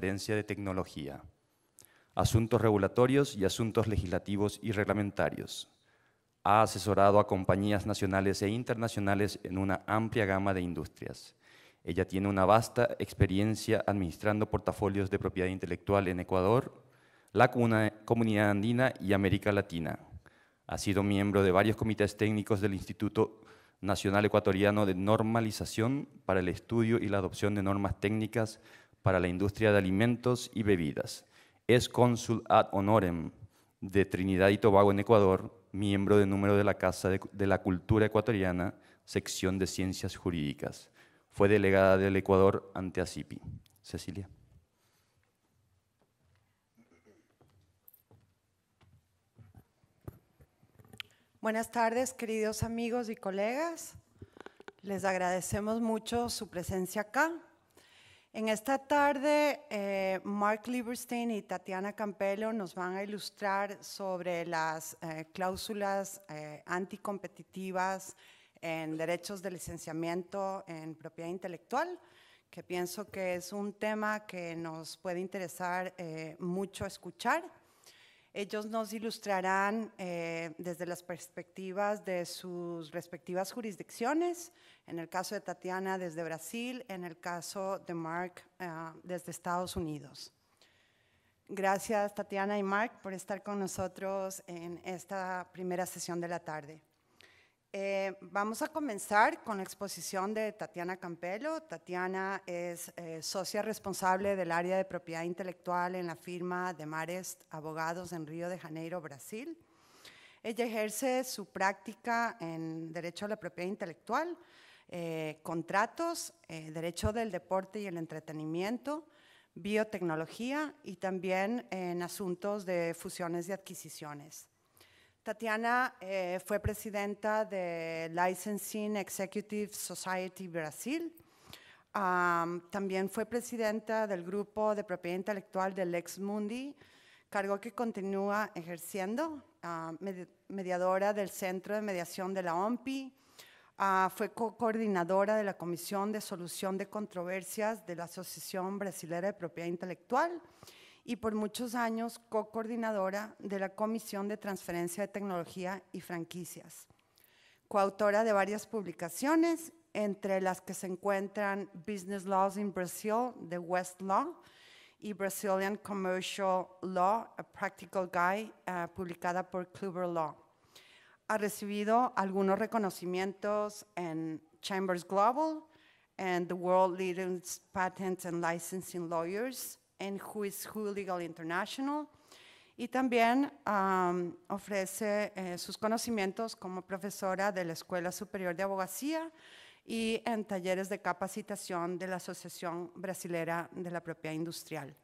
de tecnología, asuntos regulatorios y asuntos legislativos y reglamentarios. Ha asesorado a compañías nacionales e internacionales en una amplia gama de industrias. Ella tiene una vasta experiencia administrando portafolios de propiedad intelectual en Ecuador, la comunidad andina y América Latina. Ha sido miembro de varios comités técnicos del Instituto Nacional Ecuatoriano de Normalización para el Estudio y la Adopción de Normas Técnicas para la industria de alimentos y bebidas. Es cónsul ad honorem de Trinidad y Tobago en Ecuador, miembro de número de la Casa de, la Cultura Ecuatoriana, sección de Ciencias Jurídicas. Fue delegada del Ecuador ante ACIPI. Cecilia. Buenas tardes, queridos amigos y colegas. Les agradecemos mucho su presencia acá. En esta tarde, eh, Mark Lieberstein y Tatiana Campello nos van a ilustrar sobre las eh, cláusulas eh, anticompetitivas en derechos de licenciamiento en propiedad intelectual, que pienso que es un tema que nos puede interesar mucho escuchar. Ellos nos ilustrarán eh, desde las perspectivas de sus respectivas jurisdicciones, en el caso de Tatiana desde Brasil, en el caso de Mark eh, desde Estados Unidos. Gracias Tatiana y Mark por estar con nosotros en esta primera sesión de la tarde. Eh, vamos a comenzar con la exposición de Tatiana Campelo. Tatiana es eh, socia responsable del área de propiedad intelectual en la firma de Mares Abogados en Río de Janeiro, Brasil. Ella ejerce su práctica en derecho a la propiedad intelectual, eh, contratos, derecho del deporte y el entretenimiento, biotecnología y también en asuntos de fusiones y adquisiciones. Tatiana eh, fue presidenta de Licensing Executive Society Brasil. también fue presidenta del grupo de propiedad intelectual del Ex Mundi, cargo que continúa ejerciendo, mediadora del Centro de Mediación de la OMPI, ah, fue coordinadora de la Comisión de Solución de Controversias de la Asociación Brasilera de Propiedad Intelectual y por muchos años co-coordinadora de la Comisión de Transferencia de Tecnología y Franquicias, coautora de varias publicaciones, entre las que se encuentran Business Laws in Brazil de Law, y Brazilian Commercial Law, A Practical Guide, eh, publicada por Kluber Law. Ha recibido algunos reconocimientos en Chambers Global and the World Leading Patents and Licensing Lawyers, en Who is Who Legal International. Y también ofrece eh, sus conocimientos como profesora de la Escuela Superior de Abogacía y en talleres de capacitación de la Asociación Brasilera de la Propiedad Industrial.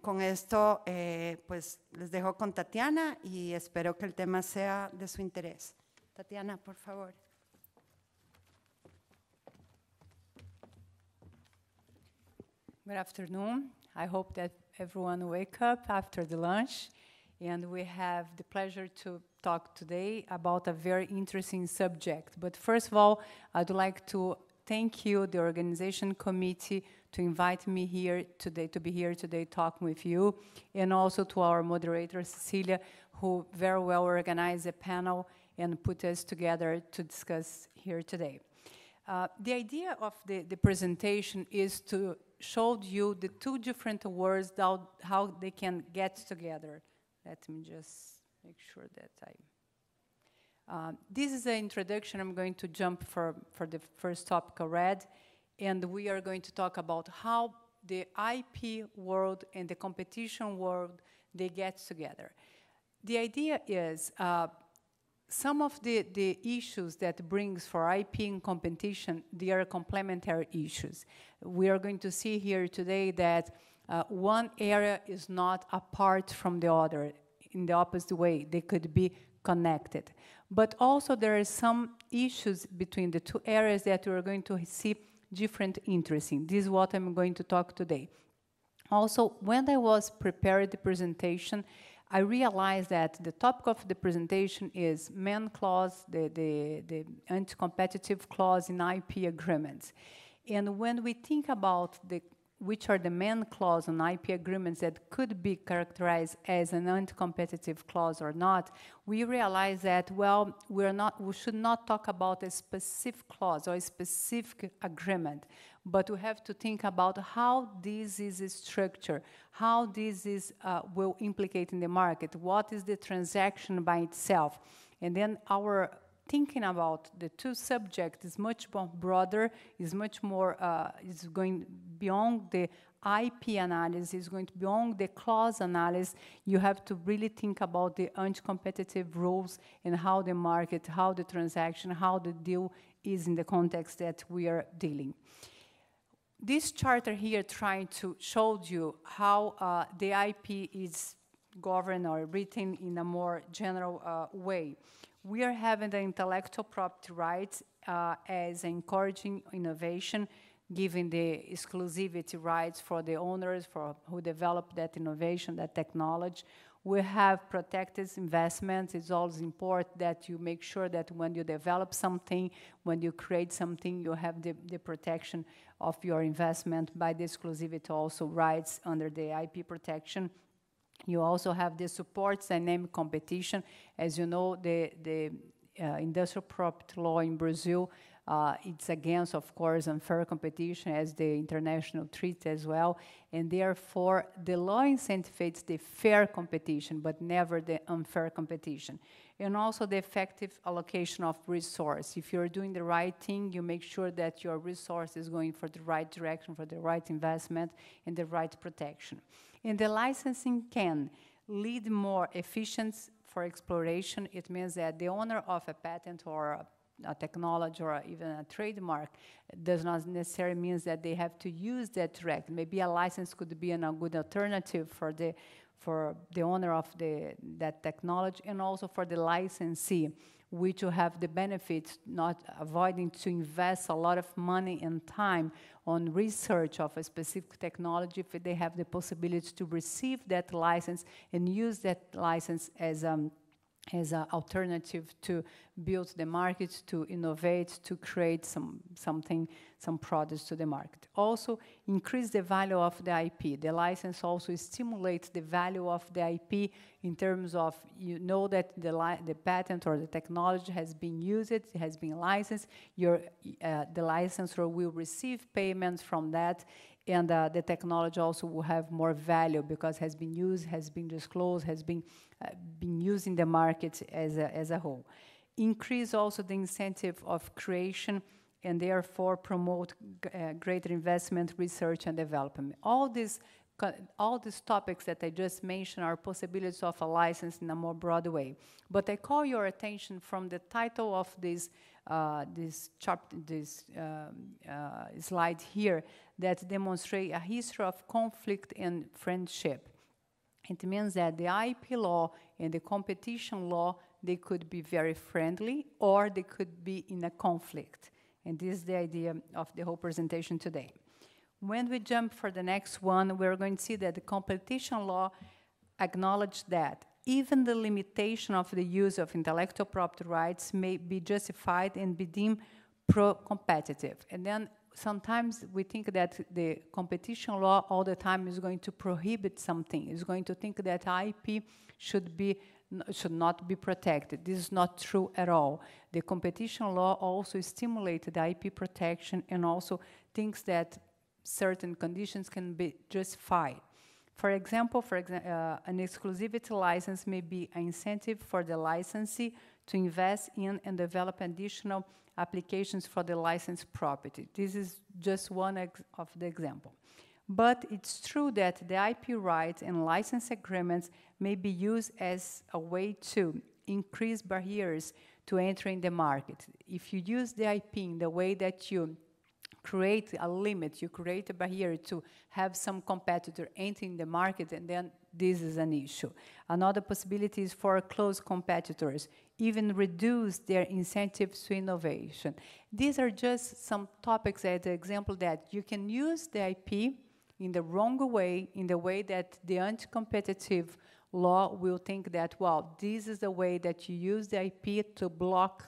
Con esto, eh, pues les dejo con Tatiana y espero que el tema sea de su interés. Tatiana, por favor. Good afternoon. I hope that everyone wake up after the lunch. And we have the pleasure to talk today about a very interesting subject. But first of all, I'd like to thank you, the organization committee, to invite me here today, to be here today talking with you, and also to our moderator, Cecilia, who very well organized the panel and put us together to discuss here today. Uh, the idea of the, the presentation is to showed you the two different words how, how they can get together. Let me just make sure that I... Uh, this is the introduction. I'm going to jump for, for the first topic I read, and we are going to talk about how the IP world and the competition world, they get together. The idea is uh, some of the, the issues that brings for IP in competition, they are complementary issues. We are going to see here today that uh, one area is not apart from the other in the opposite way. They could be connected. But also there are some issues between the two areas that we are going to see different interests This is what I'm going to talk today. Also, when I was preparing the presentation, I realized that the topic of the presentation is man clause, the, the, the anti-competitive clause in IP agreements. And when we think about the, which are the main clause on IP agreements that could be characterized as an anti-competitive clause or not, we realize that, well, we're not, we should not talk about a specific clause or a specific agreement but we have to think about how this is structured, how this is, uh, will implicate in the market, what is the transaction by itself. And then our thinking about the two subjects is much more broader, is much more, uh, is going beyond the IP analysis, is going beyond the clause analysis. You have to really think about the anti-competitive rules and how the market, how the transaction, how the deal is in the context that we are dealing this charter here trying to show you how uh, the IP is governed or written in a more general uh, way. We are having the intellectual property rights uh, as encouraging innovation, giving the exclusivity rights for the owners, for who develop that innovation, that technology, we have protected investments. It's always important that you make sure that when you develop something, when you create something, you have the, the protection of your investment by the exclusivity also rights under the IP protection. You also have the supports dynamic competition. As you know, the, the uh, industrial property law in Brazil uh, it's against, of course, unfair competition as the international treaty as well, and therefore the law incentivizes the fair competition, but never the unfair competition. And also the effective allocation of resource. If you're doing the right thing, you make sure that your resource is going for the right direction, for the right investment, and the right protection. And the licensing can lead more efficient for exploration. It means that the owner of a patent or a a technology or even a trademark does not necessarily mean that they have to use that track. Maybe a license could be an, a good alternative for the for the owner of the that technology and also for the licensee, which will have the benefits, not avoiding to invest a lot of money and time on research of a specific technology if they have the possibility to receive that license and use that license as um, as an alternative to build the market, to innovate, to create some, something, some products to the market. Also, increase the value of the IP. The license also stimulates the value of the IP in terms of you know that the, the patent or the technology has been used, it has been licensed, your, uh, the licensor will receive payments from that, and uh, the technology also will have more value because has been used, has been disclosed, has been uh, been used in the market as a, as a whole. Increase also the incentive of creation and therefore promote uh, greater investment, research and development. All these all these topics that I just mentioned are possibilities of a license in a more broad way. But I call your attention from the title of this uh, this, chapter, this um, uh, slide here that demonstrate a history of conflict and friendship. It means that the IP law and the competition law, they could be very friendly or they could be in a conflict. And this is the idea of the whole presentation today. When we jump for the next one, we're going to see that the competition law acknowledged that even the limitation of the use of intellectual property rights may be justified and be deemed pro-competitive. And then sometimes we think that the competition law all the time is going to prohibit something. It's going to think that IP should be should not be protected. This is not true at all. The competition law also stimulated IP protection and also thinks that certain conditions can be justified. For example, for exa uh, an exclusivity license may be an incentive for the licensee to invest in and develop additional applications for the licensed property. This is just one of the example. But it's true that the IP rights and license agreements may be used as a way to increase barriers to entering the market. If you use the IP in the way that you create a limit, you create a barrier to have some competitor entering the market, and then this is an issue. Another possibility is for close competitors even reduce their incentives to innovation. These are just some topics as an example that you can use the IP in the wrong way, in the way that the anti-competitive law will think that, well, this is the way that you use the IP to block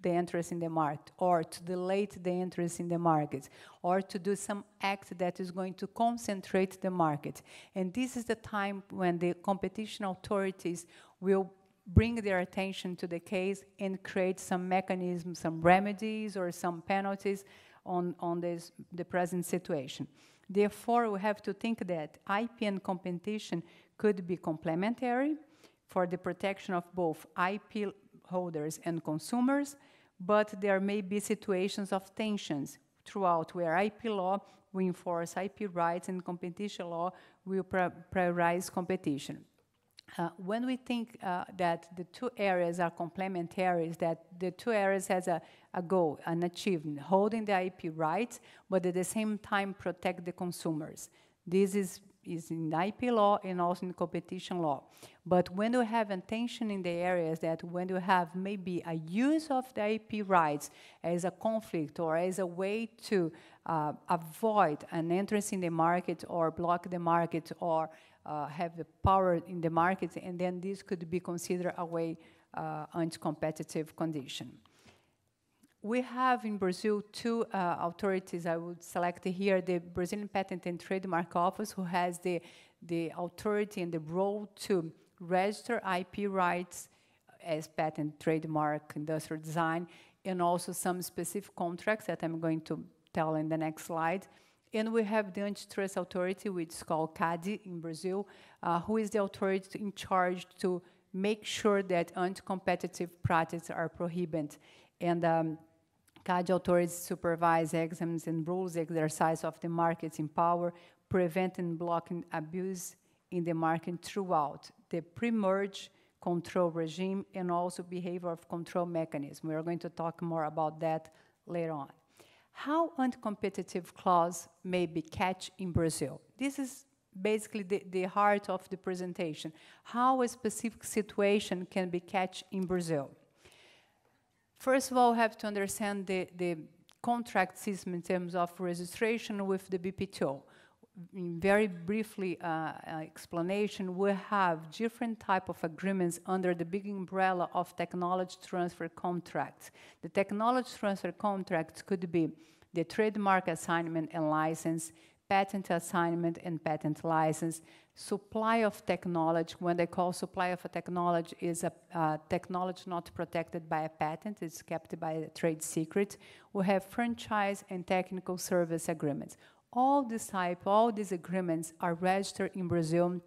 the interest in the market, or to delay the interest in the market, or to do some act that is going to concentrate the market. And this is the time when the competition authorities will bring their attention to the case and create some mechanisms, some remedies or some penalties on, on this, the present situation. Therefore, we have to think that IP and competition could be complementary for the protection of both IP holders and consumers, but there may be situations of tensions throughout where IP law will enforce IP rights and competition law will prioritize competition. Uh, when we think uh, that the two areas are complementary, is that the two areas has a, a goal, an achievement, holding the IP rights, but at the same time protect the consumers. This is, is in IP law and also in competition law. But when you have intention in the areas that when you have maybe a use of the IP rights as a conflict or as a way to uh, avoid an entrance in the market or block the market or uh, have the power in the market, and then this could be considered a way uh, anti-competitive condition. We have in Brazil two uh, authorities. I would select here the Brazilian Patent and Trademark Office, who has the, the authority and the role to register IP rights as patent, trademark, industrial design, and also some specific contracts that I'm going to tell in the next slide. And we have the antitrust authority, which is called CADE in Brazil, uh, who is the authority in charge to make sure that anti-competitive practices are prohibited. And um, CADE authorities supervise exams and rules exercise of the in power, preventing blocking abuse in the market throughout the pre-merge control regime and also behavior of control mechanism. We are going to talk more about that later on how uncompetitive clause may be catch in Brazil. This is basically the, the heart of the presentation, how a specific situation can be catch in Brazil. First of all, we have to understand the, the contract system in terms of registration with the BPTO very briefly uh, uh, explanation, we have different type of agreements under the big umbrella of technology transfer contracts. The technology transfer contracts could be the trademark assignment and license, patent assignment and patent license, supply of technology, when they call supply of a technology is a uh, technology not protected by a patent, it's kept by a trade secret. We have franchise and technical service agreements all this type, all these agreements are registered in Brazil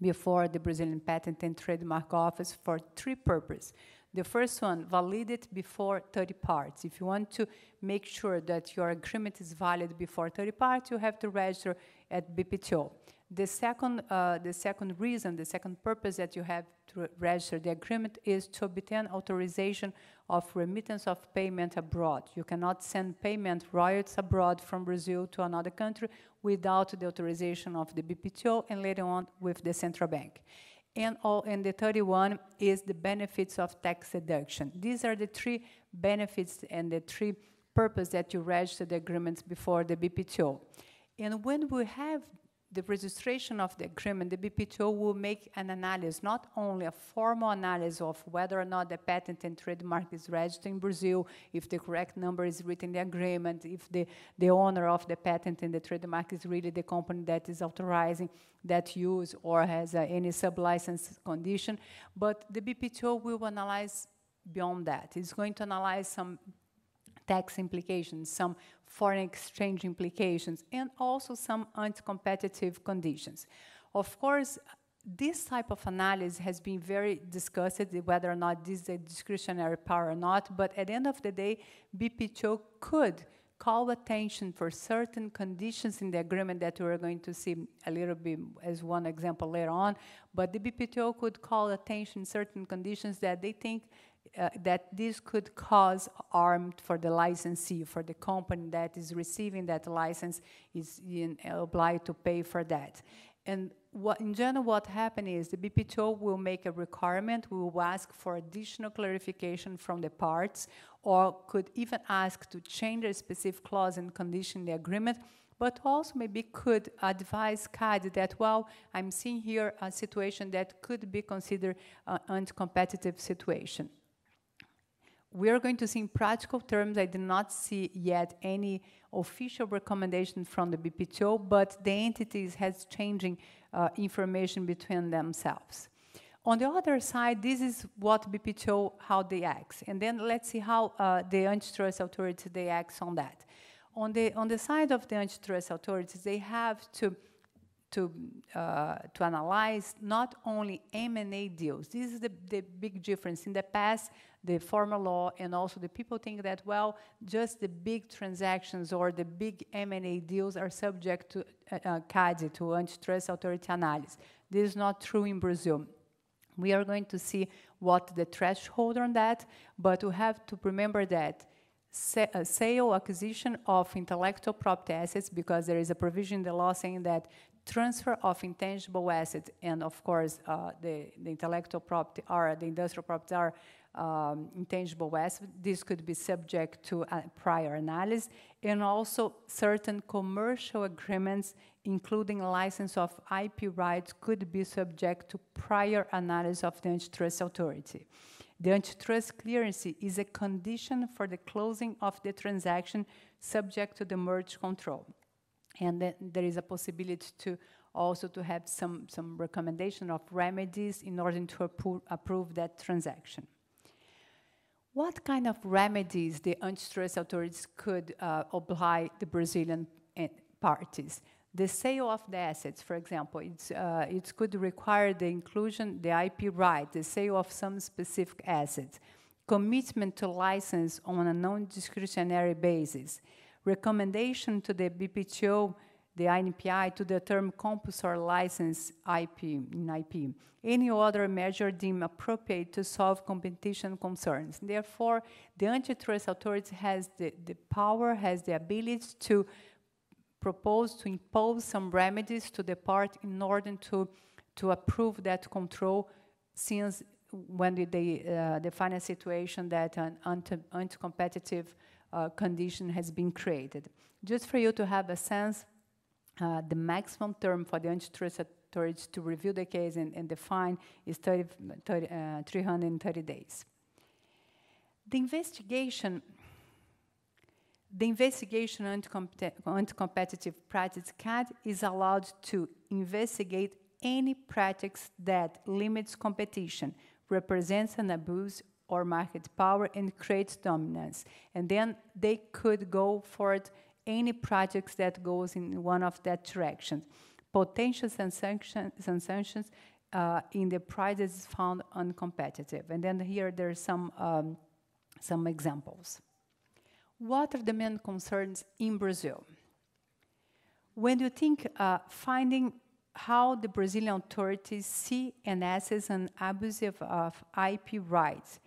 before the Brazilian Patent and Trademark Office for three purposes. The first one, valid before 30 parts. If you want to make sure that your agreement is valid before 30 parts, you have to register at BPTO. The second, uh, the second reason, the second purpose that you have to register the agreement is to obtain authorization of remittance of payment abroad. You cannot send payment royalties abroad from Brazil to another country without the authorization of the BPTO and later on with the central bank. And, all, and the 31 is the benefits of tax deduction. These are the three benefits and the three purposes that you register the agreements before the BPTO. And when we have the registration of the agreement, the BPTO will make an analysis, not only a formal analysis of whether or not the patent and trademark is registered in Brazil, if the correct number is written in the agreement, if the, the owner of the patent and the trademark is really the company that is authorizing that use or has uh, any sublicense condition, but the BPTO will analyze beyond that. It's going to analyze some tax implications, some foreign exchange implications, and also some anti-competitive conditions. Of course, this type of analysis has been very discussed, whether or not this is a discretionary power or not, but at the end of the day, BPCO could call attention for certain conditions in the agreement that we're going to see a little bit as one example later on, but the BPTO could call attention certain conditions that they think uh, that this could cause harm for the licensee, for the company that is receiving that license is in, uh, obliged to pay for that. And what, in general, what happened is the BPTO will make a requirement, we will ask for additional clarification from the parts, or could even ask to change a specific clause and condition in the agreement, but also maybe could advise CAD that, well, I'm seeing here a situation that could be considered uh, an uncompetitive situation we are going to see in practical terms, I do not see yet any official recommendation from the BPTO, but the entities has changing uh, information between themselves. On the other side, this is what BPTO, how they act. And then let's see how uh, the antitrust authority, they act on that. On the, on the side of the antitrust authorities, they have to to, uh, to analyze not only M&A deals. This is the, the big difference. In the past, the former law and also the people think that, well, just the big transactions or the big M&A deals are subject to uh, uh to antitrust authority analysis. This is not true in Brazil. We are going to see what the threshold on that, but we have to remember that uh, sale acquisition of intellectual property assets because there is a provision in the law saying that transfer of intangible assets and of course uh, the, the, intellectual property or the industrial properties are um, intangible assets. This could be subject to prior analysis and also certain commercial agreements including license of IP rights could be subject to prior analysis of the antitrust authority. The antitrust clearance is a condition for the closing of the transaction subject to the merge control and then there is a possibility to also to have some, some recommendation of remedies in order to appro approve that transaction. What kind of remedies the antitrust authorities could uh, oblige the Brazilian eh, parties? The sale of the assets, for example, uh, it could require the inclusion, the IP right, the sale of some specific assets, commitment to license on a non-discretionary basis, recommendation to the BPTO, the INPI, to the term campus license IP in IP. Any other measure deemed appropriate to solve competition concerns. Therefore, the antitrust authority has the, the power, has the ability to propose, to impose some remedies to the part in order to, to approve that control since when they uh, a situation that an anti-competitive anti uh, condition has been created. Just for you to have a sense, uh, the maximum term for the antitrust authority to review the case and, and define is 30, 30, uh, 330 days. The investigation the investigation anti-competitive practice CAD is allowed to investigate any practice that limits competition, represents an abuse, or market power and create dominance. And then they could go for any projects that goes in one of that direction. Potential sanctions, and sanctions uh, in the prices found uncompetitive. And then here there are some, um, some examples. What are the main concerns in Brazil? When you think uh, finding how the Brazilian authorities see and assess an abuse of IP rights,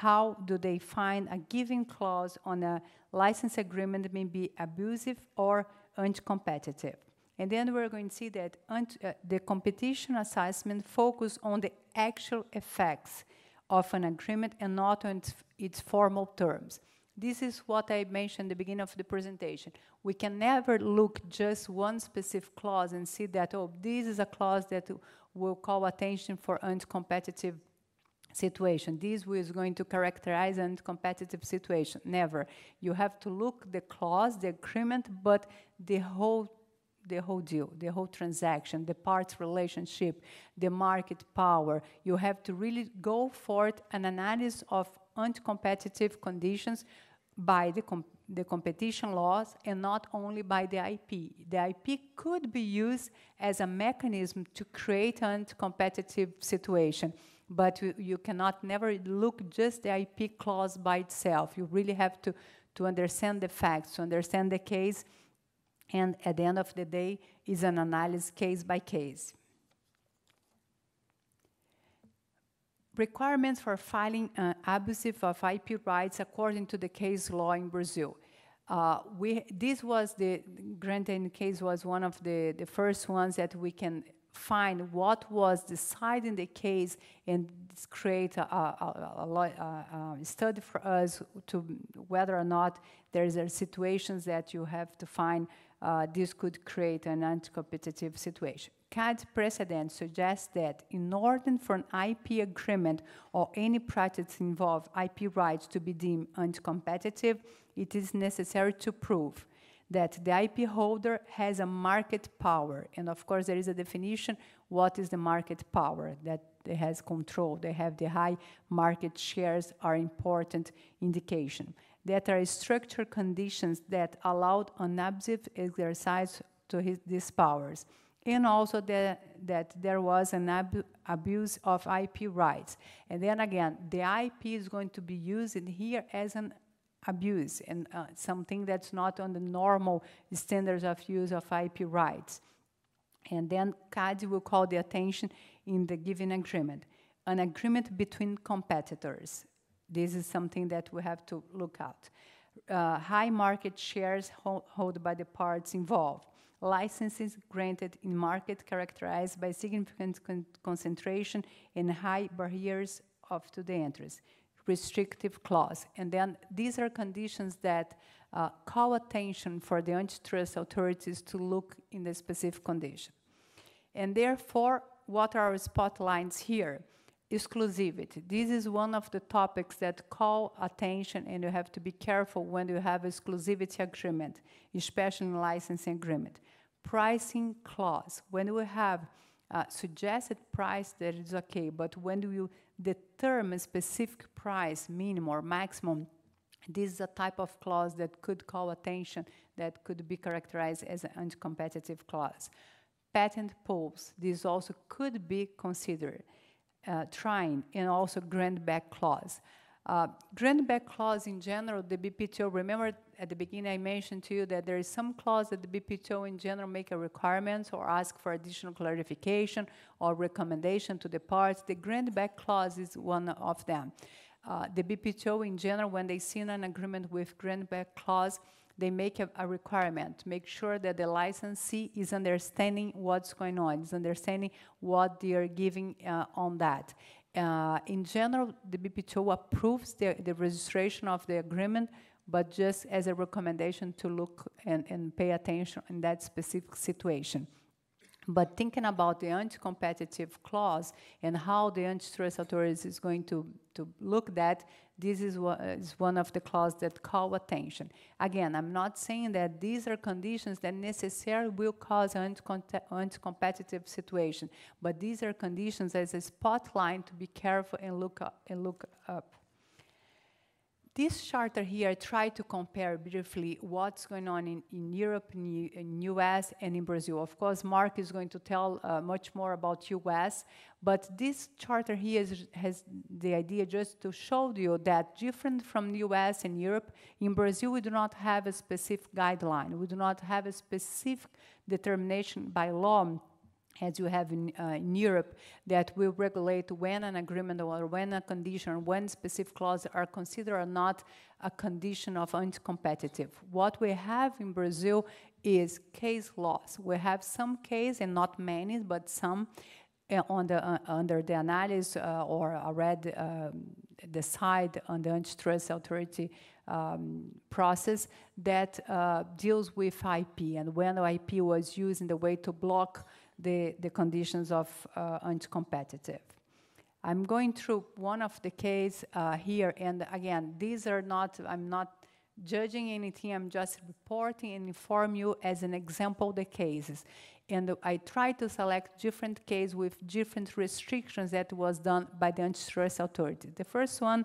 how do they find a giving clause on a license agreement that may be abusive or anti-competitive. And then we're going to see that uh, the competition assessment focus on the actual effects of an agreement and not on its, its formal terms. This is what I mentioned at the beginning of the presentation. We can never look just one specific clause and see that, oh, this is a clause that will call attention for anti-competitive situation. This is going to characterize an competitive situation. Never. You have to look the clause, the agreement, but the whole the whole deal, the whole transaction, the parts relationship, the market power. You have to really go for an analysis of anti-competitive conditions by the, com the competition laws and not only by the IP. The IP could be used as a mechanism to create an anti-competitive situation but you, cannot never look just the IP clause by itself. You really have to, to understand the facts, to understand the case, and at the end of the day, is an analysis case by case. Requirements for filing uh, abusive of IP rights according to the case law in Brazil. Uh, we, this was the granted case was one of the, the first ones that we can find what was deciding the case and create a, a, a, a study for us to whether or not there are situations that you have to find uh, this could create an anti-competitive situation. CAD precedent suggests that in order for an IP agreement or any practice involve IP rights to be deemed anti-competitive, it is necessary to prove that the IP holder has a market power. And of course, there is a definition what is the market power that has control. They have the high market shares are important indication. That are structural conditions that allowed an abusive exercise to his, these powers. And also the, that there was an abuse of IP rights. And then again, the IP is going to be used here as an abuse and uh, something that's not on the normal standards of use of IP rights. And then CAD will call the attention in the given agreement. An agreement between competitors. This is something that we have to look at. Uh, high market shares held by the parts involved. Licenses granted in market characterized by significant con concentration and high barriers of to the entries restrictive clause. And then these are conditions that uh, call attention for the antitrust authorities to look in the specific condition. And therefore, what are our spotlights here? Exclusivity. This is one of the topics that call attention and you have to be careful when you have exclusivity agreement, especially licensing agreement. Pricing clause. When we have uh, suggested price that is okay, but when do you determine specific price, minimum or maximum, this is a type of clause that could call attention, that could be characterized as an anti-competitive clause. Patent pools, this also could be considered. Uh, trying and also grant back clause. Uh, grant-back clause in general, the BPTO, remember at the beginning I mentioned to you that there is some clause that the BPTO in general make a requirement or ask for additional clarification or recommendation to the parts. The grant-back clause is one of them. Uh, the BPTO in general, when they sign an agreement with grant-back clause, they make a, a, requirement make sure that the licensee is understanding what's going on, is understanding what they are giving uh, on that. Uh, in general, the BPTO approves the, the registration of the agreement, but just as a recommendation to look and, and pay attention in that specific situation. But thinking about the anti-competitive clause and how the antitrust authorities is going to, to look that, this is, what, is one of the clauses that call attention. Again, I'm not saying that these are conditions that necessarily will cause an anti-competitive situation, but these are conditions as a spotlight to be careful and look up. And look up. This charter here, I try to compare briefly what's going on in, in Europe, in, in US, and in Brazil. Of course, Mark is going to tell uh, much more about US, but this charter here is, has the idea just to show you that different from US and Europe, in Brazil we do not have a specific guideline. We do not have a specific determination by law as you have in, uh, in, Europe, that will regulate when an agreement or when a condition, when specific clauses are considered or not a condition of anti-competitive. What we have in Brazil is case laws. We have some case, and not many, but some, uh, on the, uh, under the analysis uh, or I read decide um, on the antitrust authority um, process that uh, deals with IP and when IP was used in the way to block the, the conditions of uh, uncompetitive. I'm going through one of the cases uh, here, and again, these are not, I'm not judging anything, I'm just reporting and inform you as an example the cases. And I try to select different cases with different restrictions that was done by the antitrust authority. The first one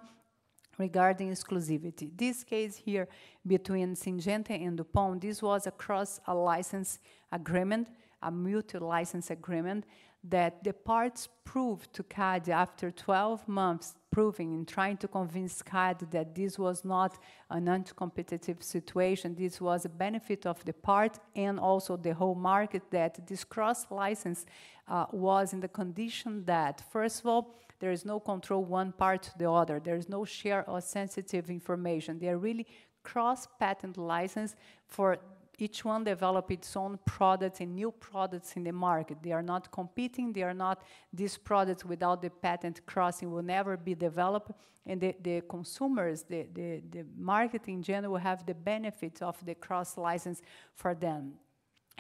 regarding exclusivity. This case here between Syngenta and DuPont, this was a cross-license agreement a mutual license agreement that the parts proved to CAD after 12 months proving and trying to convince CAD that this was not an anti-competitive situation, this was a benefit of the part and also the whole market that this cross-license uh, was in the condition that, first of all, there is no control one part to the other, there is no share of sensitive information. They are really cross-patent license for each one develop its own products and new products in the market. They are not competing, they are not, these products without the patent crossing will never be developed, and the, the consumers, the, the, the market in general will have the benefit of the cross-license for them.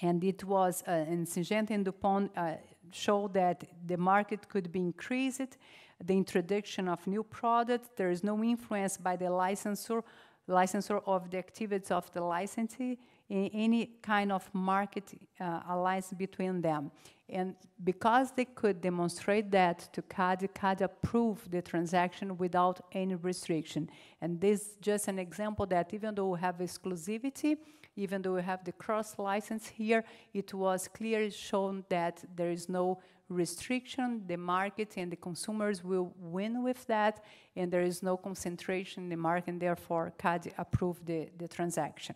And it was, uh, and Syngenta and DuPont uh, showed that the market could be increased, the introduction of new products, there is no influence by the licensor, licensor of the activities of the licensee, any kind of market uh, alliance between them. And because they could demonstrate that to CADI, CADI approved the transaction without any restriction. And this is just an example that even though we have exclusivity, even though we have the cross license here, it was clearly shown that there is no restriction. The market and the consumers will win with that, and there is no concentration in the market, and therefore CADI approved the, the transaction.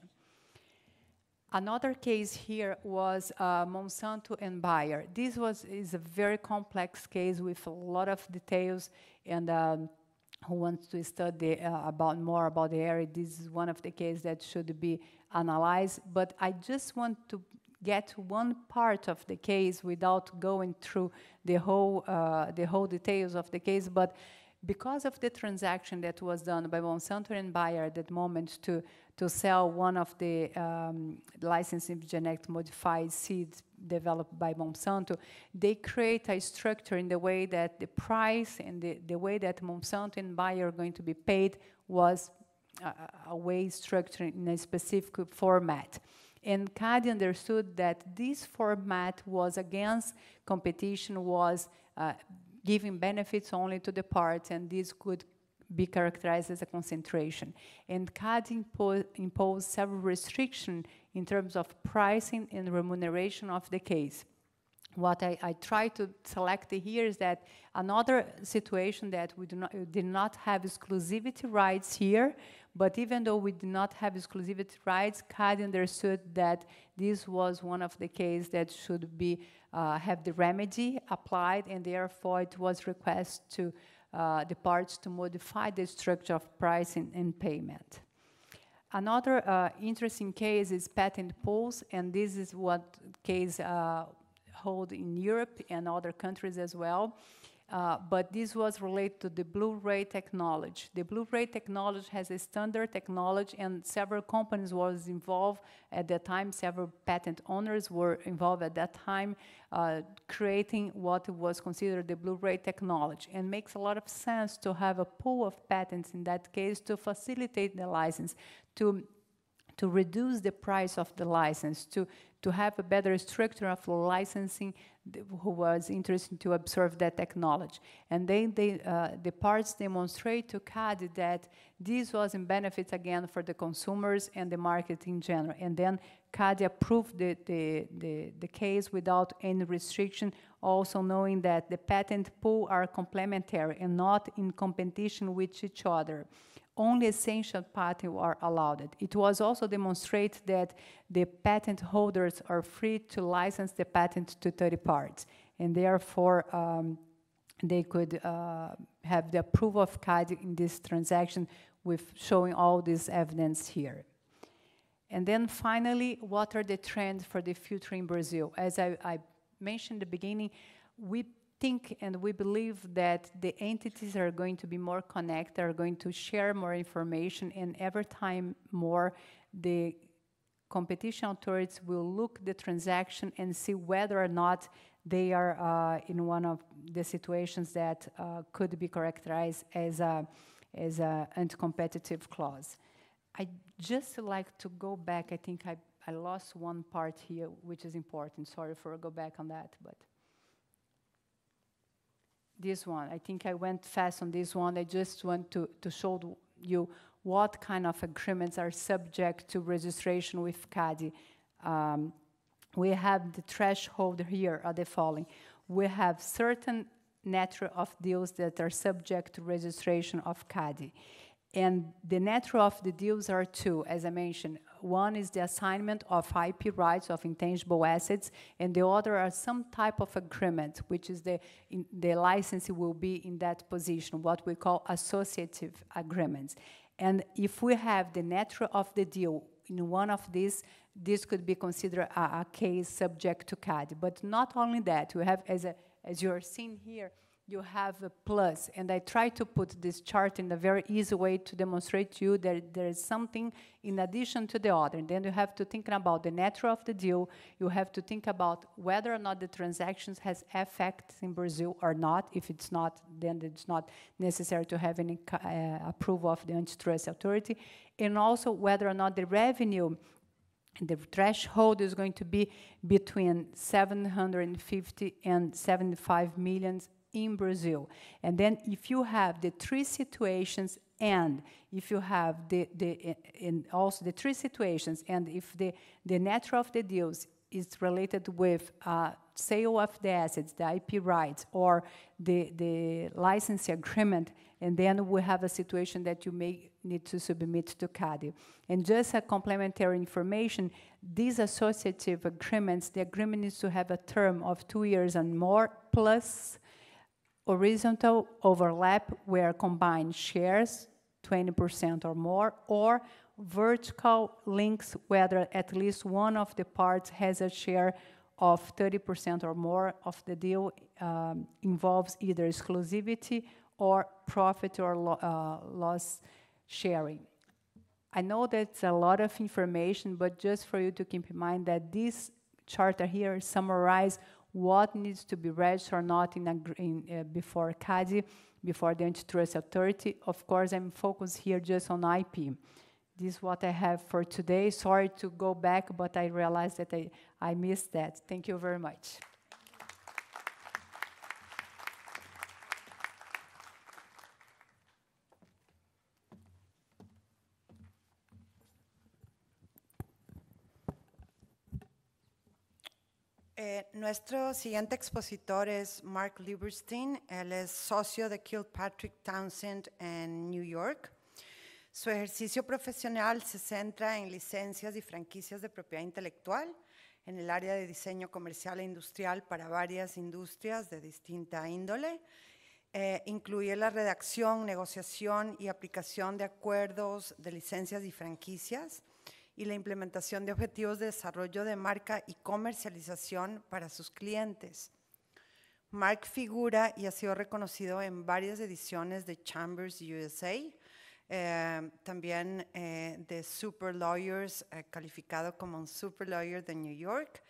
Another case here was uh, Monsanto and Bayer. This was is a very complex case with a lot of details and. Um, who wants to study uh, about more about the area, this is one of the cases that should be analyzed. But I just want to get one part of the case without going through the whole uh, the whole details of the case. But because of the transaction that was done by Monsanto and Bayer at that moment to to sell one of the um, licensing genetic modified seeds developed by Monsanto, they create a structure in the way that the price and the, the way that Monsanto and Bayer are going to be paid was a, a way structured in a specific format. And Cadi understood that this format was against competition, was uh, giving benefits only to the parts, and this could be characterized as a concentration. And CAD impo imposed several restrictions in terms of pricing and remuneration of the case. What I, I try to select here is that another situation that we, do not, did not have exclusivity rights here, but even though we did not have exclusivity rights, CAD understood that this was one of the cases that should be uh, have the remedy applied, and therefore it was requested to the uh, parts to modify the structure of pricing and payment. Another uh, interesting case is patent pools, and this is what case uh, hold in Europe and other countries as well. Uh, but this was related to the Blu-ray technology. The Blu-ray technology has a standard technology, and several companies was involved at that time. Several patent owners were involved at that time, uh, creating what was considered the Blu-ray technology. And makes a lot of sense to have a pool of patents in that case to facilitate the license, to to reduce the price of the license, to, to have a better structure of licensing who was interested to observe that technology. And then they, uh, the parts demonstrate to CAD that this was in benefit again for the consumers and the market in general. And then CAD approved the, the, the, the case without any restriction, also knowing that the patent pool are complementary and not in competition with each other only essential patents were allowed. It was also demonstrated that the patent holders are free to license the patent to third parties, and therefore um, they could uh, have the approval of CAD in this transaction with showing all this evidence here. And then finally, what are the trends for the future in Brazil? As I, I mentioned at the beginning, we think and we believe that the entities are going to be more connected, are going to share more information, and every time more the competition authorities will look the transaction and see whether or not they are uh, in one of the situations that uh, could be characterized as a as a anti-competitive clause. I just like to go back. I think I, I lost one part here, which is important. Sorry for go back on that, but this one. I think I went fast on this one. I just want to, to show you what kind of agreements are subject to registration with CADI. Um, we have the threshold here are the following. We have certain nature of deals that are subject to registration of CADI. And the nature of the deals are two, as I mentioned. One is the assignment of IP rights of intangible assets, and the other are some type of agreement, which is the, in, the licensee will be in that position, what we call associative agreements. And if we have the nature of the deal in one of these, this could be considered a, a case subject to CAD. But not only that, we have, as, a, as you're seeing here, you have a plus. And I try to put this chart in a very easy way to demonstrate to you that there is something in addition to the other. And then you have to think about the nature of the deal. You have to think about whether or not the transactions has effects in Brazil or not. If it's not, then it's not necessary to have any uh, approval of the antitrust authority. And also whether or not the revenue the threshold is going to be between 750 and 75 millions in Brazil. And then if you have the three situations and if you have the, the also the three situations and if the, the nature of the deals is related with uh, sale of the assets, the IP rights, or the, the license agreement, and then we have a situation that you may need to submit to CADI. And just a complementary information, these associative agreements, the agreement needs to have a term of two years and more, plus horizontal overlap where combined shares 20% or more, or vertical links whether at least one of the parts has a share of 30% or more of the deal um, involves either exclusivity or profit or lo uh, loss sharing. I know that's a lot of information, but just for you to keep in mind that this charter here summarizes what needs to be registered or not in, in uh, before CADI, before the antitrust authority. Of course, I'm focused here just on IP. This is what I have for today. Sorry to go back, but I realized that I, I missed that. Thank you very much. nuestro siguiente expositor es Mark Lieberstein. Él es socio de Kilpatrick Townsend en New York. Su ejercicio profesional se centra en licencias y franquicias de propiedad intelectual en el área de diseño comercial e industrial para varias industrias de distinta índole. Eh, incluye la redacción, negociación y aplicación de acuerdos de licencias y franquicias y la implementación de objetivos de desarrollo de marca y comercialización para sus clientes. Mark figura y ha sido reconocido en varias ediciones de Chambers USA, eh, también eh, de Super Lawyers, eh, calificado como un Super Lawyer de New York,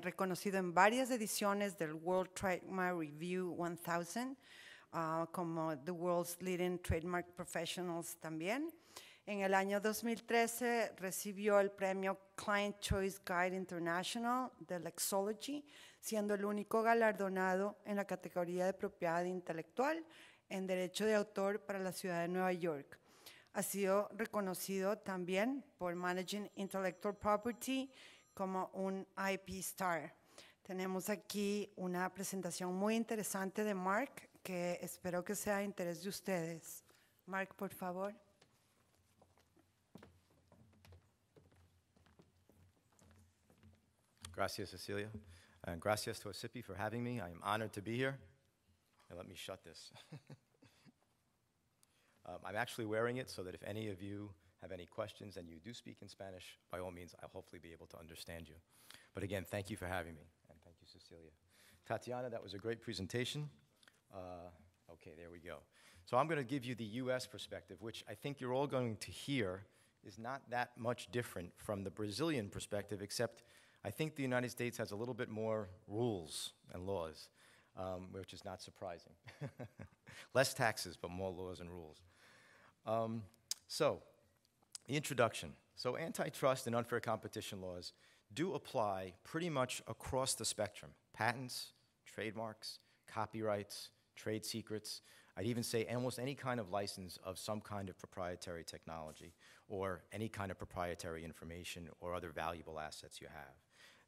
reconocido en varias ediciones del World Trademark Review 1000, ah, como The World's Leading Trademark Professionals también. En el año 2013 recibió el premio Client Choice Guide International de Lexology, siendo el único galardonado en la categoría de propiedad intelectual en derecho de autor para la ciudad de Nueva York. Ha sido reconocido también por Managing Intellectual Property como un IP Star. Tenemos aquí una presentación muy interesante de Mark que espero que sea de interés de ustedes. Mark, por favor. Gracias, Cecilia. And gracias to Osipi for having me. I am honored to be here. And let me shut this. um, I'm actually wearing it so that if any of you have any questions and you do speak in Spanish, by all means, I'll hopefully be able to understand you. But again, thank you for having me. And thank you, Cecilia. Tatiana, that was a great presentation. Uh, okay, there we go. So I'm going to give you the US perspective, which I think you're all going to hear is not that much different from the Brazilian perspective, except I think the United States has a little bit more rules and laws, um, which is not surprising. Less taxes, but more laws and rules. Um, so, the introduction. So, antitrust and unfair competition laws do apply pretty much across the spectrum patents, trademarks, copyrights, trade secrets. I'd even say almost any kind of license of some kind of proprietary technology or any kind of proprietary information or other valuable assets you have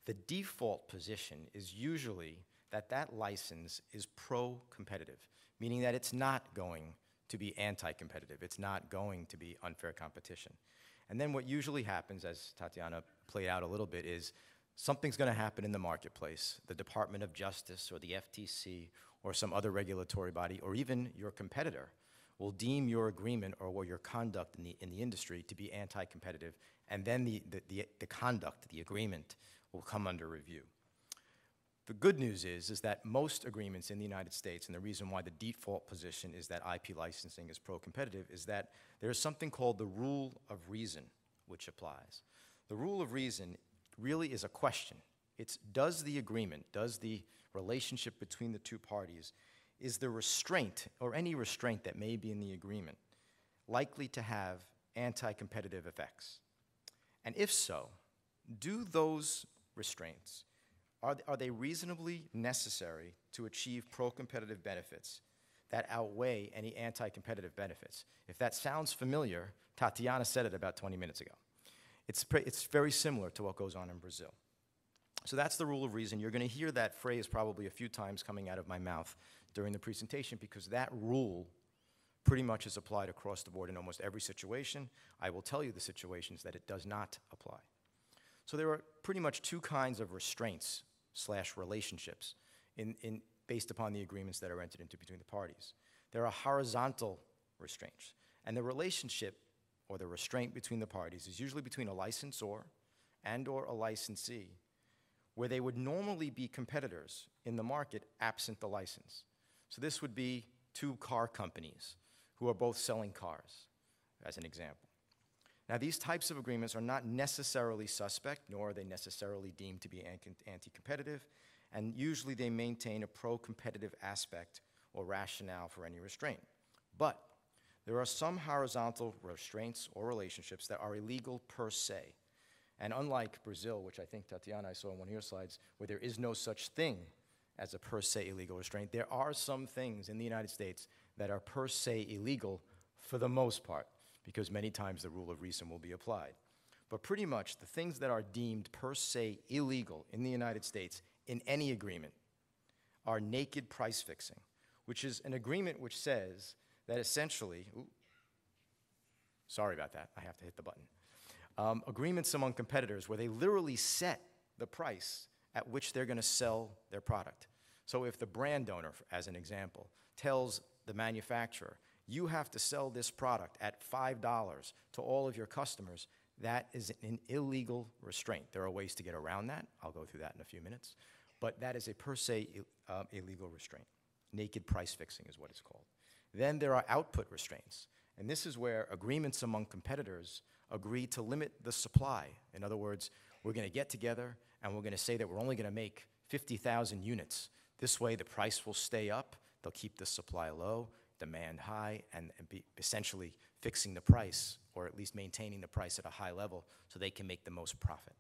the default position is usually that that license is pro-competitive, meaning that it's not going to be anti-competitive. It's not going to be unfair competition. And then what usually happens, as Tatiana played out a little bit, is something's going to happen in the marketplace. The Department of Justice or the FTC or some other regulatory body or even your competitor will deem your agreement or your conduct in the, in the industry to be anti-competitive. And then the, the, the, the conduct, the agreement, will come under review. The good news is, is that most agreements in the United States, and the reason why the default position is that IP licensing is pro-competitive, is that there is something called the rule of reason, which applies. The rule of reason really is a question. It's does the agreement, does the relationship between the two parties, is the restraint, or any restraint that may be in the agreement, likely to have anti-competitive effects? And if so, do those restraints? Are, are they reasonably necessary to achieve pro competitive benefits that outweigh any anti competitive benefits? If that sounds familiar, Tatiana said it about 20 minutes ago. It's, it's very similar to what goes on in Brazil. So that's the rule of reason. You're going to hear that phrase probably a few times coming out of my mouth during the presentation because that rule pretty much is applied across the board in almost every situation. I will tell you the situations that it does not apply. So there were pretty much two kinds of restraints slash relationships in, in, based upon the agreements that are entered into between the parties. There are horizontal restraints, and the relationship or the restraint between the parties is usually between a licensor and or a licensee, where they would normally be competitors in the market absent the license. So this would be two car companies who are both selling cars, as an example. Now, these types of agreements are not necessarily suspect, nor are they necessarily deemed to be anti competitive, and usually they maintain a pro competitive aspect or rationale for any restraint. But there are some horizontal restraints or relationships that are illegal per se. And unlike Brazil, which I think Tatiana I saw on one of your slides, where there is no such thing as a per se illegal restraint, there are some things in the United States that are per se illegal for the most part because many times the rule of reason will be applied. But pretty much the things that are deemed per se illegal in the United States in any agreement are naked price fixing, which is an agreement which says that essentially, ooh, sorry about that, I have to hit the button. Um, agreements among competitors where they literally set the price at which they're going to sell their product. So if the brand owner, as an example, tells the manufacturer you have to sell this product at $5 to all of your customers, that is an illegal restraint. There are ways to get around that. I'll go through that in a few minutes. But that is a per se uh, illegal restraint. Naked price fixing is what it's called. Then there are output restraints. And this is where agreements among competitors agree to limit the supply. In other words, we're going to get together and we're going to say that we're only going to make 50,000 units. This way, the price will stay up, they'll keep the supply low, demand high, and, and be essentially fixing the price or at least maintaining the price at a high level so they can make the most profit.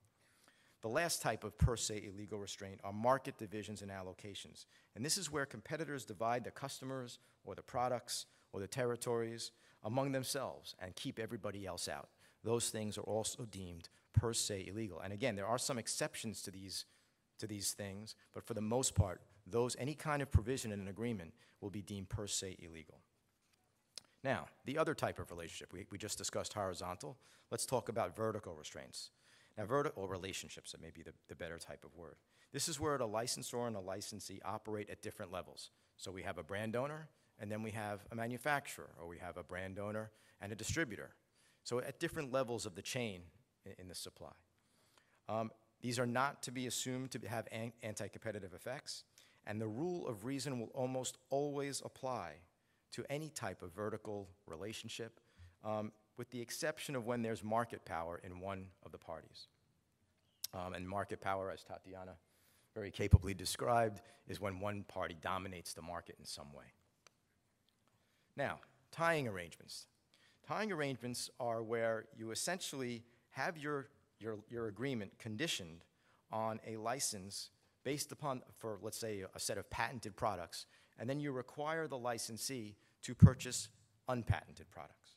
The last type of per se illegal restraint are market divisions and allocations. And this is where competitors divide the customers or the products or the territories among themselves and keep everybody else out. Those things are also deemed per se illegal. And again, there are some exceptions to these, to these things, but for the most part, those, any kind of provision in an agreement will be deemed per se illegal. Now, the other type of relationship, we, we just discussed horizontal. Let's talk about vertical restraints. Now, vertical relationships, that may be the, the better type of word. This is where a licensor and a licensee operate at different levels. So we have a brand owner, and then we have a manufacturer, or we have a brand owner and a distributor. So at different levels of the chain in, in the supply. Um, these are not to be assumed to have an anti-competitive effects and the rule of reason will almost always apply to any type of vertical relationship, um, with the exception of when there's market power in one of the parties. Um, and market power, as Tatiana very capably described, is when one party dominates the market in some way. Now, tying arrangements. Tying arrangements are where you essentially have your, your, your agreement conditioned on a license based upon, for let's say, a set of patented products, and then you require the licensee to purchase unpatented products.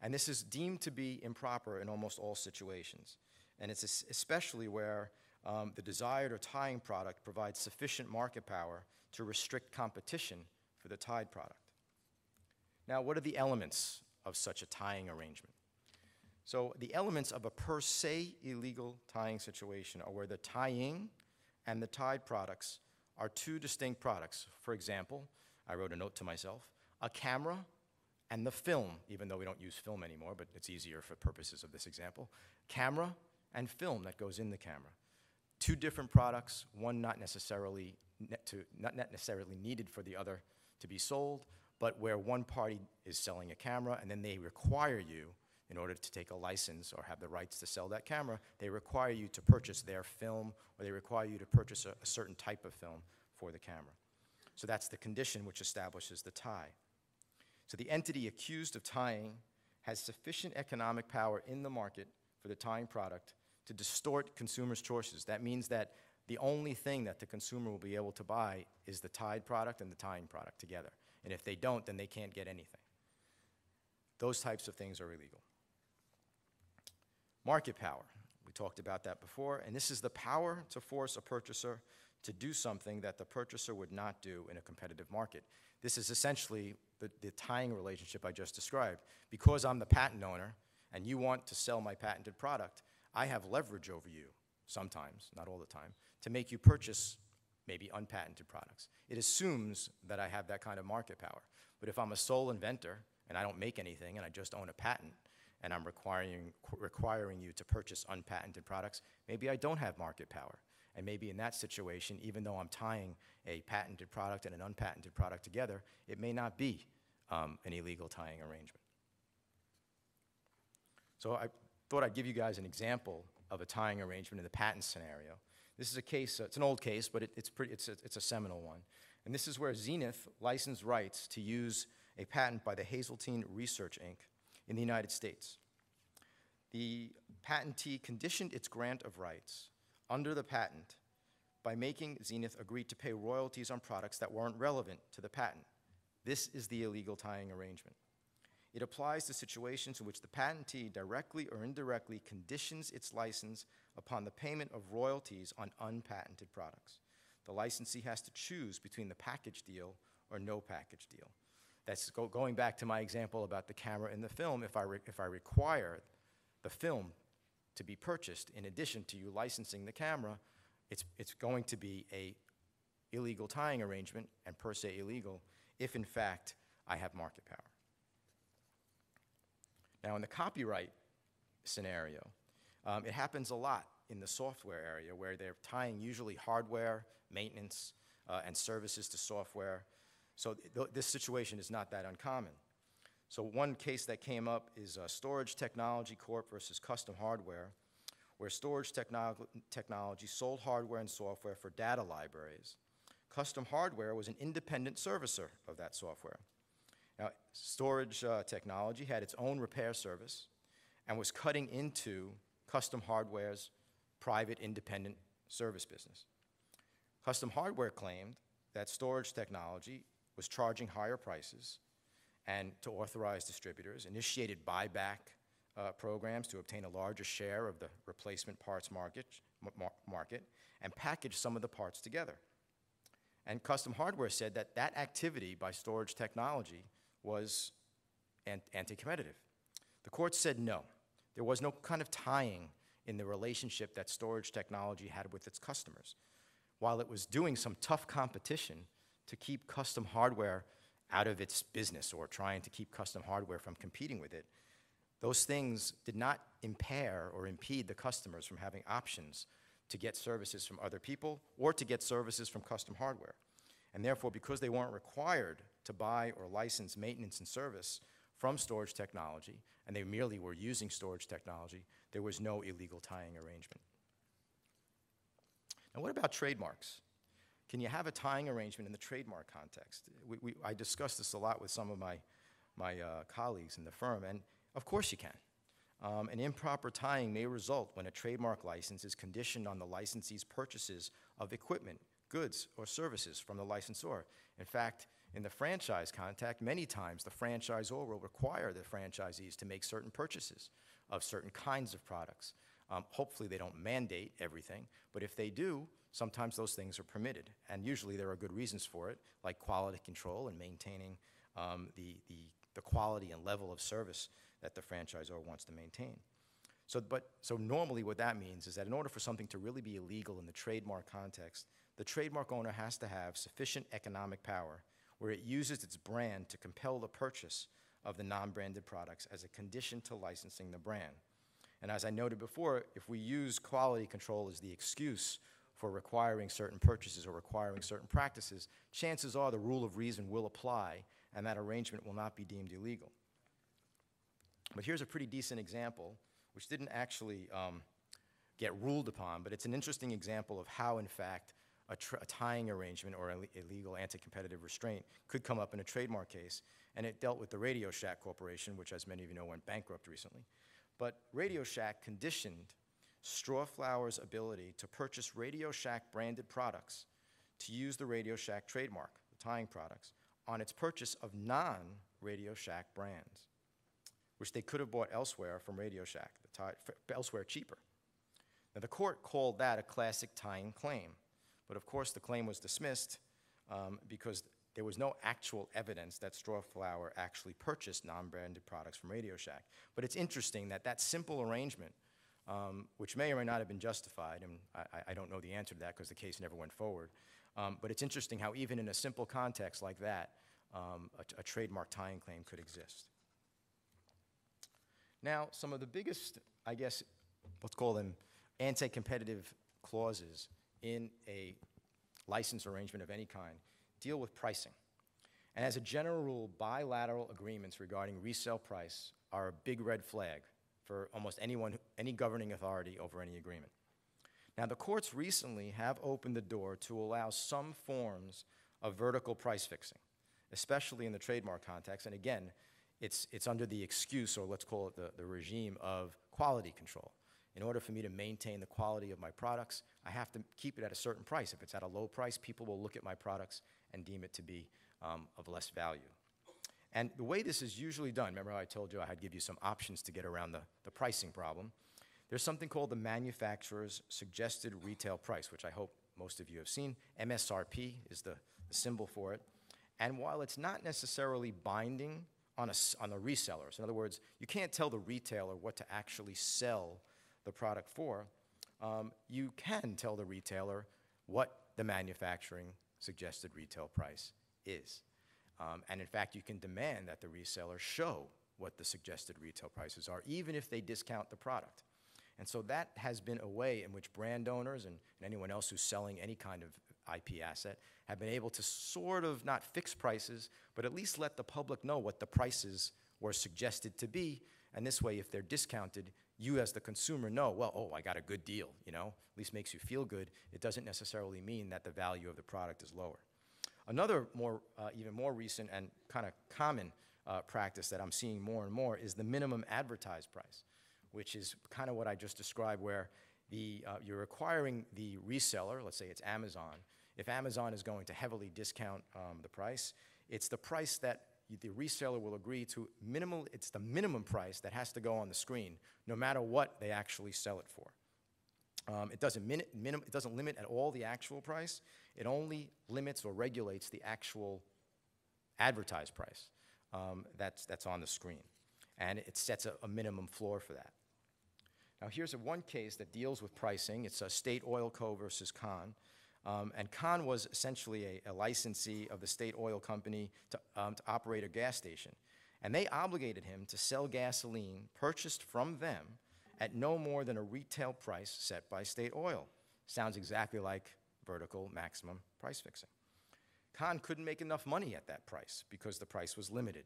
And this is deemed to be improper in almost all situations. And it's especially where um, the desired or tying product provides sufficient market power to restrict competition for the tied product. Now, what are the elements of such a tying arrangement? So, the elements of a per se illegal tying situation are where the tying and the Tide products are two distinct products. For example, I wrote a note to myself, a camera and the film, even though we don't use film anymore, but it's easier for purposes of this example, camera and film that goes in the camera. Two different products, one not necessarily, ne to, not necessarily needed for the other to be sold, but where one party is selling a camera and then they require you in order to take a license or have the rights to sell that camera, they require you to purchase their film or they require you to purchase a, a certain type of film for the camera. So that's the condition which establishes the tie. So the entity accused of tying has sufficient economic power in the market for the tying product to distort consumers' choices. That means that the only thing that the consumer will be able to buy is the tied product and the tying product together. And if they don't, then they can't get anything. Those types of things are illegal. Market power. We talked about that before. And this is the power to force a purchaser to do something that the purchaser would not do in a competitive market. This is essentially the, the tying relationship I just described. Because I'm the patent owner and you want to sell my patented product, I have leverage over you sometimes, not all the time, to make you purchase maybe unpatented products. It assumes that I have that kind of market power. But if I'm a sole inventor and I don't make anything and I just own a patent, and I'm requiring, requiring you to purchase unpatented products, maybe I don't have market power. And maybe in that situation, even though I'm tying a patented product and an unpatented product together, it may not be um, an illegal tying arrangement. So I thought I'd give you guys an example of a tying arrangement in the patent scenario. This is a case, uh, it's an old case, but it, it's, pretty, it's, a, it's a seminal one. And this is where Zenith licensed rights to use a patent by the Hazeltine Research, Inc., in the United States. The patentee conditioned its grant of rights under the patent by making Zenith agree to pay royalties on products that weren't relevant to the patent. This is the illegal tying arrangement. It applies to situations in which the patentee directly or indirectly conditions its license upon the payment of royalties on unpatented products. The licensee has to choose between the package deal or no package deal. That's go, going back to my example about the camera in the film. If I, re, if I require the film to be purchased in addition to you licensing the camera, it's, it's going to be a illegal tying arrangement and per se illegal if in fact I have market power. Now in the copyright scenario, um, it happens a lot in the software area where they're tying usually hardware, maintenance, uh, and services to software. So th this situation is not that uncommon. So one case that came up is uh, Storage Technology Corp versus Custom Hardware, where Storage Technology sold hardware and software for data libraries. Custom Hardware was an independent servicer of that software. Now, Storage uh, Technology had its own repair service and was cutting into Custom Hardware's private independent service business. Custom Hardware claimed that Storage Technology was charging higher prices and to authorize distributors, initiated buyback uh, programs to obtain a larger share of the replacement parts market, market, and package some of the parts together. And Custom Hardware said that that activity by storage technology was an anti-competitive. The court said no. There was no kind of tying in the relationship that storage technology had with its customers. While it was doing some tough competition, to keep custom hardware out of its business or trying to keep custom hardware from competing with it. Those things did not impair or impede the customers from having options to get services from other people or to get services from custom hardware. And therefore, because they weren't required to buy or license maintenance and service from storage technology, and they merely were using storage technology, there was no illegal tying arrangement. Now, what about trademarks? Can you have a tying arrangement in the trademark context? We, we, I discussed this a lot with some of my, my uh, colleagues in the firm, and of course you can. Um, an improper tying may result when a trademark license is conditioned on the licensee's purchases of equipment, goods, or services from the licensor. In fact, in the franchise contact, many times the franchisor will require the franchisees to make certain purchases of certain kinds of products. Um, hopefully, they don't mandate everything, but if they do, sometimes those things are permitted. And usually there are good reasons for it, like quality control and maintaining um, the, the, the quality and level of service that the franchisor wants to maintain. So, but, so normally what that means is that in order for something to really be illegal in the trademark context, the trademark owner has to have sufficient economic power where it uses its brand to compel the purchase of the non-branded products as a condition to licensing the brand. And as I noted before, if we use quality control as the excuse for requiring certain purchases or requiring certain practices, chances are the rule of reason will apply and that arrangement will not be deemed illegal. But here's a pretty decent example, which didn't actually um, get ruled upon, but it's an interesting example of how, in fact, a, a tying arrangement or a illegal anti-competitive restraint could come up in a trademark case, and it dealt with the Radio Shack Corporation, which, as many of you know, went bankrupt recently. But Radio Shack conditioned Strawflower's ability to purchase Radio Shack branded products to use the Radio Shack trademark, the tying products, on its purchase of non Radio Shack brands, which they could have bought elsewhere from Radio Shack, elsewhere cheaper. Now, the court called that a classic tying claim, but of course the claim was dismissed um, because there was no actual evidence that Strawflower actually purchased non branded products from Radio Shack. But it's interesting that that simple arrangement um, which may or may not have been justified, and I, I don't know the answer to that because the case never went forward. Um, but it's interesting how, even in a simple context like that, um, a, a, trademark tying claim could exist. Now, some of the biggest, I guess, let's call them anti competitive clauses in a license arrangement of any kind deal with pricing. And as a general rule, bilateral agreements regarding resale price are a big red flag for almost anyone, any governing authority over any agreement. Now, the courts recently have opened the door to allow some forms of vertical price fixing, especially in the trademark context. And again, it's, it's under the excuse, or let's call it the, the regime, of quality control. In order for me to maintain the quality of my products, I have to keep it at a certain price. If it's at a low price, people will look at my products and deem it to be um, of less value. And the way this is usually done, remember I told you I had give you some options to get around the, the pricing problem. There's something called the manufacturer's suggested retail price, which I hope most of you have seen. MSRP is the, the symbol for it. And while it's not necessarily binding on, a, on the reseller, so in other words, you can't tell the retailer what to actually sell the product for, um, you can tell the retailer what the manufacturing suggested retail price is. Um, and in fact, you can demand that the reseller show what the suggested retail prices are, even if they discount the product. And so that has been a way in which brand owners and, and anyone else who's selling any kind of IP asset have been able to sort of not fix prices, but at least let the public know what the prices were suggested to be. And this way, if they're discounted, you as the consumer know, well, oh, I got a good deal, you know? At least makes you feel good. It doesn't necessarily mean that the value of the product is lower. Another more, uh, even more recent and kind of common uh, practice that I'm seeing more and more is the minimum advertised price, which is kind of what I just described where the, uh, you're acquiring the reseller, let's say it's Amazon, if Amazon is going to heavily discount um, the price, it's the price that the reseller will agree to minimal, it's the minimum price that has to go on the screen, no matter what they actually sell it for. Um, it, doesn't min- minim- it doesn't limit at all the actual price, it only limits or regulates the actual advertised price um, that's, that's on the screen. And it sets a, a minimum floor for that. Now, here's a one case that deals with pricing. It's a State Oil Co. versus Con. Um, and Con was essentially a, a, licensee of the state oil company to, um, to operate a gas station. And they obligated him to sell gasoline purchased from them at no more than a retail price set by state oil. Sounds exactly like vertical maximum price fixing. Khan couldn't make enough money at that price because the price was limited.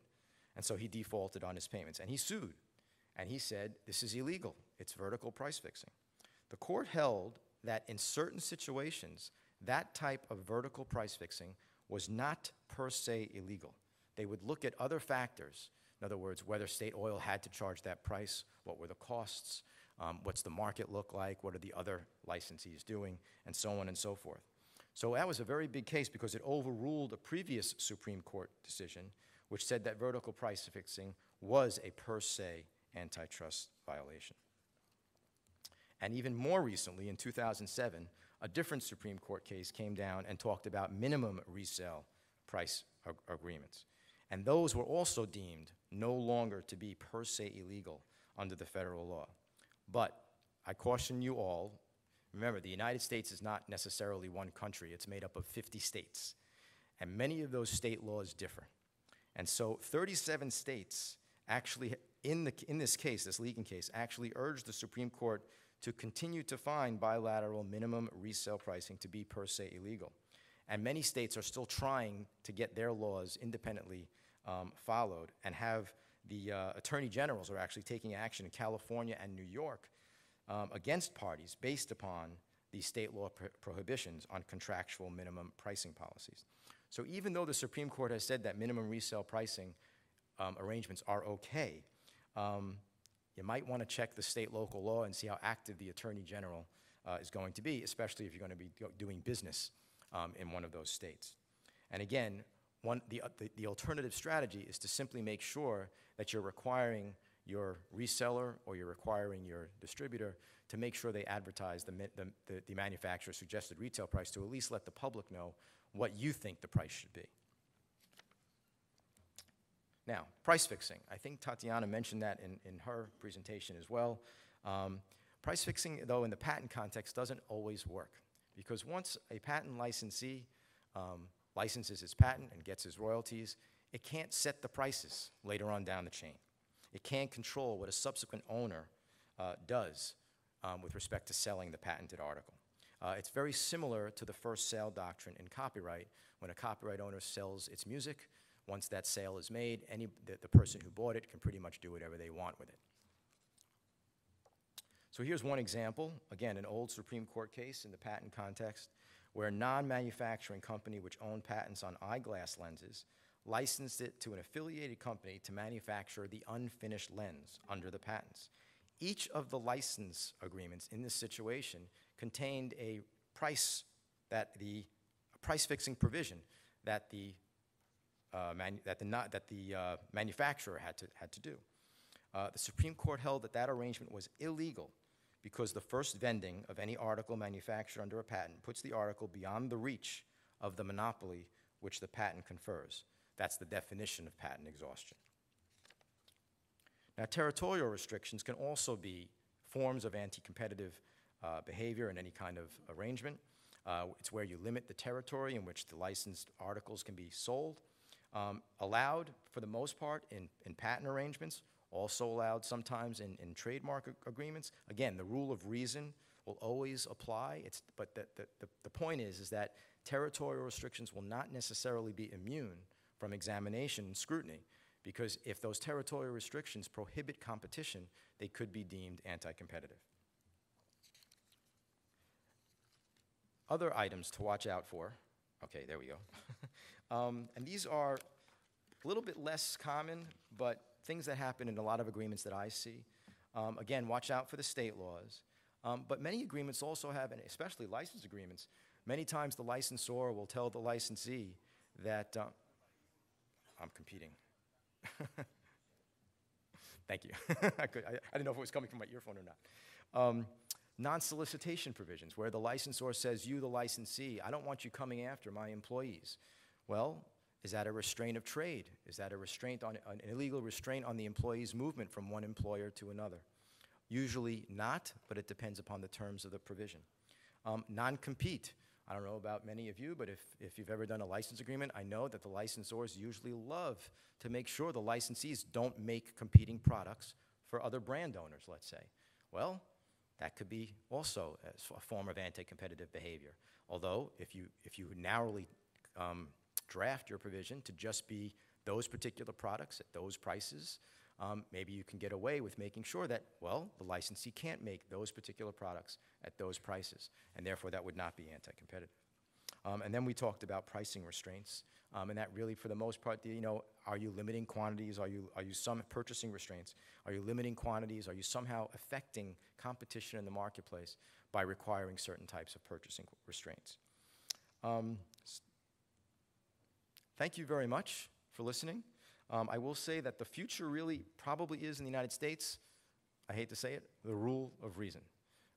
And so he defaulted on his payments and he sued. And he said, This is illegal. It's vertical price fixing. The court held that in certain situations, that type of vertical price fixing was not per se illegal. They would look at other factors, in other words, whether state oil had to charge that price, what were the costs, um, what's the market look like? What are the other licensees doing? And so on and so forth. So that was a very big case because it overruled a previous Supreme Court decision, which said that vertical price fixing was a per se antitrust violation. And even more recently, in 2007, a different Supreme Court case came down and talked about minimum resale price ag agreements. And those were also deemed no longer to be per se illegal under the federal law. But I caution you all, remember, the United States is not necessarily one country. It's made up of 50 states. And many of those state laws differ. And so 37 states actually, in, the, in this case, this Legan case, actually urged the Supreme Court to continue to find bilateral minimum resale pricing to be per se illegal. And many states are still trying to get their laws independently um, followed and have the uh, attorney generals are actually taking action in California and New York um, against parties based upon these state law prohibitions on contractual minimum pricing policies. So even though the Supreme Court has said that minimum resale pricing um, arrangements are okay, um, you might want to check the state local law and see how active the attorney general uh, is going to be, especially if you're going to be doing business um, in one of those states. And again, one, the, uh, the, the alternative strategy is to simply make sure that you're requiring your reseller or you're requiring your distributor to make sure they advertise the, the, the, the manufacturer's suggested retail price to at least let the public know what you think the price should be. Now, price fixing. I think Tatiana mentioned that in, in her presentation as well. Um, price fixing, though, in the patent context doesn't always work because once a patent licensee um, licenses his patent and gets his royalties, it can't set the prices later on down the chain. It can't control what a subsequent owner uh, does um, with respect to selling the patented article. Uh, it's very similar to the first sale doctrine in copyright. When a copyright owner sells its music, once that sale is made, any, the, the person who bought it can pretty much do whatever they want with it. So here's one example, again, an old Supreme Court case in the patent context where a non manufacturing company which owned patents on eyeglass lenses licensed it to an affiliated company to manufacture the unfinished lens under the patents. Each of the license agreements in this situation contained a price that the price fixing provision that the uh, that the, not, that the uh, manufacturer had to, had to do. Uh, the Supreme Court held that that arrangement was illegal because the first vending of any article manufactured under a patent puts the article beyond the reach of the monopoly which the patent confers. That's the definition of patent exhaustion. Now, territorial restrictions can also be forms of anti-competitive uh, behavior in any kind of arrangement. Uh, it's where you limit the territory in which the licensed articles can be sold. Um, allowed, for the most part, in, in patent arrangements also allowed sometimes in, in trademark ag agreements. Again, the rule of reason will always apply, it's, but the, the, the point is, is that territorial restrictions will not necessarily be immune from examination and scrutiny because if those territorial restrictions prohibit competition, they could be deemed anti-competitive. Other items to watch out for. Okay, there we go. um, and these are a little bit less common, but things that happen in a lot of agreements that I see. Um, again, watch out for the state laws. Um, but many agreements also have, and especially license agreements, many times the licensor will tell the licensee that um, I'm competing. Thank you. I, could, I, I, didn't know if it was coming from my earphone or not. Um, non solicitation provisions, where the licensor says, You, the licensee, I don't want you coming after my employees. Well, is that a restraint of trade? Is that a restraint on an illegal restraint on the employee's movement from one employer to another? Usually not, but it depends upon the terms of the provision. Um, non-compete. I don't know about many of you, but if, if you've ever done a license agreement, I know that the licensors usually love to make sure the licensees don't make competing products for other brand owners, let's say. Well, that could be also a form of anti-competitive behavior. Although, if you, if you narrowly um, draft your provision to just be those particular products at those prices, um, maybe you can get away with making sure that, well, the licensee can't make those particular products at those prices, and therefore that would not be anti-competitive. Um, and then we talked about pricing restraints, um, and that really, for the most part, you know, are you limiting quantities? Are you are you some purchasing restraints? Are you limiting quantities? Are you somehow affecting competition in the marketplace by requiring certain types of purchasing restraints? Um, thank you very much for listening. Um, I will say that the future really probably is in the United States, I hate to say it, the rule of reason.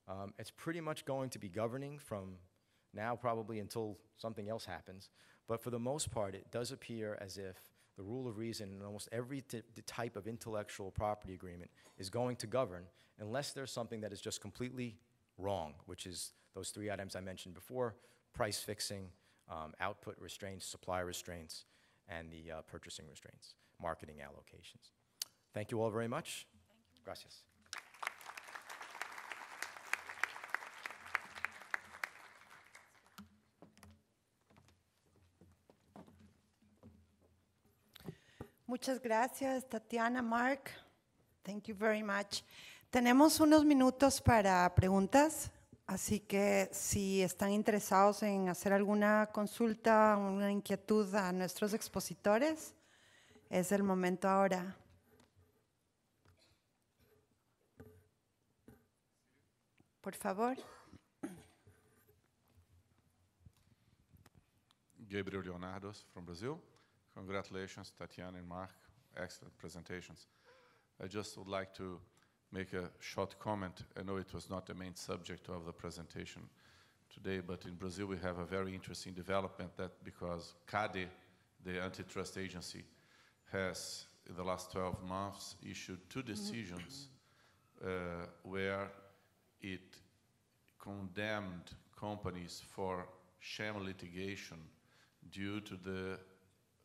Um, it's pretty much going to be governing from now probably until something else happens. But for the most part, it does appear as if the rule of reason in almost every type of intellectual property agreement is going to govern unless there's something that is just completely wrong, which is those three items I mentioned before, price fixing, um, output restraints, supply restraints, and the uh, purchasing restraints, marketing allocations. Thank you all very much. Gracias. Muchas gracias, Tatiana, Mark. Thank you very much. Tenemos unos minutos para preguntas. Así que si están interesados en hacer alguna consulta, una inquietud a nuestros expositores, es el momento ahora. Por favor. Gabriel Leonardos from Brazil. Congratulations, Tatiana and Mark. Excellent presentations. I just would like to make a short comment. I know it was not the main subject of the presentation today, but in Brazil we have a very interesting development that because CADE, the antitrust agency, has in the last 12 months issued two mm-hmm. decisions uh, where it condemned companies for sham litigation due to the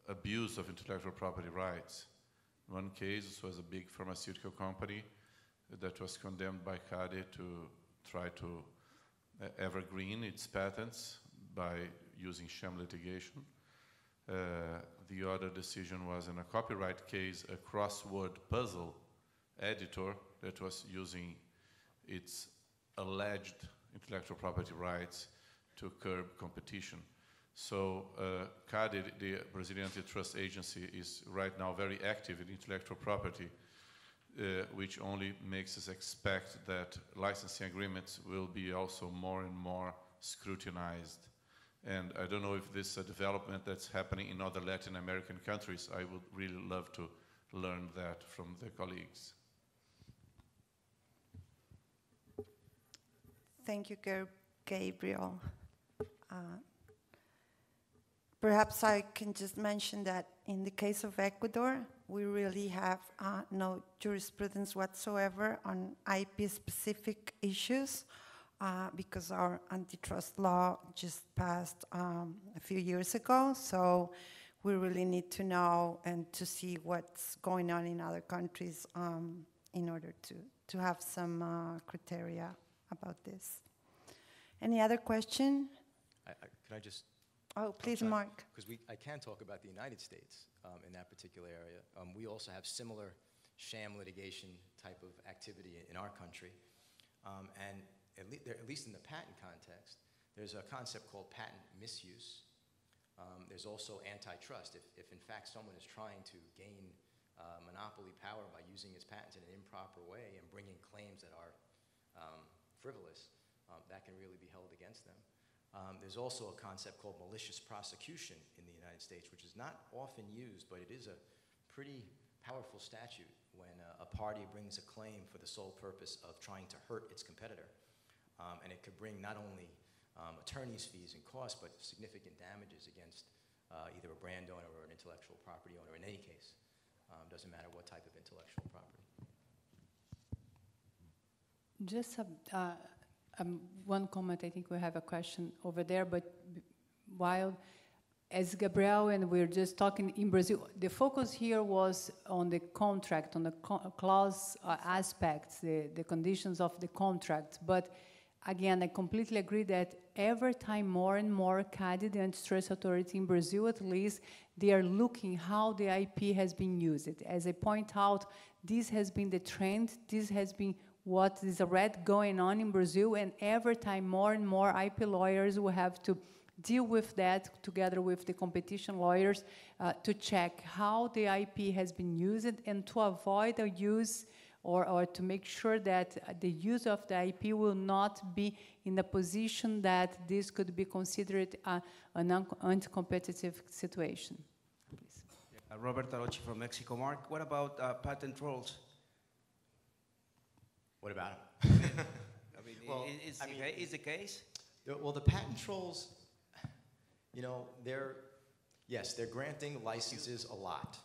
abuse of intellectual property rights. one case, was a big pharmaceutical company that was condemned by Khadi to try to uh, evergreen its patents by using sham litigation. Uh, the other decision was in a copyright case, a crossword puzzle editor that was using its alleged intellectual property rights to curb competition. So uh, CADE, the Brazilian Antitrust Agency, is right now very active in intellectual property uh, which only makes us expect that licensing agreements will be also more and more scrutinized. And I don't know if this is a development that's happening in other Latin American countries. I would really love to learn that from the colleagues. Thank you, Gabriel. Uh, perhaps I can just mention that in the case of Ecuador, we really have uh, no jurisprudence whatsoever on IP-specific issues uh, because our antitrust law just passed um, a few years ago. So we really need to know and to see what's going on in other countries um, in order to, to have some uh, criteria about this. Any other question? I, I, can I just? Oh, please, Mark. Because I can talk about the United States um, in that particular area. Um, we also have similar sham litigation type of activity in our country. Um, and at, le at, least in the patent context, there's a concept called patent misuse. Um, there's also antitrust. If, if, in fact someone is trying to gain uh, monopoly power by using its patents in an improper way and bringing claims that are um, frivolous, um, that can really be held against them. Um, there's also a concept called malicious prosecution in the United States, which is not often used, but it is a pretty powerful statute when a, uh, a party brings a claim for the sole purpose of trying to hurt its competitor. Um, and it could bring not only um, attorney's fees and costs, but significant damages against uh, either a brand owner or an intellectual property owner in any case. Um, doesn't matter what type of intellectual property. Just a, uh, um, one comment, I think we have a question over there, but while as Gabriel and we are just talking in Brazil, the focus here was on the contract, on the clause uh, aspects, the, the conditions of the contract. But again, I completely agree that every time more and more CAD, the antitrust authority in Brazil at least, they are looking how the IP has been used. As I point out, this has been the trend, this has been what is already going on in Brazil, and every time more and more IP lawyers will have to deal with that together with the competition lawyers uh, to check how the IP has been used and to avoid the use or, or to make sure that the use of the IP will not be in the position that this could be considered a, an anti-competitive situation. Please. Uh, Robert Arochi from Mexico. Mark, what about uh, patent trolls? What about him? I mean, well, is, I mean, is the case? Well, the patent trolls, you know, they're, yes, they're granting licenses a lot.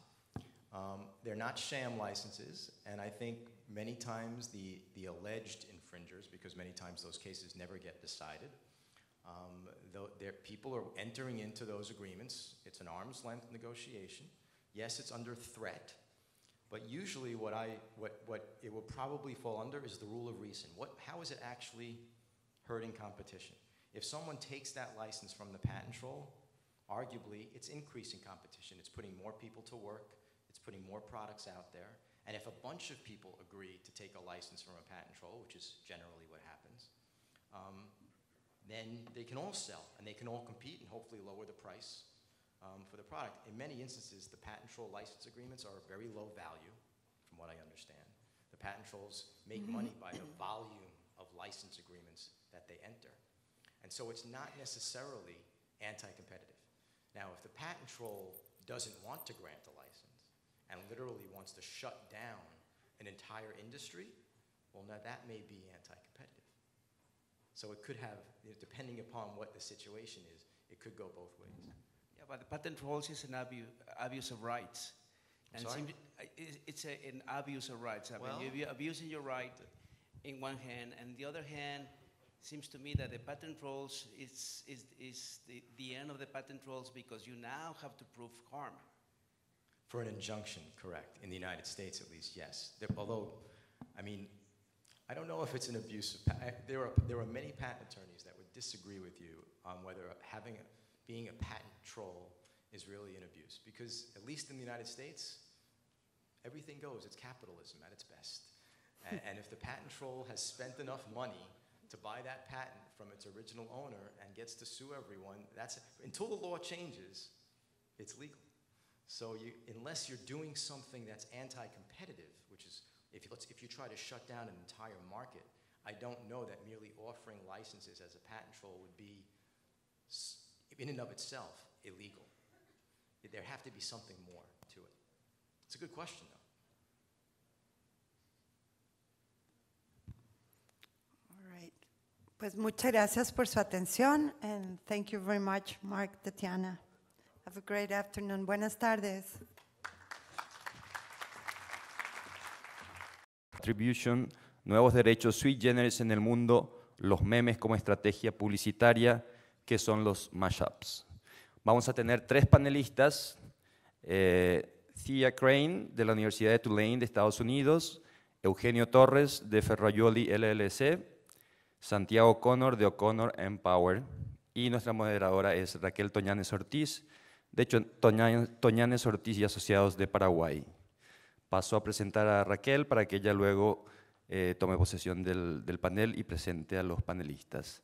Um, they're not sham licenses, and I think many times the, the alleged infringers, because many times those cases never get decided, um, people are entering into those agreements. It's an arm's length negotiation. Yes, it's under threat, but usually what, I, what, what it will probably fall under is the rule of reason. What, how is it actually hurting competition? If someone takes that license from the patent troll, arguably it's increasing competition. It's putting more people to work. It's putting more products out there. And if a bunch of people agree to take a license from a patent troll, which is generally what happens, um, then they can all sell and they can all compete and hopefully lower the price um, for the product. In many instances, the patent troll license agreements are very low value, from what I understand. The patent trolls make money mm-hmm. by the volume of license agreements that they enter. And so it's not necessarily anti-competitive. Now, if the patent troll doesn't want to grant a license and literally wants to shut down an entire industry, well, now that may be anti-competitive. So it could have, depending upon what the situation is, it could go both ways. Yeah, but the patent trolls is an abuse, abuse of rights. And sorry? It's a, an abuse of rights. I well, mean, you're abusing your right in one hand, and the other hand, seems to me that the patent trolls is, is, is the, the end of the patent trolls because you now have to prove harm. For an injunction, correct. In the United States, at least, yes. There, although, I mean, I don't know if it's an abuse of, eh, there are, there are many patent attorneys that would disagree with you on whether having being a patent troll is really an abuse. Because, at least in the United States, everything goes. It's capitalism at its best. and, and if the patent troll has spent enough money to buy that patent from its original owner and gets to sue everyone, that's until the law changes, it's legal. So you, unless you're doing something that's anti-competitive, which is if, if you try to shut down an entire market, I don't know that merely offering licenses as a patent troll would be in and of itself illegal. There have to be something more to it. It's a good question, though. All right. Pues muchas gracias por su atención, and thank you very much, Mark, Tatiana. Have a great afternoon. Buenas tardes. Attribution, nuevos derechos sui generis en el mundo, los memes como estrategia publicitaria que son los mashups. Vamos a tener tres panelistas, Thea eh, Crane de la Universidad de Tulane de Estados Unidos, Eugenio Torres de Ferroyoli LLC, Santiago O'Connor de O'Connor Empower y nuestra moderadora es Raquel Toñanes Ortiz, de hecho Toñanes Ortiz y Asociados de Paraguay. Paso a presentar a Raquel para que ella luego eh, tome posesión del panel y presente a los panelistas.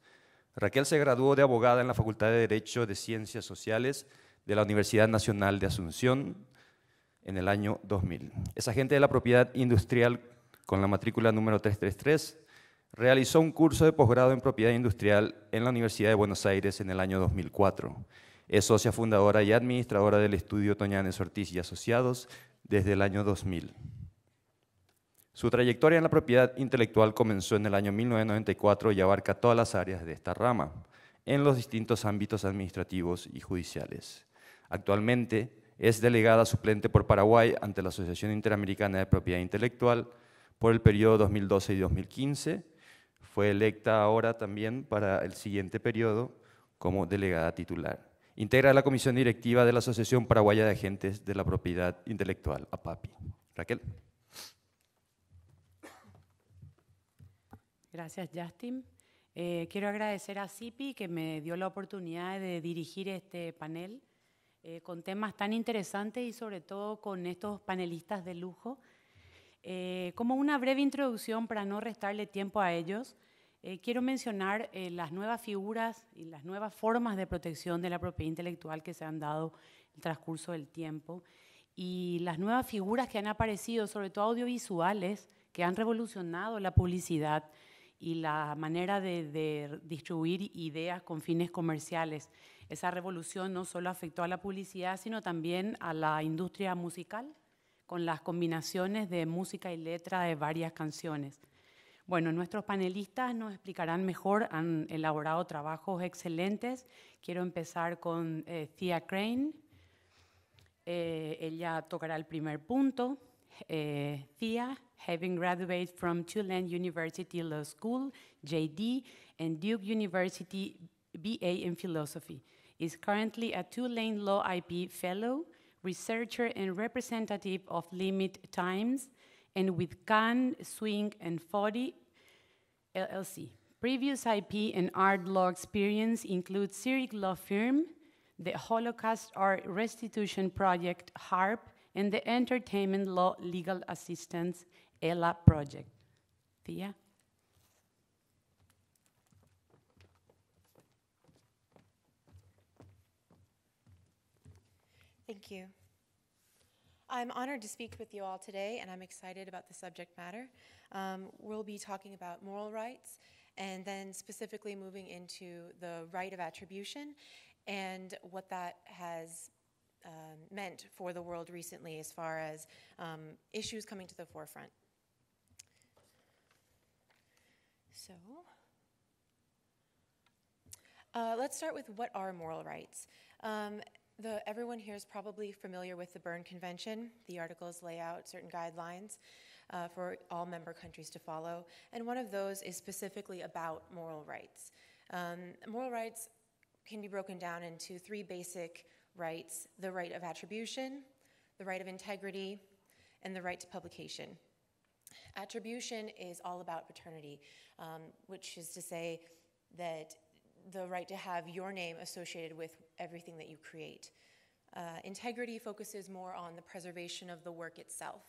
Raquel se graduó de abogada en la Facultad de Derecho de Ciencias Sociales de la Universidad Nacional de Asunción en el año 2000. Es agente de la propiedad industrial con la matrícula número 333. Realizó un curso de posgrado en propiedad industrial en la Universidad de Buenos Aires en el año 2004. Es socia fundadora y administradora del estudio Toñanes Ortiz y Asociados desde el año 2000. Su trayectoria en la propiedad intelectual comenzó en el año 1994 y abarca todas las áreas de esta rama, en los distintos ámbitos administrativos y judiciales. Actualmente es delegada suplente por Paraguay ante la Asociación Interamericana de Propiedad Intelectual por el periodo 2012 y 2015. Fue electa ahora también para el siguiente periodo como delegada titular. Integra la comisión directiva de la Asociación Paraguaya de Agentes de la Propiedad Intelectual, APAPI. Raquel. Gracias, Justin. Eh, quiero agradecer a CIPI que me dio la oportunidad de dirigir este panel eh, con temas tan interesantes y sobre todo con estos panelistas de lujo. Eh, como una breve introducción para no restarle tiempo a ellos, quiero mencionar las nuevas figuras y las nuevas formas de protección de la propiedad intelectual que se han dado en el transcurso del tiempo y las nuevas figuras que han aparecido, sobre todo audiovisuales, que han revolucionado la publicidad y la manera de, distribuir ideas con fines comerciales. Esa revolución no solo afectó a la publicidad, sino también a la industria musical, con las combinaciones de música y letra de varias canciones. Bueno, nuestros panelistas nos explicarán mejor, han elaborado trabajos excelentes. Quiero empezar con eh, Thea Crane. Eh, ella tocará el primer punto. Eh, Thea, having graduated from Tulane University Law School, JD, and Duke University BA in Philosophy. Is currently a Tulane Law IP Fellow, researcher and representative of Limit Times, and with Khan, Swing, and 40 LLC. Previous IP and art law experience include Zurich Law Firm, the Holocaust Art Restitution Project, HARP, and the Entertainment Law Legal Assistance ELA project. Thea? Thank you. I'm honored to speak with you all today, and I'm excited about the subject matter. Um, we'll be talking about moral rights, and then specifically moving into the right of attribution and what that has um, meant for the world recently as far as um, issues coming to the forefront. So, uh, let's start with what are moral rights. Um, the, everyone here is probably familiar with the Berne Convention. The articles lay out certain guidelines uh, for all member countries to follow, and one of those is specifically about moral rights. Um, moral rights can be broken down into three basic rights the right of attribution, the right of integrity, and the right to publication. Attribution is all about paternity, um, which is to say that the right to have your name associated with everything that you create. Uh, integrity focuses more on the preservation of the work itself,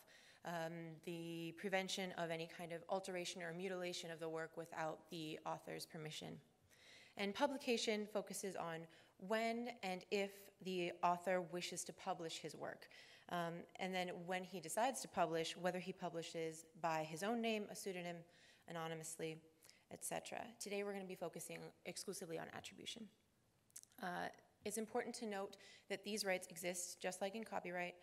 um, the prevention of any kind of alteration or mutilation of the work without the author's permission. And publication focuses on when and if the author wishes to publish his work. Um, and then when he decides to publish, whether he publishes by his own name, a pseudonym, anonymously, etc. Today we're going to be focusing exclusively on attribution. Uh, it's important to note that these rights exist, just like in copyright,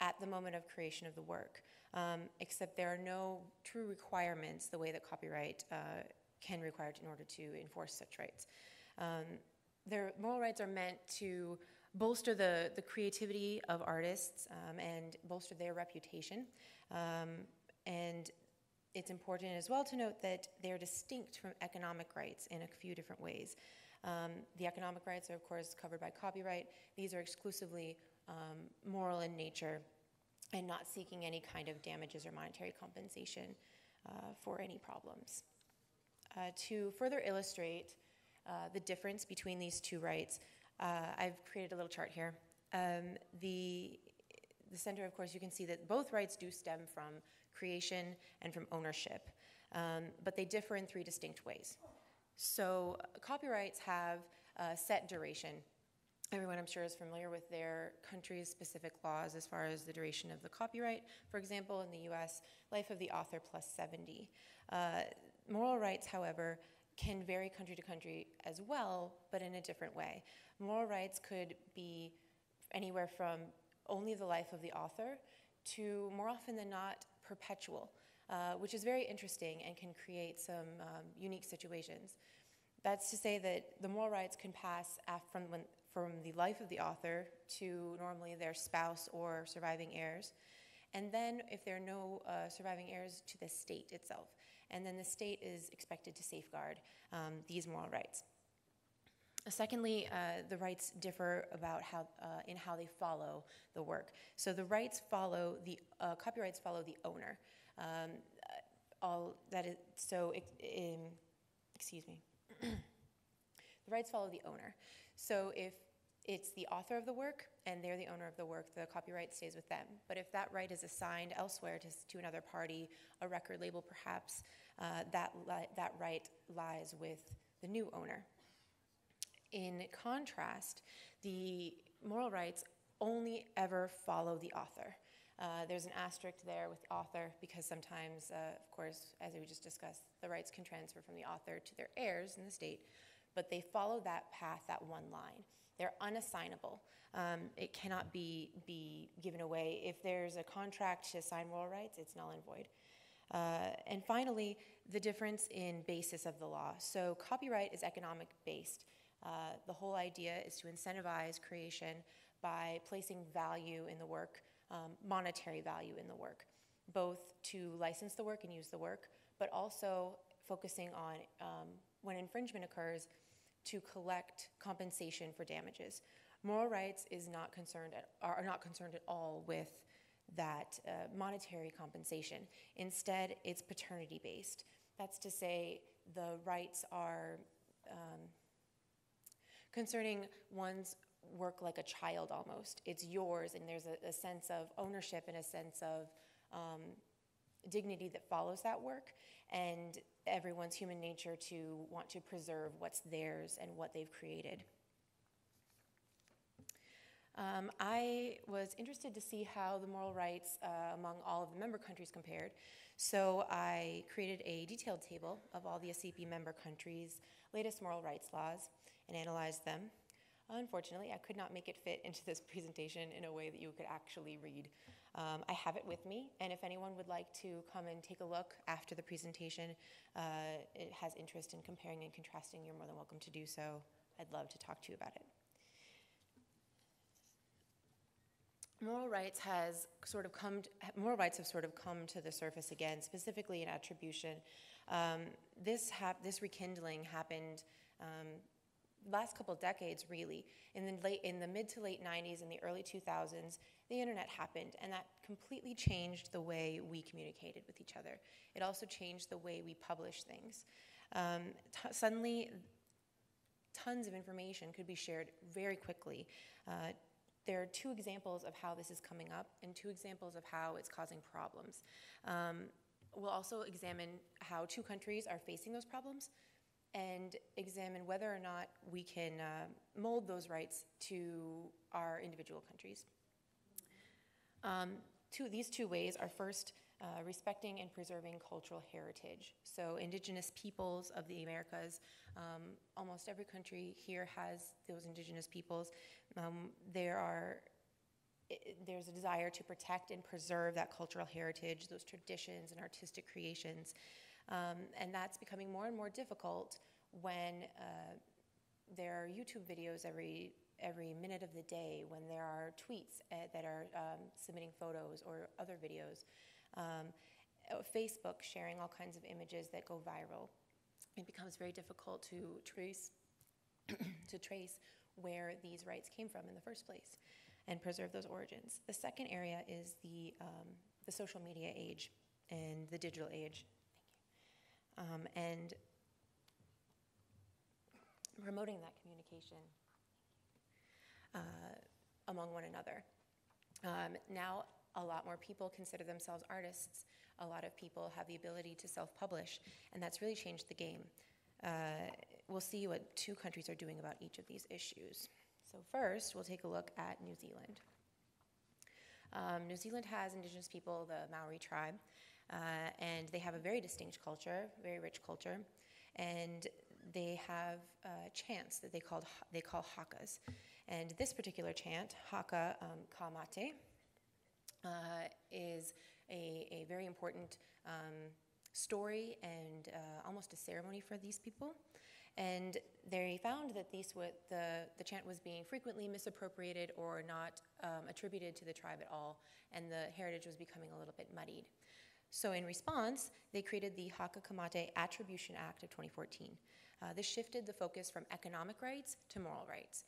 at the moment of creation of the work, um, except there are no true requirements the way that copyright uh, can require in order to enforce such rights. Um, their moral rights are meant to bolster the, the creativity of artists um, and bolster their reputation. Um, and it's important as well to note that they're distinct from economic rights in a few different ways. Um, the economic rights are, of course, covered by copyright. These are exclusively um, moral in nature and not seeking any kind of damages or monetary compensation uh, for any problems. Uh, to further illustrate uh, the difference between these two rights. Uh, I've created a little chart here. Um, the, the center, of course, you can see that both rights do stem from creation and from ownership, um, but they differ in three distinct ways. So, uh, copyrights have a set duration. Everyone, I'm sure, is familiar with their country's specific laws as far as the duration of the copyright. For example, in the US, life of the author plus 70. Uh, moral rights, however, can vary country to country as well, but in a different way. Moral rights could be anywhere from only the life of the author to more often than not perpetual, uh, which is very interesting and can create some um, unique situations. That's to say that the moral rights can pass from, when, from the life of the author to normally their spouse or surviving heirs. And then, if there are no uh, surviving heirs, to the state itself and then the state is expected to safeguard um, these moral rights. Secondly, uh, the rights differ about how uh, in how they follow the work. So the rights follow the uh, copyrights follow the owner. Um, uh, all that is so. excuse me. the rights follow the owner. So if it's the author of the work, and they're the owner of the work, the copyright stays with them. But if that right is assigned elsewhere to, to another party, a record label perhaps, uh, that, li- that right lies with the new owner. In contrast, the moral rights only ever follow the author. Uh, there's an asterisk there with author because sometimes, uh, of course, as we just discussed, the rights can transfer from the author to their heirs in the state, but they follow that path, that one line. They're unassignable. Um, it cannot be, be given away. If there's a contract to assign royal rights, it's null and void. Uh, and finally, the difference in basis of the law. So copyright is economic based. Uh, the whole idea is to incentivize creation by placing value in the work, um, monetary value in the work, both to license the work and use the work, but also focusing on um, when infringement occurs, to collect compensation for damages. Moral rights is not concerned at, are not concerned at all with that uh, monetary compensation. Instead, it's paternity based. That's to say, the rights are um, concerning one's work like a child almost. It's yours, and there's a, a sense of ownership and a sense of um, dignity that follows that work. And everyone's human nature to want to preserve what's theirs and what they've created. Um, I was interested to see how the moral rights uh, among all of the member countries compared, so I created a detailed table of all the ACP member countries' latest moral rights laws and analyzed them. Unfortunately, I could not make it fit into this presentation in a way that you could actually read. Um, I have it with me, and if anyone would like to come and take a look after the presentation, uh, it has interest in comparing and contrasting, you're more than welcome to do so. I'd love to talk to you about it. Moral rights has sort of come. To, moral rights have sort of come to the surface again, specifically in attribution. Um, this hap- this rekindling happened um, last couple decades really in the late in the mid to late 90s and the early 2000s the internet happened and that completely changed the way we communicated with each other it also changed the way we publish things um, suddenly tons of information could be shared very quickly uh, there are two examples of how this is coming up and two examples of how it's causing problems um, we'll also examine how two countries are facing those problems and examine whether or not we can uh, mold those rights to our individual countries. Um, two, these two ways are first, uh, respecting and preserving cultural heritage. So, indigenous peoples of the Americas, um, almost every country here has those indigenous peoples. Um, there are there's a desire to protect and preserve that cultural heritage, those traditions and artistic creations. Um, and that's becoming more and more difficult when uh, there are YouTube videos every every minute of the day, when there are tweets uh, that are um, submitting photos or other videos, um, uh, Facebook sharing all kinds of images that go viral. It becomes very difficult to trace to trace where these rights came from in the first place and preserve those origins. The second area is the, um, the social media age and the digital age um, and promoting that communication uh, among one another. Um, now, a lot more people consider themselves artists. A lot of people have the ability to self publish, and that's really changed the game. Uh, we'll see what two countries are doing about each of these issues. So, first, we'll take a look at New Zealand. Um, New Zealand has indigenous people, the Maori tribe, uh, and they have a very distinct culture, very rich culture, and they have uh, chants that they called they call hakas, and this particular chant, haka um, kamate, uh, is a, a, very important um, story and uh, almost a ceremony for these people. And they found that these were, the, the chant was being frequently misappropriated or not um, attributed to the tribe at all, and the heritage was becoming a little bit muddied. So in response, they created the Hakakamate Attribution Act of 2014. Uh, this shifted the focus from economic rights to moral rights.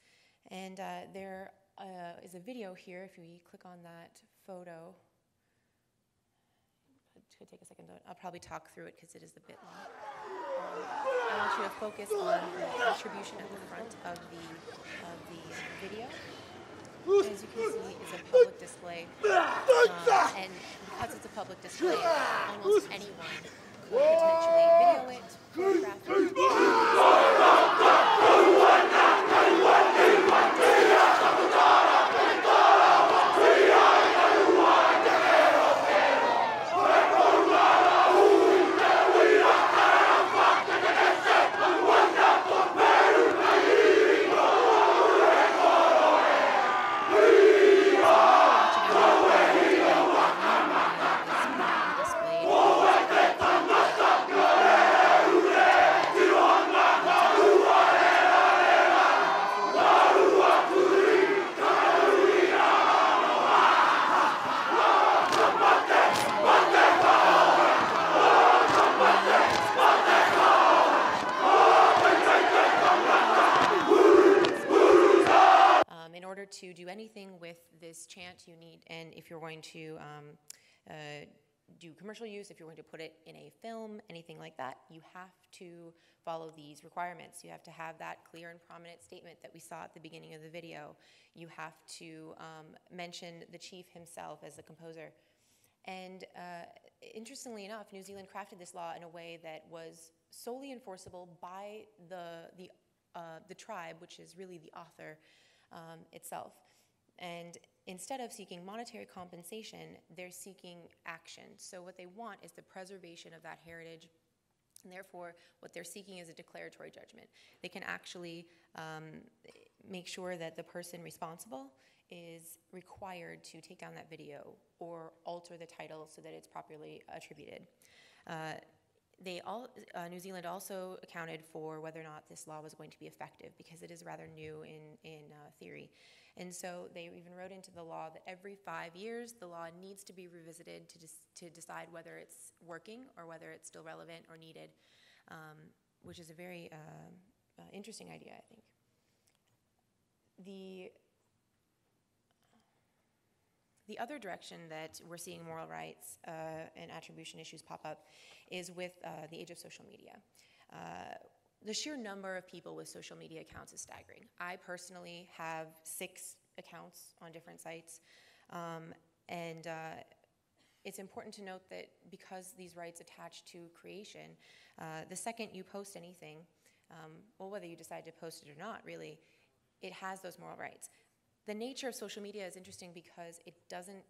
And uh, there uh, is a video here, if we click on that photo, it's take a second, I'll probably talk through it because it is a bit long. Um, I want you to focus on the attribution at the front of the, of the video as you can see, is a public display. Um, and because it's a public display, almost anyone could potentially video it, photograph it. if you're going to um, uh, do commercial use, if you're going to put it in a film, anything like that, you have to follow these requirements. You have to have that clear and prominent statement that we saw at the beginning of the video. You have to um, mention the chief himself as the composer. And uh, interestingly enough, New Zealand crafted this law in a way that was solely enforceable by the, the, uh, the tribe, which is really the author um, itself. And Instead of seeking monetary compensation, they're seeking action. So what they want is the preservation of that heritage. And therefore, what they're seeking is a declaratory judgment. They can actually um, make sure that the person responsible is required to take down that video or alter the title so that it's properly attributed. Uh, they all, uh, New Zealand also accounted for whether or not this law was going to be effective because it is rather new in, in uh, theory. And so they even wrote into the law that every five years, the law needs to be revisited to, to decide whether it's working or whether it's still relevant or needed, um, which is a very uh, uh, interesting idea, I think. The the other direction that we're seeing moral rights uh, and attribution issues pop up is with uh, the age of social media. Uh, the sheer number of people with social media accounts is staggering. I personally have six accounts on different sites, um, and uh, it's important to note that because these rights attach to creation, uh, the second you post anything, um, well, whether you decide to post it or not, really, it has those moral rights. The nature of social media is interesting because it doesn't,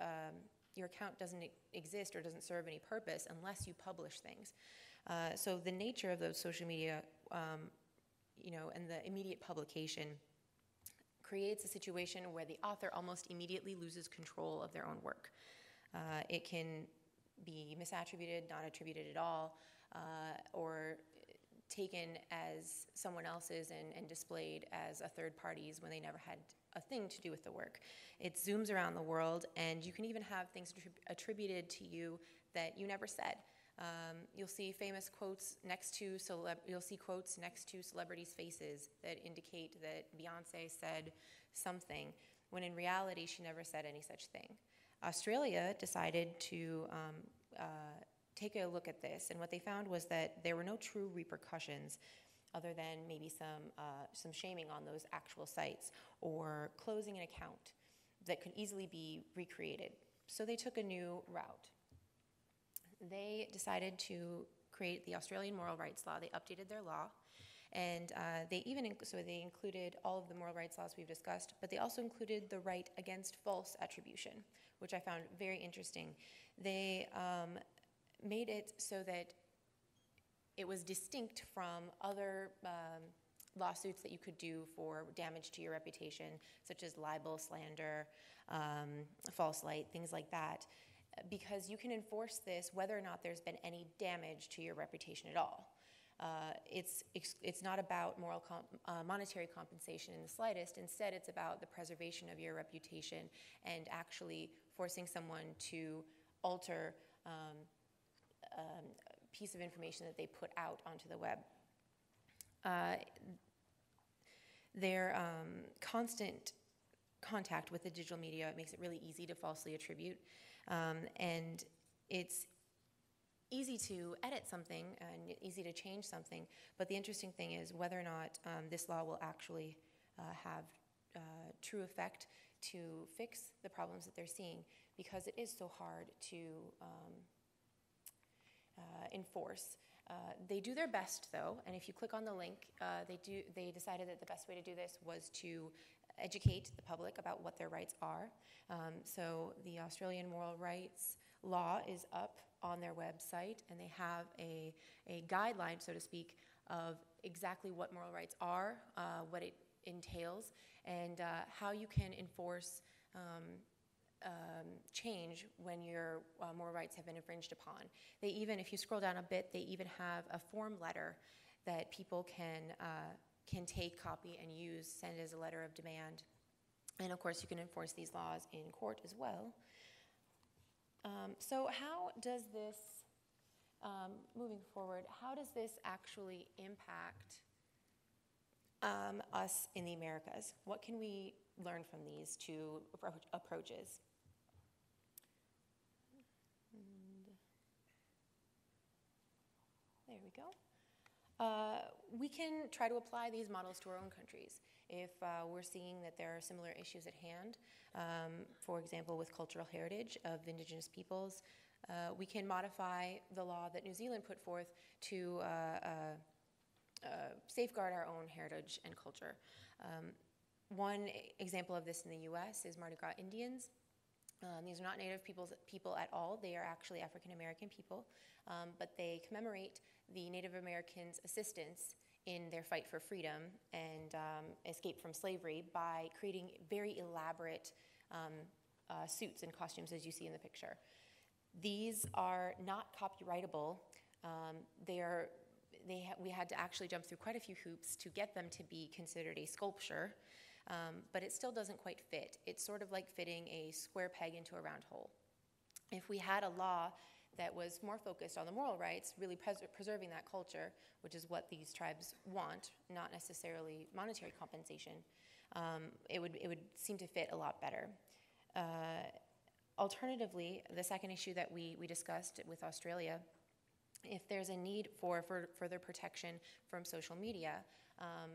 um, your account doesn't exist or doesn't serve any purpose unless you publish things. Uh, so the nature of those social media, um, you know, and the immediate publication creates a situation where the author almost immediately loses control of their own work. Uh, it can be misattributed, not attributed at all, uh, or taken as someone else's and, and, displayed as a third party's when they never had a thing to do with the work. It zooms around the world, and you can even have things attrib attributed to you that you never said. Um, you'll see famous quotes next to you'll see quotes next to celebrities' faces that indicate that Beyonce said something when in reality she never said any such thing. Australia decided to um, uh, take a look at this, and what they found was that there were no true repercussions other than maybe some, uh, some shaming on those actual sites or closing an account that could easily be recreated. So they took a new route they decided to create the Australian Moral Rights Law. They updated their law. And uh, they even, so they included all of the moral rights laws we've discussed, but they also included the right against false attribution, which I found very interesting. They um, made it so that it was distinct from other um, lawsuits that you could do for damage to your reputation, such as libel, slander, um, false light, things like that because you can enforce this whether or not there's been any damage to your reputation at all. Uh, it's, it's not about moral comp uh, monetary compensation in the slightest. Instead, it's about the preservation of your reputation and actually forcing someone to alter um, um, a piece of information that they put out onto the web. Uh, their um, constant contact with the digital media makes it really easy to falsely attribute um, and it's easy to edit something and easy to change something, but the interesting thing is whether or not um, this law will actually uh, have uh, true effect to fix the problems that they're seeing because it is so hard to um, uh, enforce. Uh, they do their best though, and if you click on the link, uh, they do. They decided that the best way to do this was to educate the public about what their rights are. Um, so the Australian Moral Rights Law is up on their website, and they have a, a guideline, so to speak, of exactly what moral rights are, uh, what it entails, and uh, how you can enforce um, um, change when your uh, moral rights have been infringed upon. They even, if you scroll down a bit, they even have a form letter that people can uh, can take, copy, and use, send as a letter of demand. And of course, you can enforce these laws in court as well. Um, so, how does this, um, moving forward, how does this actually impact um, us in the Americas? What can we learn from these two approaches? There we go. Uh, we can try to apply these models to our own countries if uh, we're seeing that there are similar issues at hand. Um, for example, with cultural heritage of indigenous peoples, uh, we can modify the law that New Zealand put forth to uh, uh, safeguard our own heritage and culture. Um, one example of this in the US is Mardi Gras Indians. Um, these are not Native peoples, people at all. They are actually African American people, um, but they commemorate the Native Americans' assistance in their fight for freedom and um, escape from slavery by creating very elaborate um, uh, suits and costumes, as you see in the picture. These are not copyrightable. Um, they are. They ha we had to actually jump through quite a few hoops to get them to be considered a sculpture um, but it still doesn't quite fit. It's sort of like fitting a square peg into a round hole. If we had a law that was more focused on the moral rights, really pres preserving that culture, which is what these tribes want, not necessarily monetary compensation, um, it, would, it would seem to fit a lot better. Uh, alternatively, the second issue that we, we discussed with Australia, if there's a need for, for further protection from social media, um,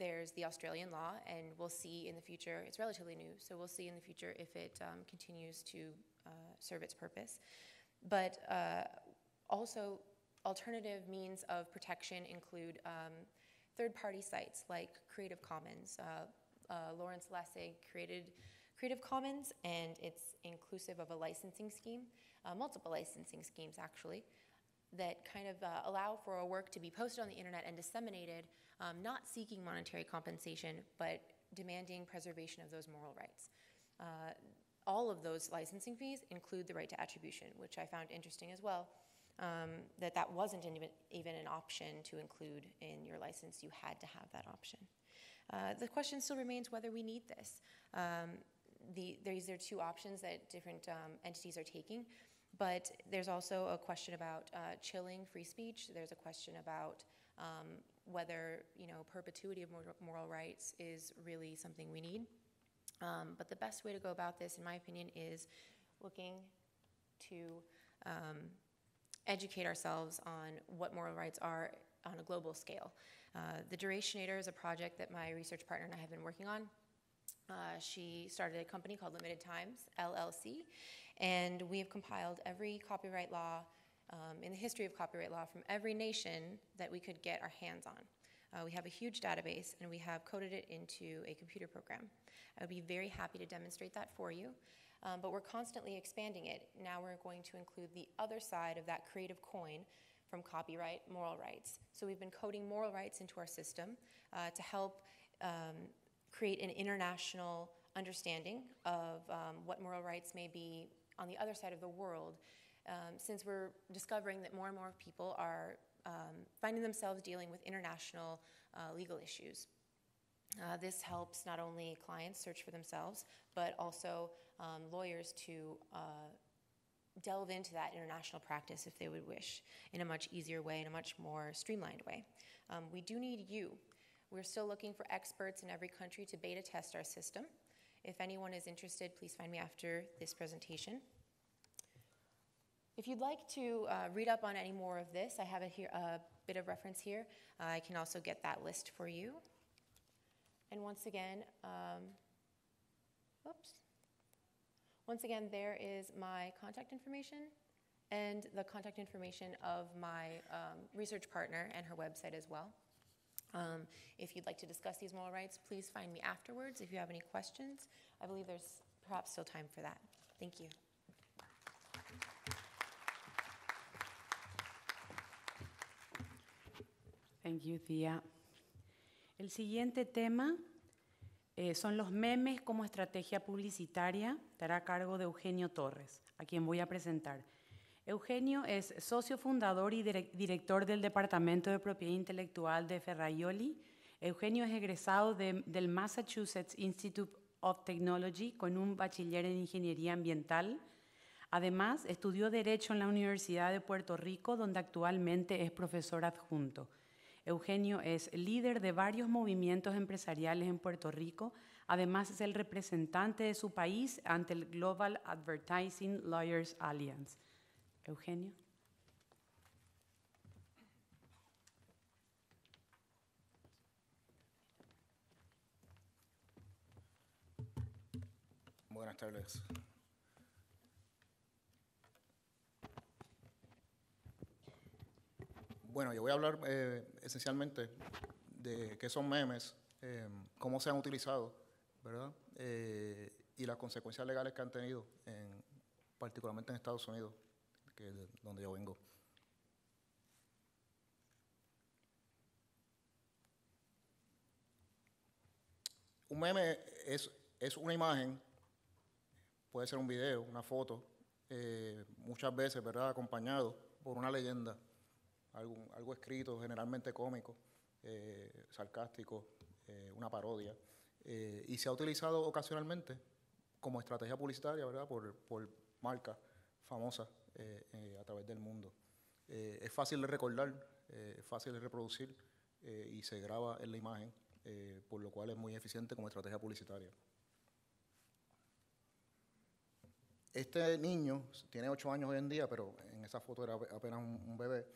there's the Australian law, and we'll see in the future, it's relatively new, so we'll see in the future if it um, continues to uh, serve its purpose. But uh, also, alternative means of protection include um, third party sites like Creative Commons. Uh, uh Lawrence Lessig created Creative Commons, and it's inclusive of a licensing scheme, uh, multiple licensing schemes actually, that kind of uh, allow for a work to be posted on the internet and disseminated um, not seeking monetary compensation, but demanding preservation of those moral rights. Uh, all of those licensing fees include the right to attribution, which I found interesting as well. Um, that that wasn't even, even an option to include in your license. You had to have that option. Uh, the question still remains whether we need this. Um, the, these are two options that different um, entities are taking, but there's also a question about uh, chilling free speech. There's a question about um, whether you know perpetuity of moral rights is really something we need. Um, but the best way to go about this, in my opinion, is looking to um, educate ourselves on what moral rights are on a global scale. Uh, the Durationator is a project that my research partner and I have been working on. Uh, she started a company called Limited Times, LLC, and we have compiled every copyright law um, in the history of copyright law from every nation that we could get our hands on. Uh, we have a huge database and we have coded it into a computer program. I would be very happy to demonstrate that for you, um, but we're constantly expanding it. Now we're going to include the other side of that creative coin from copyright, moral rights. So we've been coding moral rights into our system uh, to help um, create an international understanding of um, what moral rights may be on the other side of the world um, since we're discovering that more and more people are um, finding themselves dealing with international uh, legal issues. Uh, this helps not only clients search for themselves, but also um, lawyers to uh, delve into that international practice if they would wish in a much easier way, in a much more streamlined way. Um, we do need you. We're still looking for experts in every country to beta test our system. If anyone is interested, please find me after this presentation. If you'd like to uh, read up on any more of this, I have a, here, a bit of reference here. Uh, I can also get that list for you. And once again, um, oops. Once again, there is my contact information and the contact information of my um, research partner and her website as well. Um, if you'd like to discuss these moral rights, please find me afterwards if you have any questions. I believe there's perhaps still time for that. Thank you. El siguiente tema eh, son los memes como estrategia publicitaria. Estará a cargo de Eugenio Torres, a quien voy a presentar. Eugenio es socio fundador y director del Departamento de Propiedad Intelectual de Ferraioli. Eugenio es egresado del Massachusetts Institute of Technology con un bachiller en Ingeniería Ambiental. Además, estudió Derecho en la Universidad de Puerto Rico, donde actualmente es profesor adjunto. Eugenio es líder de varios movimientos empresariales en Puerto Rico, además es el representante de su país ante el Global Advertising Lawyers Alliance. Eugenio. Buenas tardes. bueno, yo voy a hablar eh, esencialmente de qué son memes, eh, cómo se han utilizado, ¿verdad? Eh, y las consecuencias legales que han tenido, particularmente en Estados Unidos, que es donde yo vengo. Un meme es, es una imagen, puede ser un video, una foto, muchas veces, ¿verdad? Acompañado por una leyenda algo, escrito, generalmente cómico, eh, sarcástico, eh, una parodia, eh, y se ha utilizado ocasionalmente como estrategia publicitaria, ¿verdad?, por, marcas famosas a través del mundo. es fácil de recordar, es fácil de reproducir y se graba en la imagen, por lo cual es muy eficiente como estrategia publicitaria. Este niño tiene ocho años hoy en día, pero en esa foto era apenas un bebé.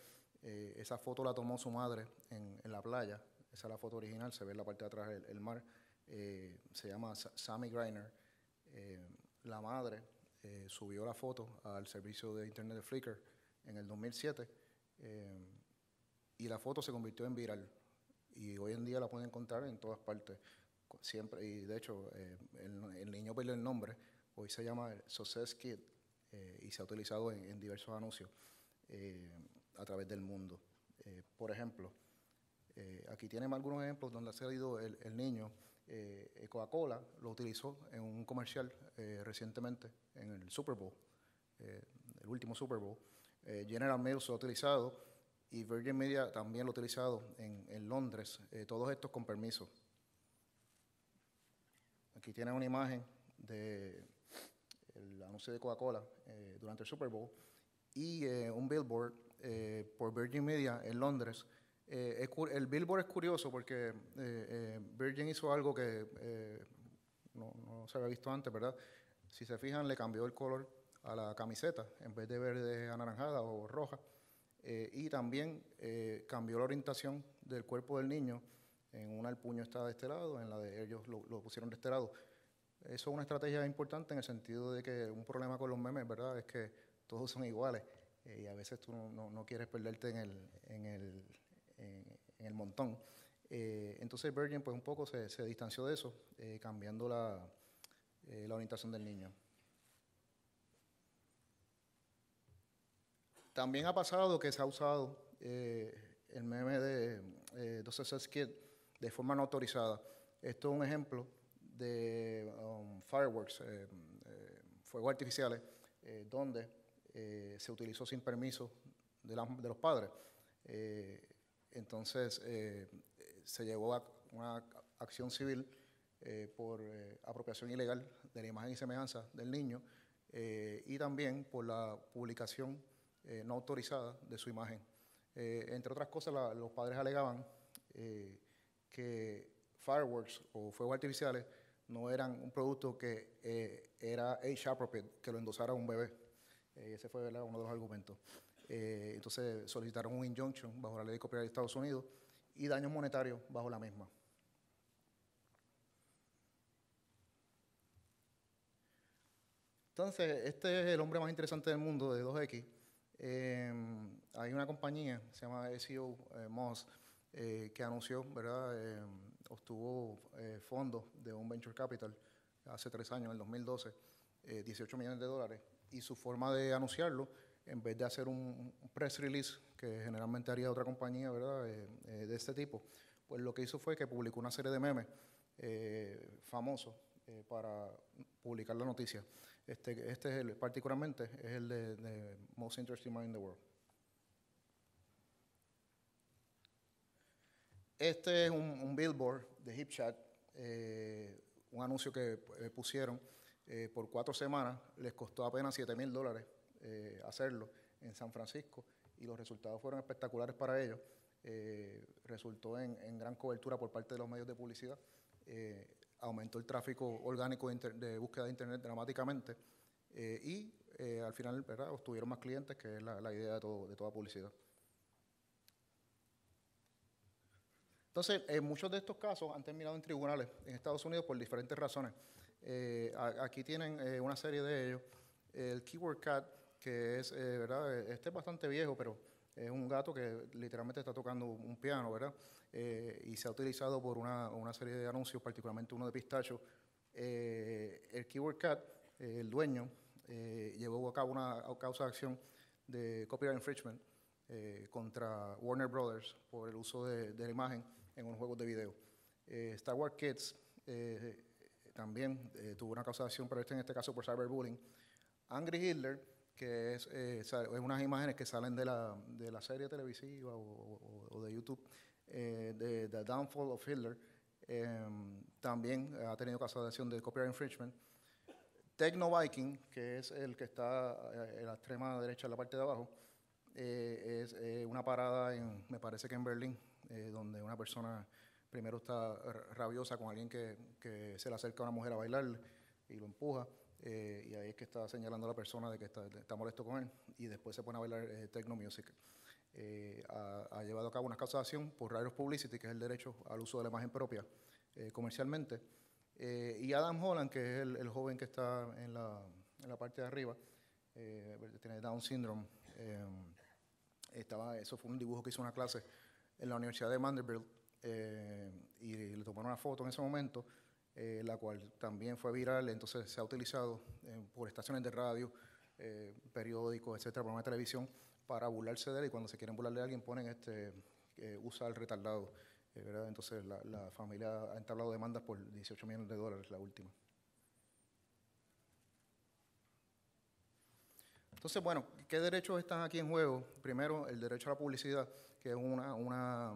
Eh, esa foto la tomó su madre en, la playa. Esa es la foto original, se ve en la parte de atrás el, mar. Eh, se llama Sammy griner eh, la madre subió la foto al servicio de Internet de Flickr en el 2007 y la foto se convirtió en viral. Y hoy en día la pueden encontrar en todas partes. Siempre, y de hecho, el, niño perdió el nombre. Hoy se llama Success Kid y se ha utilizado en, diversos anuncios a través del mundo. Eh, por ejemplo, eh, aquí tienen algunos ejemplos donde ha salido el, el niño. Eh, Coca-Cola lo utilizó en un comercial recientemente, en el Super Bowl, el último Super Bowl. General Mills lo ha utilizado y Virgin Media también lo ha utilizado en, en Londres, todos estos con permiso. Aquí tienen una imagen del de anuncio de Coca-Cola durante el Super Bowl y un billboard eh, por Virgin Media en Londres. Eh, el Billboard es curioso porque eh, Virgin hizo algo que no, se había visto antes, ¿verdad? Si se fijan, le cambió el color a la camiseta en vez de verde anaranjada o roja. y también cambió la orientación del cuerpo del niño. En una el puño está de este lado, en la de ellos lo, lo pusieron de este lado. Eso es una estrategia importante en el sentido de que un problema con los memes, ¿verdad? Es que todos son iguales. Eh, y a veces tú no, quieres perderte en el, en el, en, el montón. Eh, entonces Virgin pues un poco se, distanció de eso, eh, cambiando la, orientación del niño. También ha pasado que se ha usado el meme de 12 de forma no autorizada. Esto es un ejemplo de um, fireworks, fuegos artificiales, donde eh, se utilizó sin permiso de, los padres. Eh, entonces eh, se llevó a una acción civil por apropiación ilegal de la imagen y semejanza del niño y también por la publicación no autorizada de su imagen. entre otras cosas, los padres alegaban que fireworks o fuegos artificiales no eran un producto que era age appropriate, que lo endosara un bebé. Eh, ese fue uno de los argumentos. Eh, entonces solicitaron un injunction bajo la ley de copyright de Estados Unidos y daños monetarios bajo la misma. Entonces, este es el hombre más interesante del mundo de 2X. Em, hay una compañía, se llama SEO eh, Moss, que anunció, ¿verdad? Em, obtuvo fondos de un venture capital hace tres años, en el 2012, 18 millones de dólares, y su forma de anunciarlo, en vez de hacer un, press release, que generalmente haría otra compañía, ¿verdad?, eh, eh, de este tipo, pues lo que hizo fue que publicó una serie de memes eh, famosos para publicar la noticia. Este, este es particularmente es el de, Most Interesting Mind in the World. Este es un, billboard de HipChat, un anuncio que pusieron eh, por cuatro semanas, les costó apenas 7 mil dólares eh, hacerlo en San Francisco y los resultados fueron espectaculares para ellos. Eh, resultó en, gran cobertura por parte de los medios de publicidad, aumentó el tráfico orgánico de, búsqueda de Internet dramáticamente y al final obtuvieron más clientes, que es la, idea de, de toda publicidad. Entonces, en muchos de estos casos han terminado en tribunales en Estados Unidos por diferentes razones. Eh, aquí tienen eh, una serie de ellos. El Keyword Cat, que es, eh, ¿verdad? Este es bastante viejo, pero es un gato que literalmente está tocando un piano, ¿verdad? y se ha utilizado por una, una, serie de anuncios, particularmente uno de pistacho. el Keyword Cat, el dueño, llevó a cabo una causa de acción de copyright infringement contra Warner Brothers por el uso de, de, la imagen en unos juegos de video. Star Wars Kids también eh, tuvo una causación, de acción este, en este caso por cyberbullying. Angry Hitler, que es, eh, es unas imágenes que salen de la, de la serie televisiva o, de YouTube, eh, de The Downfall of Hitler, em, también ha tenido causación de copyright infringement. Techno Viking, que es el que está en la extrema derecha, en la parte de abajo, es una parada, en, me parece que en Berlín, donde una persona primero está rabiosa con alguien que, se le acerca a una mujer a bailar y lo empuja, eh, y ahí es que está señalando a la persona de que está, molesto con él, y después se pone a bailar eh, techno music. Eh, ha, llevado a cabo una causa por Rarios Publicity, que es el derecho al uso de la imagen propia comercialmente. y Adam Holland, que es el, joven que está en la, parte de arriba, tiene Down syndrome. estaba, eso fue un dibujo que hizo una clase en la Universidad de Vanderbilt eh, y le tomaron una foto en ese momento, eh, la cual también fue viral, entonces se ha utilizado eh, por estaciones de radio, periódicos, etcétera, programas de televisión, para burlarse de él y cuando se quieren burlar de alguien ponen este, usa el retardado. Entonces la, la familia ha entablado demandas por 18 millones de dólares, la última. Entonces, bueno, ¿qué derechos están aquí en juego? Primero, el derecho a la publicidad, que es una, una,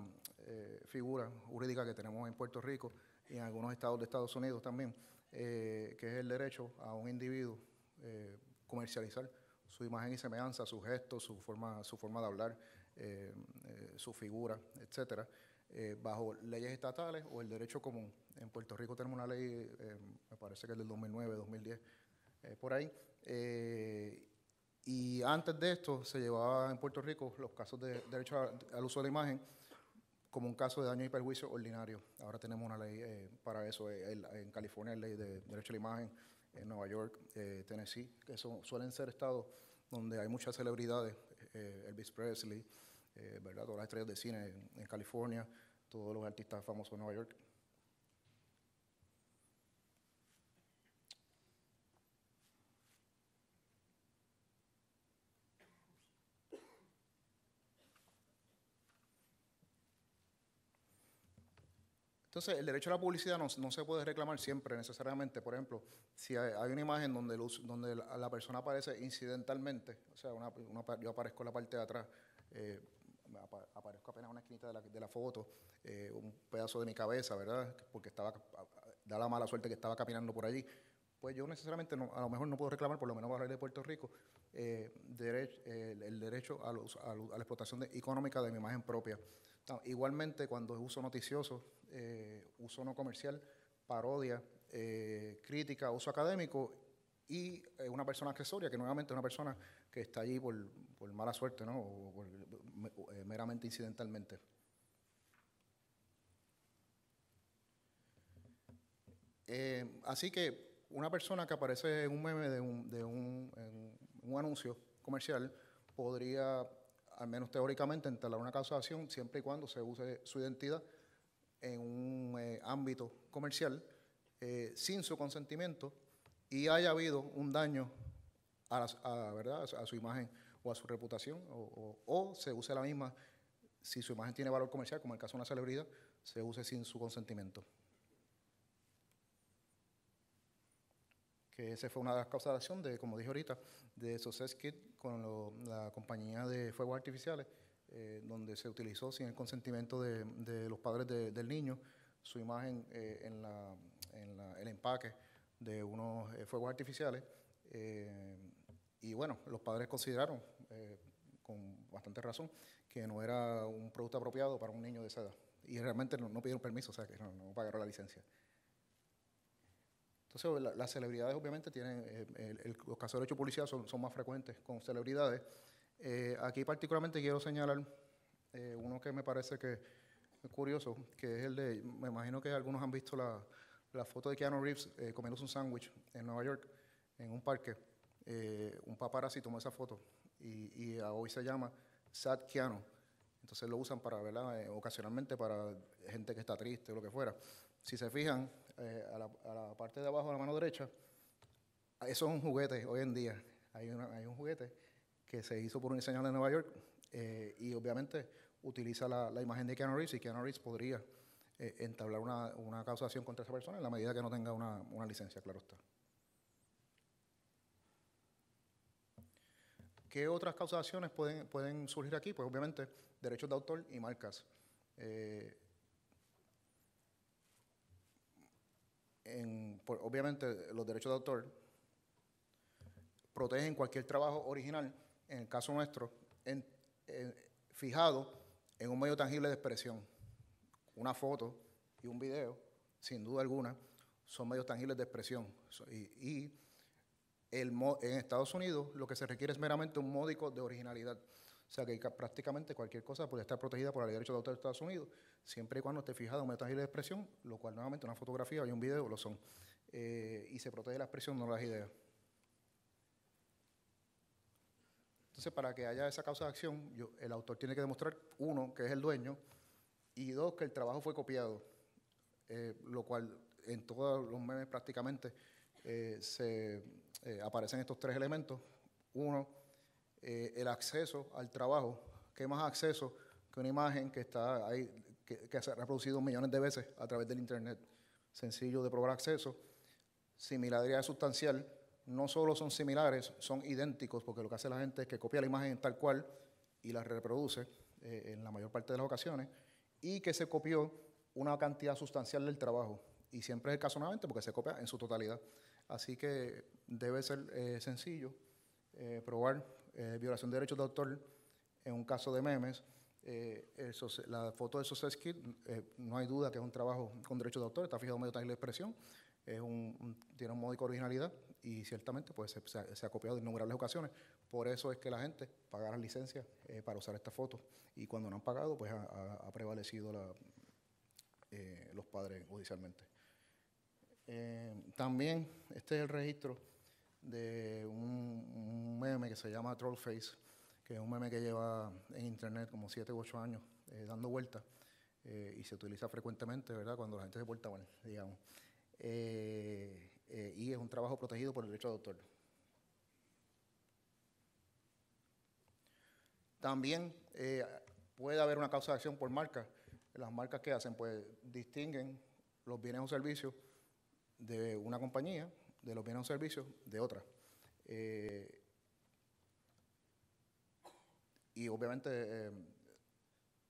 eh, figura jurídica que tenemos en Puerto Rico y en algunos estados de Estados Unidos también, eh, que es el derecho a un individuo eh, comercializar su imagen y semejanza, su gesto, su forma, su forma de hablar, su figura, etcétera, bajo leyes estatales o el derecho común. En Puerto Rico tenemos una ley, me parece que es del 2009, 2010, por ahí. y antes de esto se llevaba en Puerto Rico los casos de derecho al uso de la imagen como un caso de daño y perjuicio ordinario. Ahora tenemos una ley eh, para eso. Eh, en California la ley de derecho a la imagen, en Nueva York, eh, Tennessee, que suelen ser estados donde hay muchas celebridades, Elvis Presley, ¿verdad? todas las estrellas de cine en, en California, todos los artistas famosos en Nueva York, Entonces, el derecho a la publicidad no, se puede reclamar siempre necesariamente. Por ejemplo, si hay, una imagen donde, donde la, persona aparece incidentalmente, o sea, yo aparezco en la parte de atrás, eh, aparezco apenas una esquinita de la, foto, eh, un pedazo de mi cabeza, ¿verdad? Porque estaba, da la mala suerte que estaba caminando por allí. Pues yo necesariamente, no, a lo mejor no puedo reclamar, por lo menos para de Puerto Rico, eh, el, derecho a, la explotación económica de mi imagen propia. igualmente, cuando es uso noticioso, eh, uso no comercial, parodia, eh, crítica, uso académico y eh, una persona accesoria, que nuevamente es una persona que está allí por, mala suerte ¿no? o meramente incidentalmente. así que una persona que aparece en un meme de un, de un, un anuncio comercial podría, al menos teóricamente, entalar una causa acción siempre y cuando se use su identidad en un eh, ámbito comercial eh, sin su consentimiento y haya habido un daño a, la ¿verdad? a su imagen o a su reputación o, se use la misma si su imagen tiene valor comercial, como en el caso de una celebridad, se use sin su consentimiento. que esa fue una de las causas de acción, como dije ahorita, de Success Kit con la compañía de fuegos artificiales, eh, donde se utilizó sin el consentimiento de, los padres del niño su imagen eh, en, en el empaque de unos eh, fuegos artificiales. y bueno, los padres consideraron, con bastante razón, que no era un producto apropiado para un niño de esa edad. Y realmente no, pidieron permiso, o sea, que no, no pagaron la licencia. Entonces, las celebridades obviamente tienen, el, los casos de hecho policía son, son más frecuentes con celebridades. Eh, aquí particularmente quiero señalar eh, uno que me parece que es curioso, que es el de, me imagino que algunos han visto la, foto de Keanu Reeves comiendo eh, comiéndose un sándwich en Nueva York, en un parque. un paparazzi tomó esa foto y, hoy se llama Sad Keanu. Entonces lo usan para, ¿verdad? ocasionalmente para gente que está triste o lo que fuera. Si se fijan, a la, parte de abajo de la mano derecha, eso es un juguete hoy en día. hay un juguete que se hizo por un diseñador de Nueva York eh, y obviamente utiliza la, imagen de Keanu Reeves y Keanu Reeves podría eh, entablar una, una, causación contra esa persona en la medida que no tenga una, licencia, claro está. ¿Qué otras causaciones pueden, pueden surgir aquí? Pues obviamente derechos de autor y marcas. Eh, pues obviamente los derechos de autor protegen cualquier trabajo original en el caso nuestro, eh, fijado en un medio tangible de expresión. Una foto y un video, sin duda alguna, son medios tangibles de expresión. Y, en Estados Unidos lo que se requiere es meramente un módico de originalidad. O sea que prácticamente cualquier cosa puede estar protegida por el derecho de autor de Estados Unidos, siempre y cuando esté fijado en un medio tangible de expresión, lo cual nuevamente una fotografía y un video lo son. Eh, y se protege la expresión, no las ideas. Entonces, para que haya esa causa de acción, el autor tiene que demostrar, uno, que es el dueño, y dos, que el trabajo fue copiado, eh, lo cual en todos los memes prácticamente eh, eh, aparecen estos tres elementos. Uno, el acceso al trabajo. ¿Qué más acceso que una imagen que está ahí, que, que se ha reproducido millones de veces a través del Internet? Sencillo de probar acceso, similaridad sustancial, no solo son similares, son idénticos, porque lo que hace la gente es que copia la imagen tal cual y la reproduce eh, en la mayor parte de las ocasiones, y que se copió una cantidad sustancial del trabajo. Y siempre es el caso nuevamente porque se copia en su totalidad. Así que debe ser eh, sencillo eh, probar violación de derechos de autor en un caso de memes. la foto de esos no hay duda que es un trabajo con derechos de autor, está fijado medio tal de expresión, es un, tiene un módico originalidad, y ciertamente pues, se, ha, copiado en innumerables ocasiones. Por eso es que la gente paga las licencias eh, para usar esta foto y cuando no han pagado pues ha, prevalecido eh, los padres judicialmente. Eh, también este es el registro de un, meme que se llama Trollface, que es un meme que lleva en internet como 7 u 8 años dando vueltas y se utiliza frecuentemente, ¿verdad? Cuando la gente se porta mal, digamos. Eh, y es un trabajo protegido por el derecho de autor. También eh, puede haber una causa de acción por marca. Las marcas que hacen, pues distinguen los bienes o servicios de una compañía, de los bienes o servicios de otra. Eh, y obviamente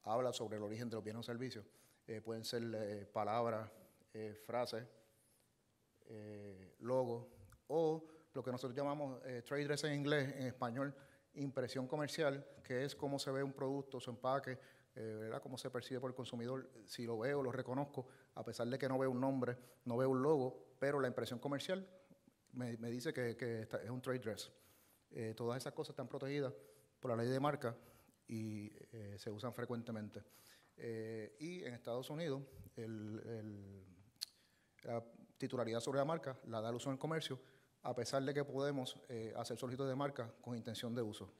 habla sobre el origen de los bienes o servicios. pueden ser palabras, frases, eh, logo, o lo que nosotros llamamos eh, trade dress en inglés, en español, impresión comercial, que es cómo se ve un producto, su empaque, eh, ¿verdad? cómo se percibe por el consumidor, si lo veo, lo reconozco, a pesar de que no veo un nombre, no veo un logo, pero la impresión comercial me, dice que, es un trade dress. todas esas cosas están protegidas por la ley de marca y se usan frecuentemente. y en Estados Unidos, el, titularidad sobre la marca la da el uso en comercio, a pesar de que podemos eh, hacer solicitudes de marca con intención de uso.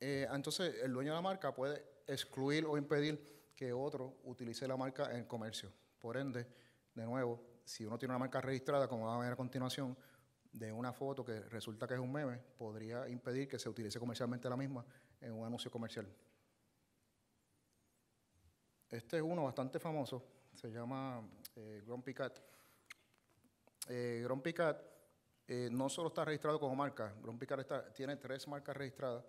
Eh, entonces, el dueño de la marca puede excluir o impedir que otro utilice la marca en comercio. Por ende, de nuevo, si uno tiene una marca registrada, como vamos a ver a continuación, de una foto que resulta que es un meme, podría impedir que se utilice comercialmente la misma en un anuncio comercial. Este es uno bastante famoso, se llama eh, Grumpy Cat. Eh, Grumpy Cat eh, no solo está registrado como marca, Grumpy Cat tiene tres marcas registradas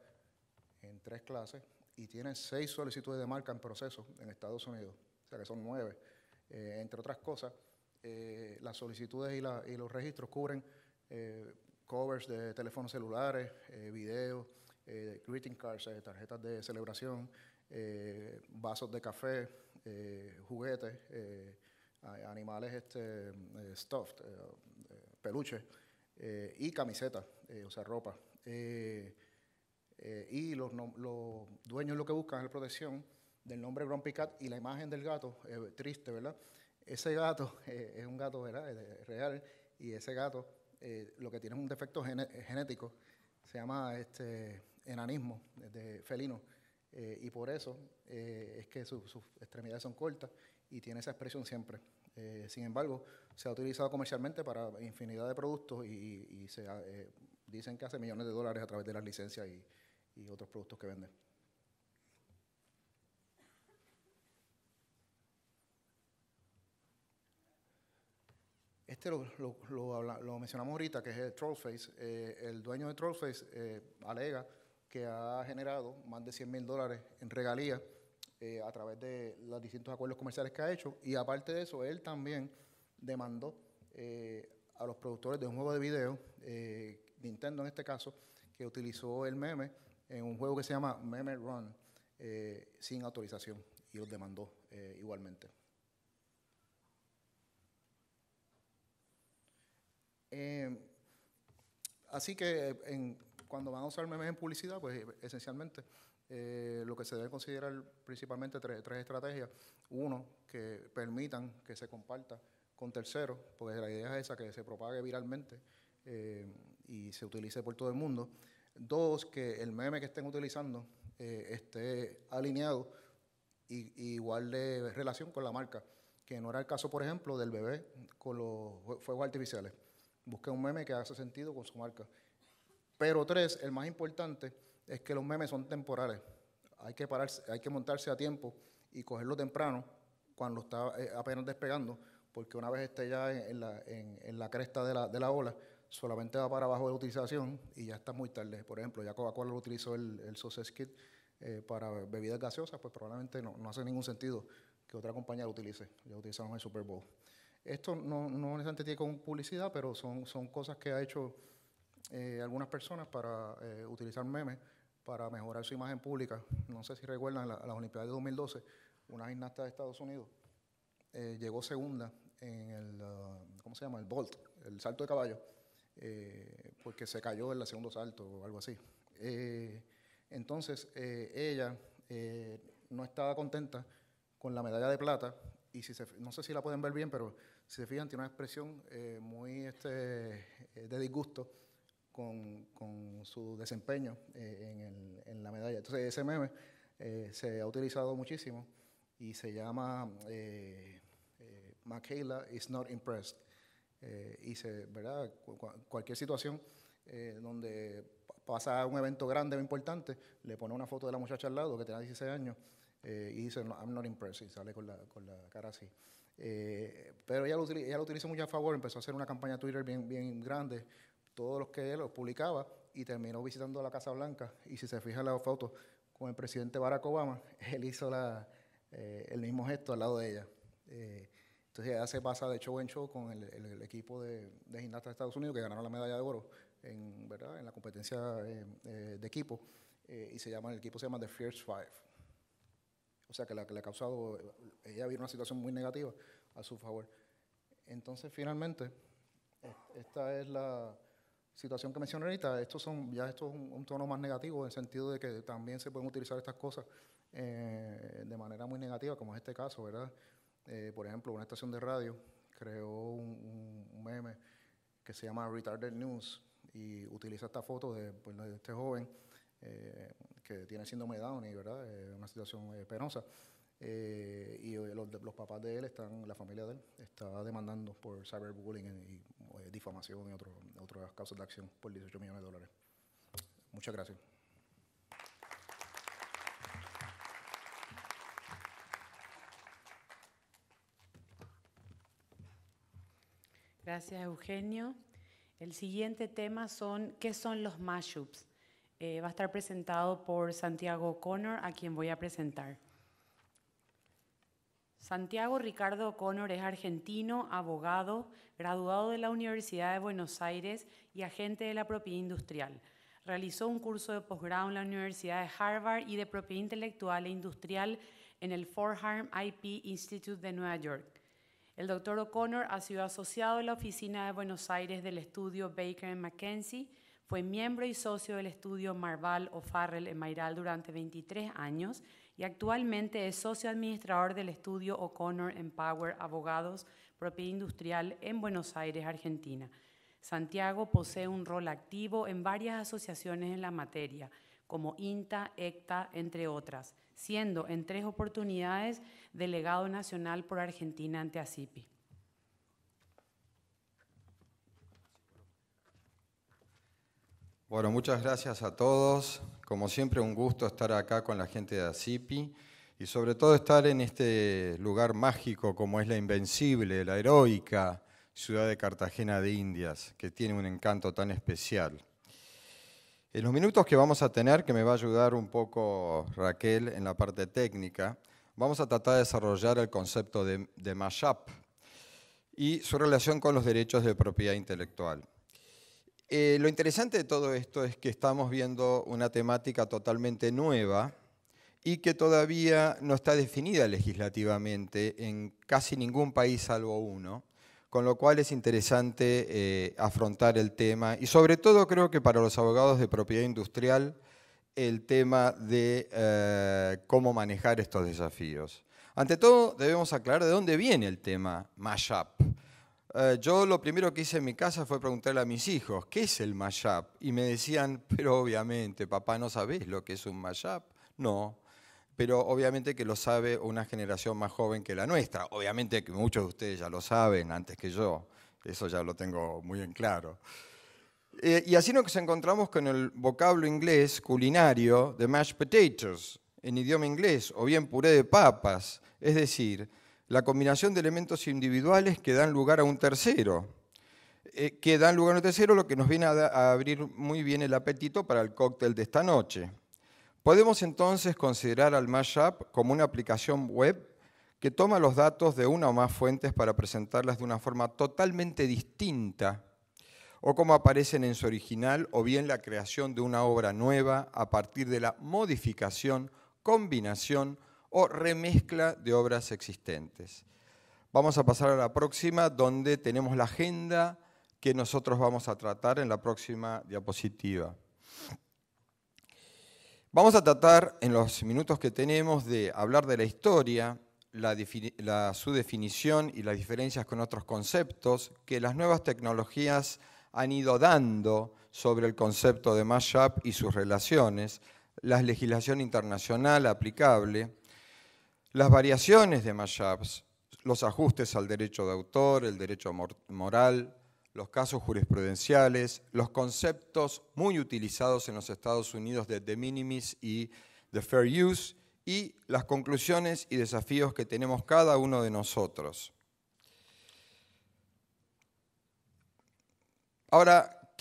en tres clases y tiene seis solicitudes de marca en proceso en Estados Unidos, o sea que son nueve. entre otras cosas, las solicitudes y, y, los registros cubren covers de teléfonos celulares, videos, greeting cards, tarjetas de celebración, eh, vasos de café, eh, juguetes, eh, animales este, stuffed, peluches y camisetas, o sea, ropa. y los, dueños lo que buscan es la protección del nombre Grumpy Cat y la imagen del gato, triste, ¿verdad? Ese gato es un gato real y ese gato lo que tiene es un defecto genético, se llama este, enanismo de felino eh, y por eso eh, es que sus extremidades son cortas y tiene esa expresión siempre. Eh, sin embargo, se ha utilizado comercialmente para infinidad de productos y, dicen que hace millones de dólares a través de las licencias y, otros productos que vende Este lo, lo, lo mencionamos ahorita, que es el Trollface. el dueño de Trollface alega que ha generado más de 100 mil dólares en regalías eh, a través de los distintos acuerdos comerciales que ha hecho. Y aparte de eso, él también demandó eh, a los productores de un juego de video, eh, Nintendo en este caso, que utilizó el meme en un juego que se llama Meme Run sin autorización y los demandó igualmente. así que en, cuando van a usar memes en publicidad, pues esencialmente eh, lo que se debe considerar principalmente tres, estrategias. Uno, que permitan que se comparta con terceros, porque la idea es esa, que se propague viralmente eh, y se utilice por todo el mundo. Dos, que el meme que estén utilizando eh, esté alineado y, igual de relación con la marca, que no era el caso, por ejemplo, del bebé con los fuegos artificiales. Busque un meme que hace sentido con su marca. Pero tres, el más importante, es que los memes son temporales. Hay que, pararse, hay que montarse a tiempo y cogerlo temprano cuando está eh, apenas despegando, porque una vez esté ya en, la, cresta de la, ola, solamente va para abajo de utilización y ya está muy tarde. Por ejemplo, ya Coca-Cola lo utilizó el, el Kit eh, para bebidas gaseosas, pues probablemente no, hace ningún sentido que otra compañía lo utilice. Ya utilizamos el Super Bowl. Esto no, necesariamente tiene con publicidad, pero son, son cosas que ha hecho eh, algunas personas para eh, utilizar memes para mejorar su imagen pública. No sé si recuerdan, las Olimpiadas de 2012, una gimnasta de Estados Unidos eh, llegó segunda en el, ah, ¿cómo se llama? El bolt, el salto de caballo, porque se cayó en el segundo salto o algo así. entonces, ella no estaba contenta con la medalla de plata y si no sé si la pueden ver bien, pero si se fijan, tiene una expresión muy este, de disgusto con, su desempeño eh, en, la medalla. Entonces ese meme eh, se ha utilizado muchísimo y se llama eh, eh Michaela is not impressed. y se, ¿verdad? cualquier situación donde pasa un evento grande o importante, le pone una foto de la muchacha al lado que tenía 16 años y dice, I'm not impressed, y sale con la, cara así. pero ella lo, ella lo mucho a favor, empezó a hacer una campaña Twitter bien, bien grande todos los que él los publicaba y terminó visitando la Casa Blanca. Y si se fijan las fotos con el presidente Barack Obama, él hizo eh, el mismo gesto al lado de ella. Eh, entonces ella se pasa de show en show con el, equipo de, de gimnastas de Estados Unidos que ganaron la medalla de oro en, ¿verdad? la competencia eh, de equipo. y se llama, el equipo se llama The Fierce Five. O sea que la que le ha causado, ella vio una situación muy negativa a su favor. Entonces finalmente, esta es la, situación que mencioné ahorita, estos son, ya esto es un, tono más negativo, en el sentido de que también se pueden utilizar estas cosas eh, de manera muy negativa, como es este caso, ¿verdad? Eh, por ejemplo, una estación de radio creó un, meme que se llama Retarded News y utiliza esta foto de, pues, este joven eh, que tiene síndrome Down y ¿verdad? una situación penosa. y los, los, papás de él están, la familia de él está demandando por cyberbullying y difamación y otro, otras causas de acción por 18 millones de dólares. Muchas gracias. Gracias, Eugenio. El siguiente tema son ¿qué son los mashups? Eh, va a estar presentado por Santiago Connor, a quien voy a presentar. Santiago Ricardo O'Connor es argentino, abogado, graduado de la Universidad de Buenos Aires y agente de la propiedad industrial. Realizó un curso de posgrado en la Universidad de Harvard y de propiedad intelectual e industrial en el Fordham IP Institute de Nueva York. El doctor O'Connor ha sido asociado en la Oficina de Buenos Aires del estudio Baker McKenzie, fue miembro y socio del estudio Marval O'Farrell en Mayral durante 23 años y actualmente es socio administrador del estudio O'Connor Empower Abogados, propiedad industrial en Buenos Aires, Argentina. Santiago posee un rol activo en varias asociaciones en la materia, como INTA, ECTA, entre otras, siendo en tres oportunidades delegado nacional por Argentina ante ACIPI. Bueno, muchas gracias a todos. Como siempre, un gusto estar acá con la gente de ACIPI y sobre todo estar en este lugar mágico como es la invencible, la heroica ciudad de Cartagena de Indias, que tiene un encanto tan especial. En los minutos que vamos a tener, que me va a ayudar un poco Raquel en la parte técnica, vamos a tratar de desarrollar el concepto de, de mashup y su relación con los derechos de propiedad intelectual. Eh, lo interesante de todo esto es que estamos viendo una temática totalmente nueva y que todavía no está definida legislativamente en casi ningún país salvo uno, con lo cual es interesante eh, afrontar el tema y sobre todo creo que para los abogados de propiedad industrial el tema de eh, cómo manejar estos desafíos. Ante todo debemos aclarar de dónde viene el tema mashup eh, yo lo primero que hice en mi casa fue preguntarle a mis hijos, ¿qué es el mashup? Y me decían, pero obviamente, papá, ¿no sabés lo que es un mashup? No, pero obviamente que lo sabe una generación más joven que la nuestra. Obviamente que muchos de ustedes ya lo saben antes que yo, eso ya lo tengo muy en claro. Eh, y así nos encontramos con el vocablo inglés culinario de mashed potatoes, en idioma inglés, o bien puré de papas, es decir, la combinación de elementos individuales que dan lugar a un tercero, eh, que dan lugar a un tercero, lo que nos viene a abrir muy bien el apetito para el cóctel de esta noche. Podemos entonces considerar al Mashup como una aplicación web que toma los datos de una o más fuentes para presentarlas de una forma totalmente distinta o como aparecen en su original, o bien la creación de una obra nueva a partir de la modificación, combinación o remezcla de obras existentes. Vamos a pasar a la próxima, donde tenemos la agenda que nosotros vamos a tratar en la próxima diapositiva. Vamos a tratar en los minutos que tenemos de hablar de la historia, su definición y las diferencias con otros conceptos que las nuevas tecnologías han ido dando sobre el concepto de mashup y sus relaciones, la legislación internacional aplicable, las variaciones de mashups, los ajustes al derecho de autor, el derecho moral, los casos jurisprudenciales, los conceptos muy utilizados en los Estados Unidos de de minimis y de fair use, y las conclusiones y desafíos que tenemos cada uno de nosotros. Ahora,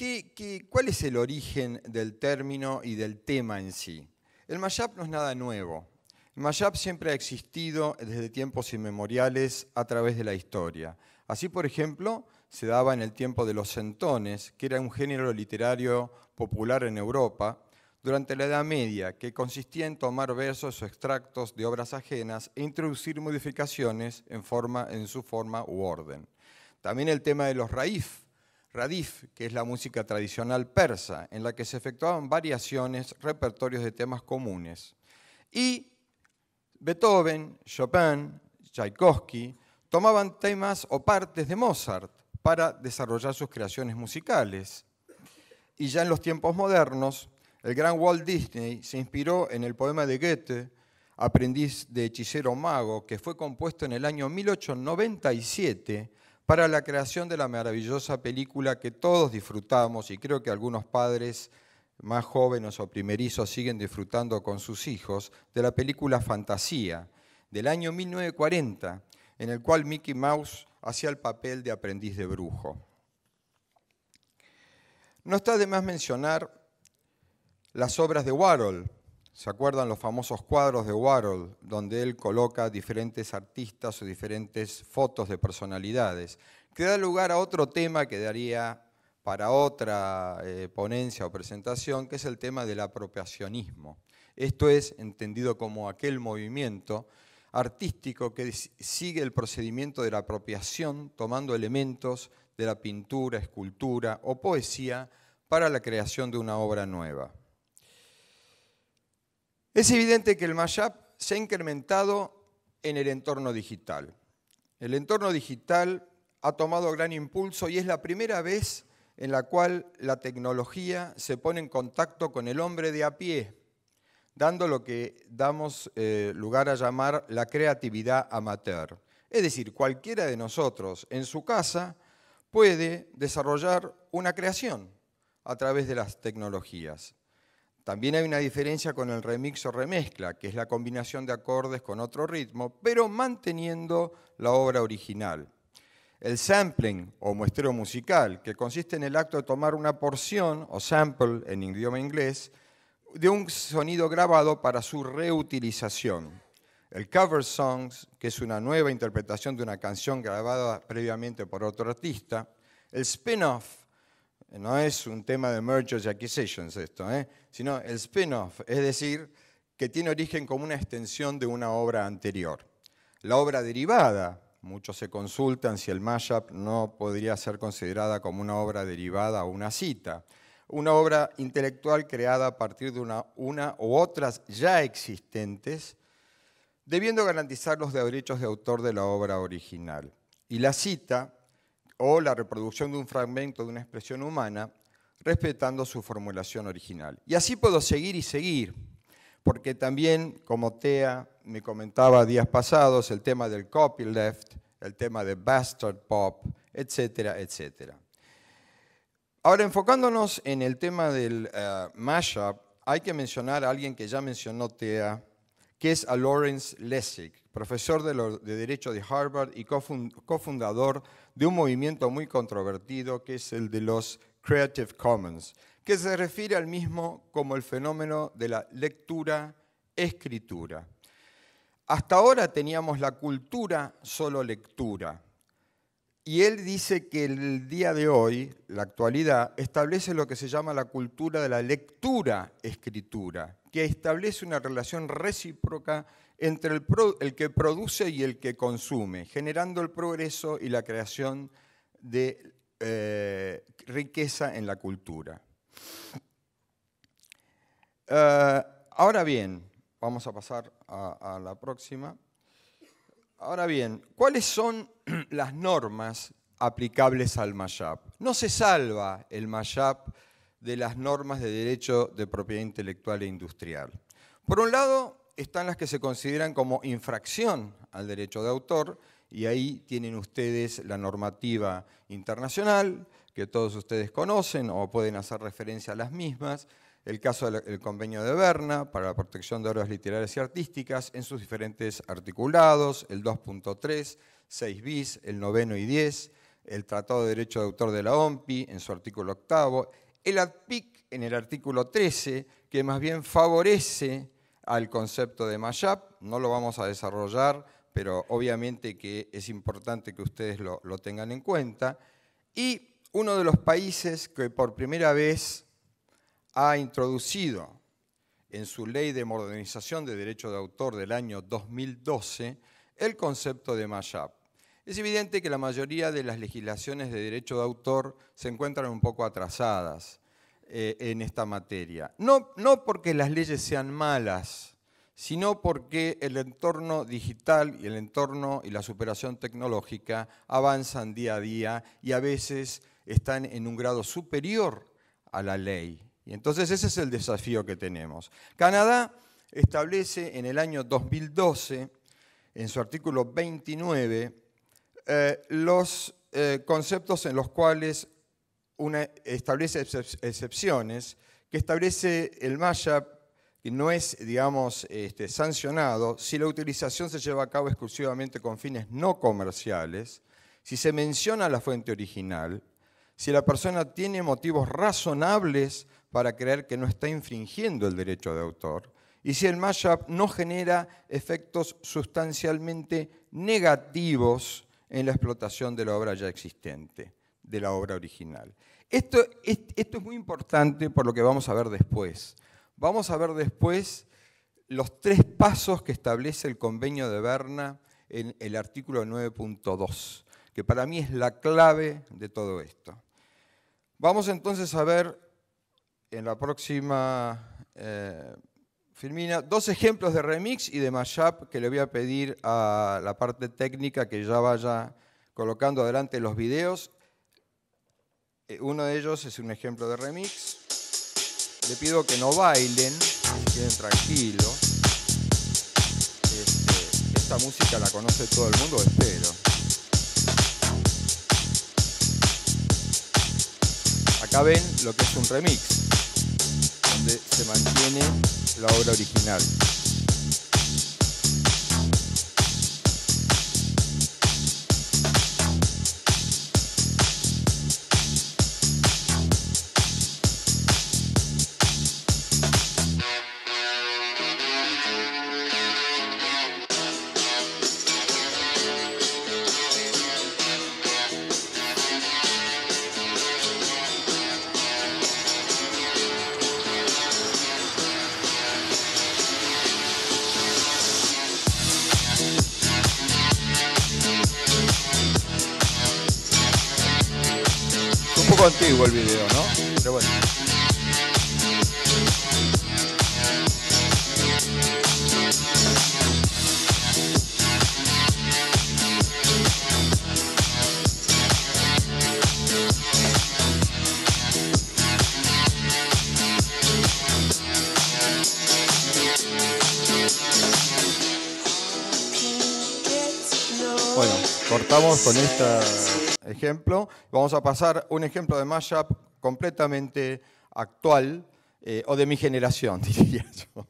cuál es el origen del término y del tema en sí? El mashup no es nada nuevo. Mayab siempre ha existido desde tiempos inmemoriales a través de la historia. Así, por ejemplo, se daba en el tiempo de los centones, que era un género literario popular en Europa, durante la Edad Media, que consistía en tomar versos o extractos de obras ajenas e introducir modificaciones en, su forma u orden. También el tema de los raif, radif, que es la música tradicional persa, en la que se efectuaban variaciones, repertorios de temas comunes. Y Beethoven, Chopin, Tchaikovsky tomaban temas o partes de Mozart para desarrollar sus creaciones musicales. Y ya en los tiempos modernos, el gran Walt Disney se inspiró en el poema de Goethe, Aprendiz de Hechicero Mago, que fue compuesto en el año 1897 para la creación de la maravillosa película que todos disfrutamos y creo que algunos padres más jóvenes o primerizos siguen disfrutando con sus hijos de la película Fantasía del año 1940, en el cual Mickey Mouse hacía el papel de aprendiz de brujo. No está de más mencionar las obras de Warhol. ¿Se acuerdan los famosos cuadros de Warhol, donde él coloca diferentes artistas o diferentes fotos de personalidades? Que da lugar a otro tema que daría para otra eh, ponencia o presentación, que es el tema del apropiacionismo. Esto es entendido como aquel movimiento artístico que sigue el procedimiento de la apropiación, tomando elementos de la pintura, escultura o poesía para la creación de una obra nueva. Es evidente que el mashup se ha incrementado en el entorno digital. El entorno digital ha tomado gran impulso y es la primera vez en la cual la tecnología se pone en contacto con el hombre de a pie, dando lo que damos eh, lugar a llamar la creatividad amateur. Es decir, cualquiera de nosotros en su casa puede desarrollar una creación a través de las tecnologías. También hay una diferencia con el remix o remezcla, que es la combinación de acordes con otro ritmo, pero manteniendo la obra original. El sampling o muestreo musical, que consiste en el acto de tomar una porción o sample en idioma inglés de un sonido grabado para su reutilización. El cover songs, que es una nueva interpretación de una canción grabada previamente por otro artista. El spin-off, no es un tema de mergers y acquisitions esto, ¿eh? sino el spin-off, es decir, que tiene origen como una extensión de una obra anterior. La obra derivada, Muchos se consultan si el mashup no podría ser considerada como una obra derivada o una cita. Una obra intelectual creada a partir de una, una u otras ya existentes, debiendo garantizar los derechos de autor de la obra original. Y la cita, o la reproducción de un fragmento de una expresión humana, respetando su formulación original. Y así puedo seguir y seguir, porque también, como TEA, me comentaba días pasados, el tema del copyleft, el tema de bastard pop, etcétera, etcétera. Ahora, enfocándonos en el tema del eh, mashup, hay que mencionar a alguien que ya mencionó Tea, que es a Lawrence Lessig, profesor de Derecho de Harvard y cofundador de un movimiento muy controvertido que es el de los Creative Commons, que se refiere al mismo como el fenómeno de la lectura-escritura. Hasta ahora teníamos la cultura solo lectura. Y él dice que el día de hoy, la actualidad, establece lo que se llama la cultura de la lectura-escritura, que establece una relación recíproca entre el, que produce y el que consume, generando el progreso y la creación de eh, riqueza en la cultura. Eh, ahora bien, Vamos a pasar a, la próxima. Ahora bien, ¿cuáles son las normas aplicables al mayap? No se salva el mayap de las normas de derecho de propiedad intelectual e industrial. Por un lado, están las que se consideran como infracción al derecho de autor, y ahí tienen ustedes la normativa internacional, que todos ustedes conocen o pueden hacer referencia a las mismas, el caso del convenio de Berna para la protección de obras literarias y artísticas en sus diferentes articulados, el 2.3, 6 bis, el 9 y 10, el Tratado de Derecho de Autor de la OMPI en su artículo octavo, el ADPIC en el artículo 13, que más bien favorece al concepto de mashup, no lo vamos a desarrollar, pero obviamente que es importante que ustedes lo, lo tengan en cuenta, y uno de los países que por primera vez ha introducido en su ley de modernización de derecho de autor del año 2012 el concepto de mashup. Es evidente que la mayoría de las legislaciones de derecho de autor se encuentran un poco atrasadas eh, en esta materia. No, no porque las leyes sean malas, sino porque el entorno digital y el entorno y la superación tecnológica avanzan día a día y a veces están en un grado superior a la ley. Y entonces ese es el desafío que tenemos. Canadá establece en el año 2012, en su artículo 29, eh, los eh, conceptos en los cuales establece excepciones, que establece el mashup que no es, digamos, este, sancionado si la utilización se lleva a cabo exclusivamente con fines no comerciales, si se menciona la fuente original, si la persona tiene motivos razonables para creer que no está infringiendo el derecho de autor y si el mashup no genera efectos sustancialmente negativos en la explotación de la obra ya existente, de la obra original. Esto, esto es muy importante por lo que vamos a ver después. Vamos a ver después los tres pasos que establece el convenio de Berna en el artículo 9.2, que para mí es la clave de todo esto. Vamos entonces a ver en la próxima eh, Filmina dos ejemplos de remix y de mashup que le voy a pedir a la parte técnica que ya vaya colocando adelante los videos. Eh, uno de ellos es un ejemplo de remix. Le pido que no bailen, queden tranquilos. Este, esta música la conoce todo el mundo, espero. Acá ven lo que es un remix se mantiene la obra original. con este ejemplo. Vamos a pasar un ejemplo de mashup completamente actual eh, o de mi generación, diría yo.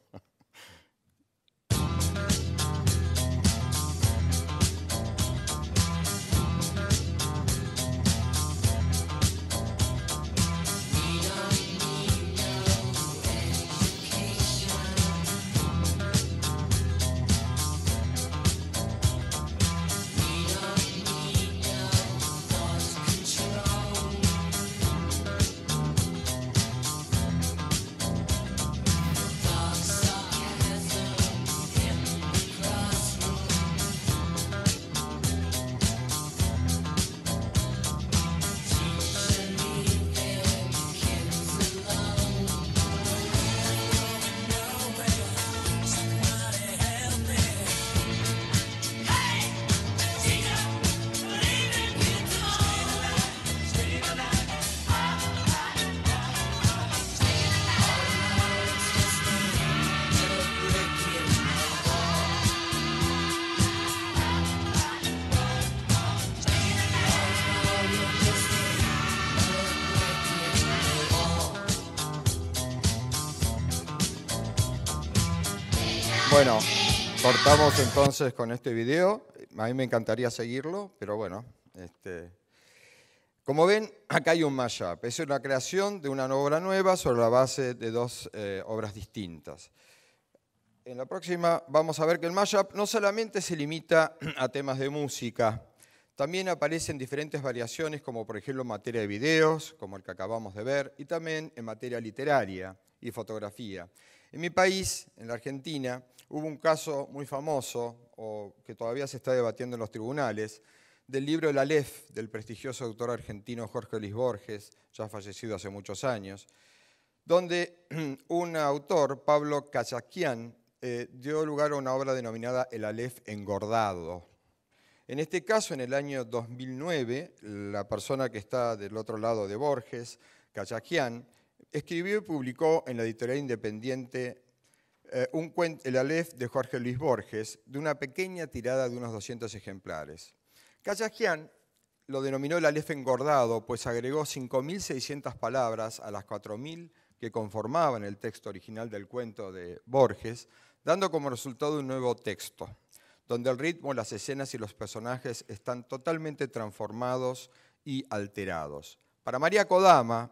Vamos entonces con este video. A mí me encantaría seguirlo, pero bueno. Este, como ven, acá hay un mashup. Es una creación de una obra nueva sobre la base de dos eh, obras distintas. En la próxima vamos a ver que el mashup no solamente se limita a temas de música, también aparecen diferentes variaciones, como por ejemplo en materia de videos, como el que acabamos de ver, y también en materia literaria y fotografía. En mi país, en la Argentina, Hubo un caso muy famoso, o que todavía se está debatiendo en los tribunales, del libro El Alef del prestigioso autor argentino Jorge Luis Borges, ya fallecido hace muchos años, donde un autor, Pablo Cachaquian, eh, dio lugar a una obra denominada El Aleph engordado. En este caso, en el año 2009, la persona que está del otro lado de Borges, Cachaquian, escribió y publicó en la editorial independiente eh, el alef de Jorge Luis Borges, de una pequeña tirada de unos 200 ejemplares. Callajian lo denominó el alef engordado, pues agregó 5.600 palabras a las 4.000 que conformaban el texto original del cuento de Borges, dando como resultado un nuevo texto, donde el ritmo, las escenas y los personajes están totalmente transformados y alterados. Para María Kodama,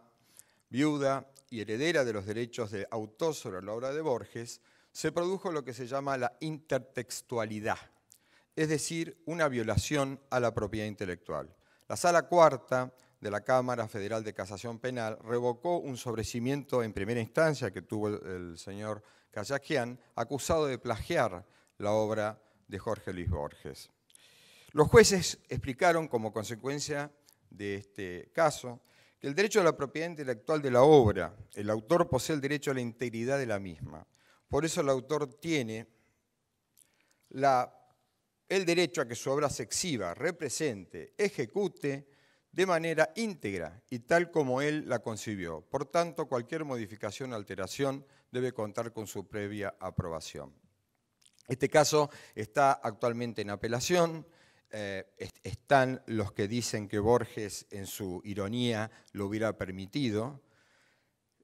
viuda y heredera de los derechos de autor sobre la obra de Borges, se produjo lo que se llama la intertextualidad, es decir, una violación a la propiedad intelectual. La sala cuarta de la Cámara Federal de Casación Penal revocó un sobrecimiento en primera instancia que tuvo el señor Kayakian, acusado de plagiar la obra de Jorge Luis Borges. Los jueces explicaron como consecuencia de este caso el derecho a la propiedad intelectual de la obra, el autor posee el derecho a la integridad de la misma. Por eso el autor tiene el derecho a que su obra se exhiba, represente, ejecute de manera íntegra y tal como él la concibió. Por tanto, cualquier modificación o alteración debe contar con su previa aprobación. Este caso está actualmente en apelación. Eh, están los que dicen que Borges en su ironía lo hubiera permitido,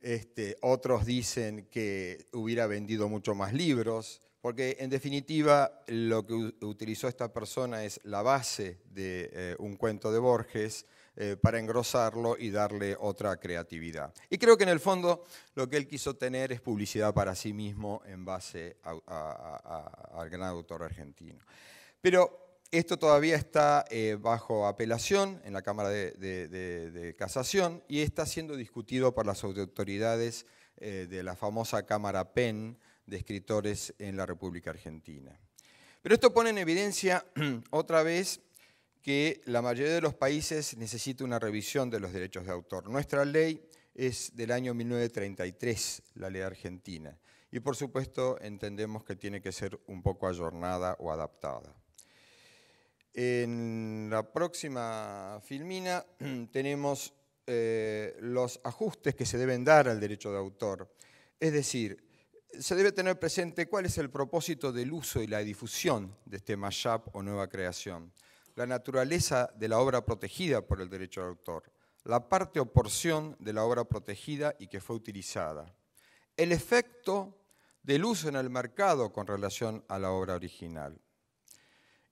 este, otros dicen que hubiera vendido mucho más libros, porque en definitiva lo que utilizó esta persona es la base de eh, un cuento de Borges eh, para engrosarlo y darle otra creatividad. Y creo que en el fondo lo que él quiso tener es publicidad para sí mismo en base al gran autor argentino. Pero esto todavía está eh, bajo apelación en la Cámara de, Casación y está siendo discutido por las autoridades eh, de la famosa Cámara PEN de escritores en la República Argentina. Pero esto pone en evidencia otra vez que la mayoría de los países necesita una revisión de los derechos de autor. Nuestra ley es del año 1933, la ley argentina, y por supuesto entendemos que tiene que ser un poco ayornada o adaptada. En la próxima filmina tenemos eh, los ajustes que se deben dar al derecho de autor. Es decir, se debe tener presente cuál es el propósito del uso y la difusión de este mashup o nueva creación, la naturaleza de la obra protegida por el derecho de autor, la parte o porción de la obra protegida y que fue utilizada, el efecto del uso en el mercado con relación a la obra original,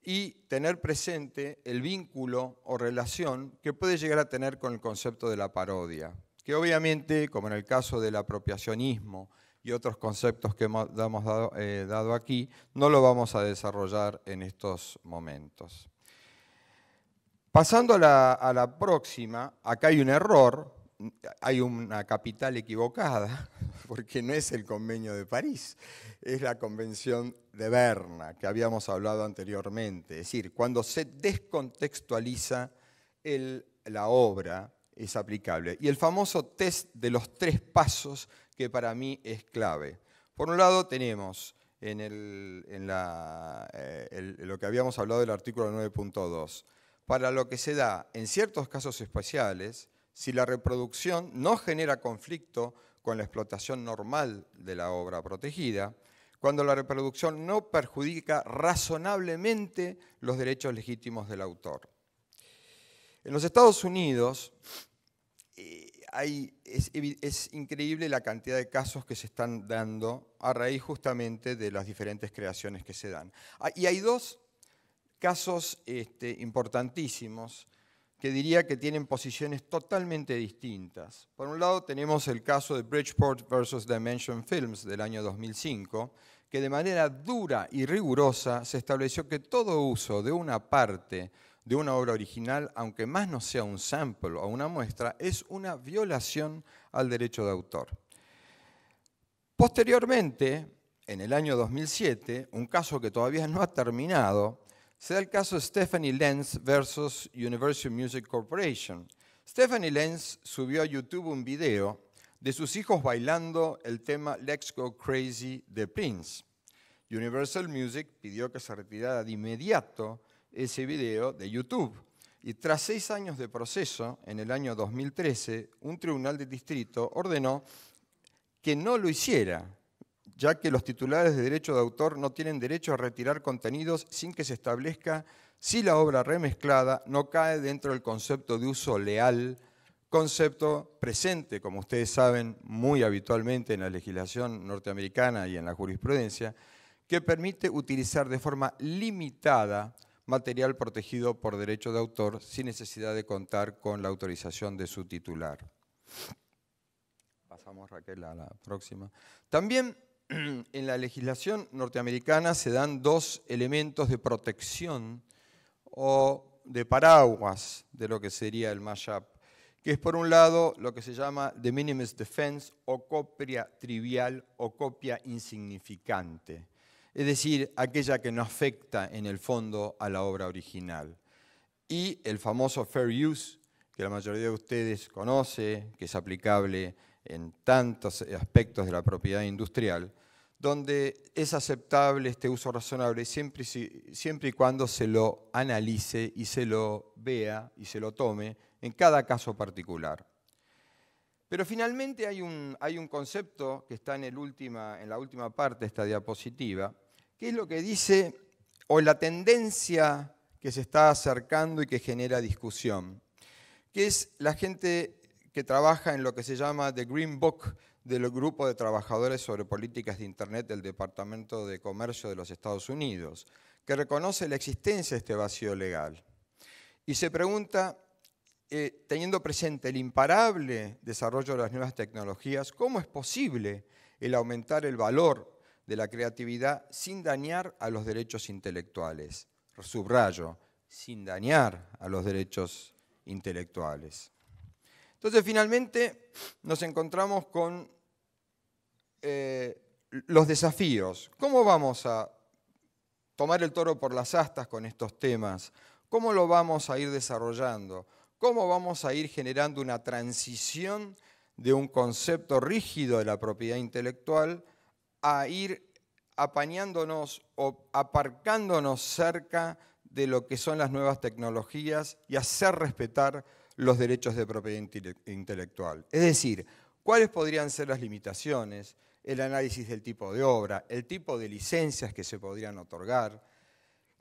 y tener presente el vínculo o relación que puede llegar a tener con el concepto de la parodia, que obviamente, como en el caso del apropiacionismo y otros conceptos que hemos eh, dado, aquí, no lo vamos a desarrollar en estos momentos. Pasando a la próxima, acá hay un error hay una capital equivocada, porque no es el convenio de París, es la convención de Berna, que habíamos hablado anteriormente. Es decir, cuando se descontextualiza la obra, es aplicable. Y el famoso test de los tres pasos, que para mí es clave. Por un lado tenemos en, eh, lo que habíamos hablado del artículo 9.2, para lo que se da en ciertos casos especiales, si la reproducción no genera conflicto con la explotación normal de la obra protegida, cuando la reproducción no perjudica razonablemente los derechos legítimos del autor. En los Estados Unidos eh, es, increíble la cantidad de casos que se están dando a raíz justamente de las diferentes creaciones que se dan. Ah, y hay dos casos este, importantísimos que diría que tienen posiciones totalmente distintas. Por un lado tenemos el caso de Bridgeport versus Dimension Films del año 2005, que de manera dura y rigurosa se estableció que todo uso de una parte de una obra original, aunque más no sea un sample o una muestra, es una violación al derecho de autor. Posteriormente, en el año 2007, un caso que todavía no ha terminado, se da el caso Stephanie Lenz versus Universal Music Corporation. Stephanie Lenz subió a YouTube un video de sus hijos bailando el tema Let's Go Crazy de Prince. Universal Music pidió que se retirara de inmediato ese video de YouTube. Y tras seis años de proceso, en el año 2013, un tribunal de distrito ordenó que no lo hiciera ya que los titulares de derecho de autor no tienen derecho a retirar contenidos sin que se establezca si la obra remezclada no cae dentro del concepto de uso leal, concepto presente, como ustedes saben, muy habitualmente en la legislación norteamericana y en la jurisprudencia, que permite utilizar de forma limitada material protegido por derecho de autor sin necesidad de contar con la autorización de su titular. Pasamos, Raquel, a la próxima. También en la legislación norteamericana se dan dos elementos de protección o de paraguas de lo que sería el mashup, que es por un lado lo que se llama de minimis defense o copia trivial o copia insignificante, es decir, aquella que no afecta en el fondo a la obra original. Y el famoso fair use, que la mayoría de ustedes conoce, que es aplicable en tantos aspectos de la propiedad industrial, donde es aceptable este uso razonable, siempre, y cuando se lo analice y se lo vea y se lo tome en cada caso particular. Pero finalmente hay un, concepto que está en, en la última parte de esta diapositiva, que es lo que dice, o la tendencia que se está acercando y que genera discusión, que es la gente que trabaja en lo que se llama The Green Book, del Grupo de Trabajadores sobre Políticas de Internet del Departamento de Comercio de los Estados Unidos, que reconoce la existencia de este vacío legal. Y se pregunta, eh, teniendo presente el imparable desarrollo de las nuevas tecnologías, ¿cómo es posible el aumentar el valor de la creatividad sin dañar a los derechos intelectuales? Subrayo, sin dañar a los derechos intelectuales. Entonces finalmente nos encontramos con eh, los desafíos. ¿Cómo vamos a tomar el toro por las astas con estos temas? ¿Cómo lo vamos a ir desarrollando? ¿Cómo vamos a ir generando una transición de un concepto rígido de la propiedad intelectual a ir apañándonos o aparcándonos cerca de lo que son las nuevas tecnologías y hacer respetar los derechos de propiedad intelectual. Es decir, cuáles podrían ser las limitaciones, el análisis del tipo de obra, el tipo de licencias que se podrían otorgar,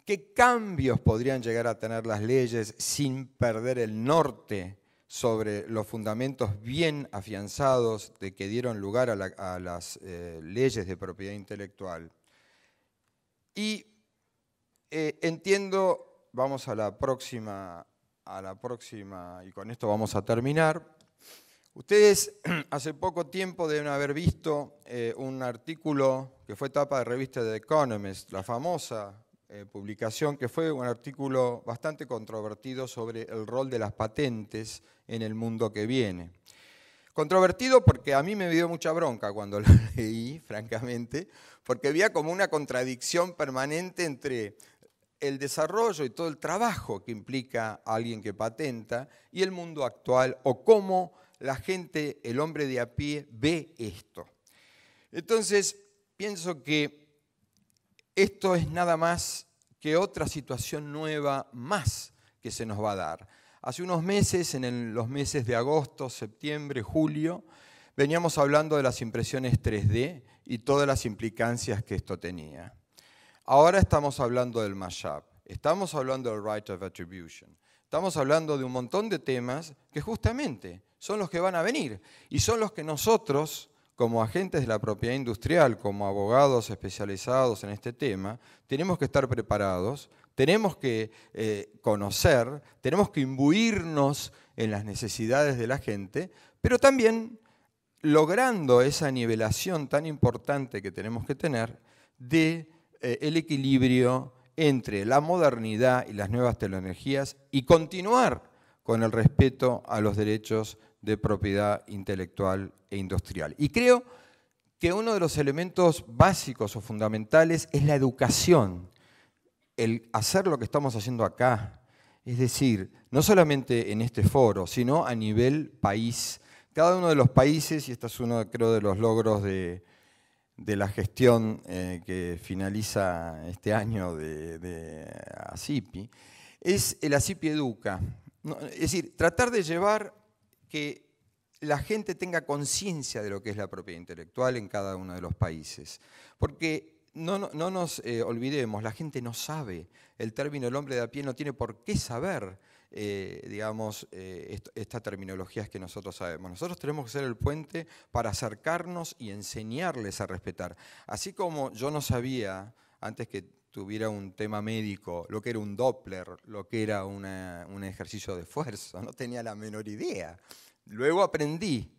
qué cambios podrían llegar a tener las leyes sin perder el norte sobre los fundamentos bien afianzados de que dieron lugar a, las eh, leyes de propiedad intelectual. Y eh, entiendo, vamos a la próxima a la próxima, y con esto vamos a terminar. Ustedes hace poco tiempo deben haber visto eh, un artículo que fue tapa de revista de The Economist, la famosa eh, publicación, que fue un artículo bastante controvertido sobre el rol de las patentes en el mundo que viene. Controvertido porque a mí me dio mucha bronca cuando lo leí, francamente, porque había como una contradicción permanente entre el desarrollo y todo el trabajo que implica alguien que patenta y el mundo actual o cómo la gente, el hombre de a pie, ve esto. Entonces, pienso que esto es nada más que otra situación nueva más que se nos va a dar. Hace unos meses, en los meses de agosto, septiembre, julio, veníamos hablando de las impresiones 3D y todas las implicancias que esto tenía. Ahora estamos hablando del mashup, estamos hablando del right of attribution, estamos hablando de un montón de temas que justamente son los que van a venir y son los que nosotros, como agentes de la propiedad industrial, como abogados especializados en este tema, tenemos que estar preparados, tenemos que eh, conocer, tenemos que imbuirnos en las necesidades de la gente, pero también logrando esa nivelación tan importante que tenemos que tener de eh, el equilibrio entre la modernidad y las nuevas tecnologías y continuar con el respeto a los derechos de propiedad intelectual e industrial. Y creo que uno de los elementos básicos o fundamentales es la educación, el hacer lo que estamos haciendo acá, es decir, no solamente en este foro, sino a nivel país. Cada uno de los países, y este es uno, creo, de los logros de, de la gestión eh, que finaliza este año de, de es el ACIPI Educa. es decir, tratar de llevar que la gente tenga conciencia de lo que es la propiedad intelectual en cada uno de los países. Porque no, nos eh, olvidemos, la gente no sabe, el término el hombre de a pie no tiene por qué saber eh, digamos, eh, estas terminologías que nosotros sabemos. Nosotros tenemos que ser el puente para acercarnos y enseñarles a respetar. Así como yo no sabía, antes que tuviera un tema médico, lo que era un Doppler, lo que era un ejercicio de esfuerzo, no tenía la menor idea. Luego aprendí,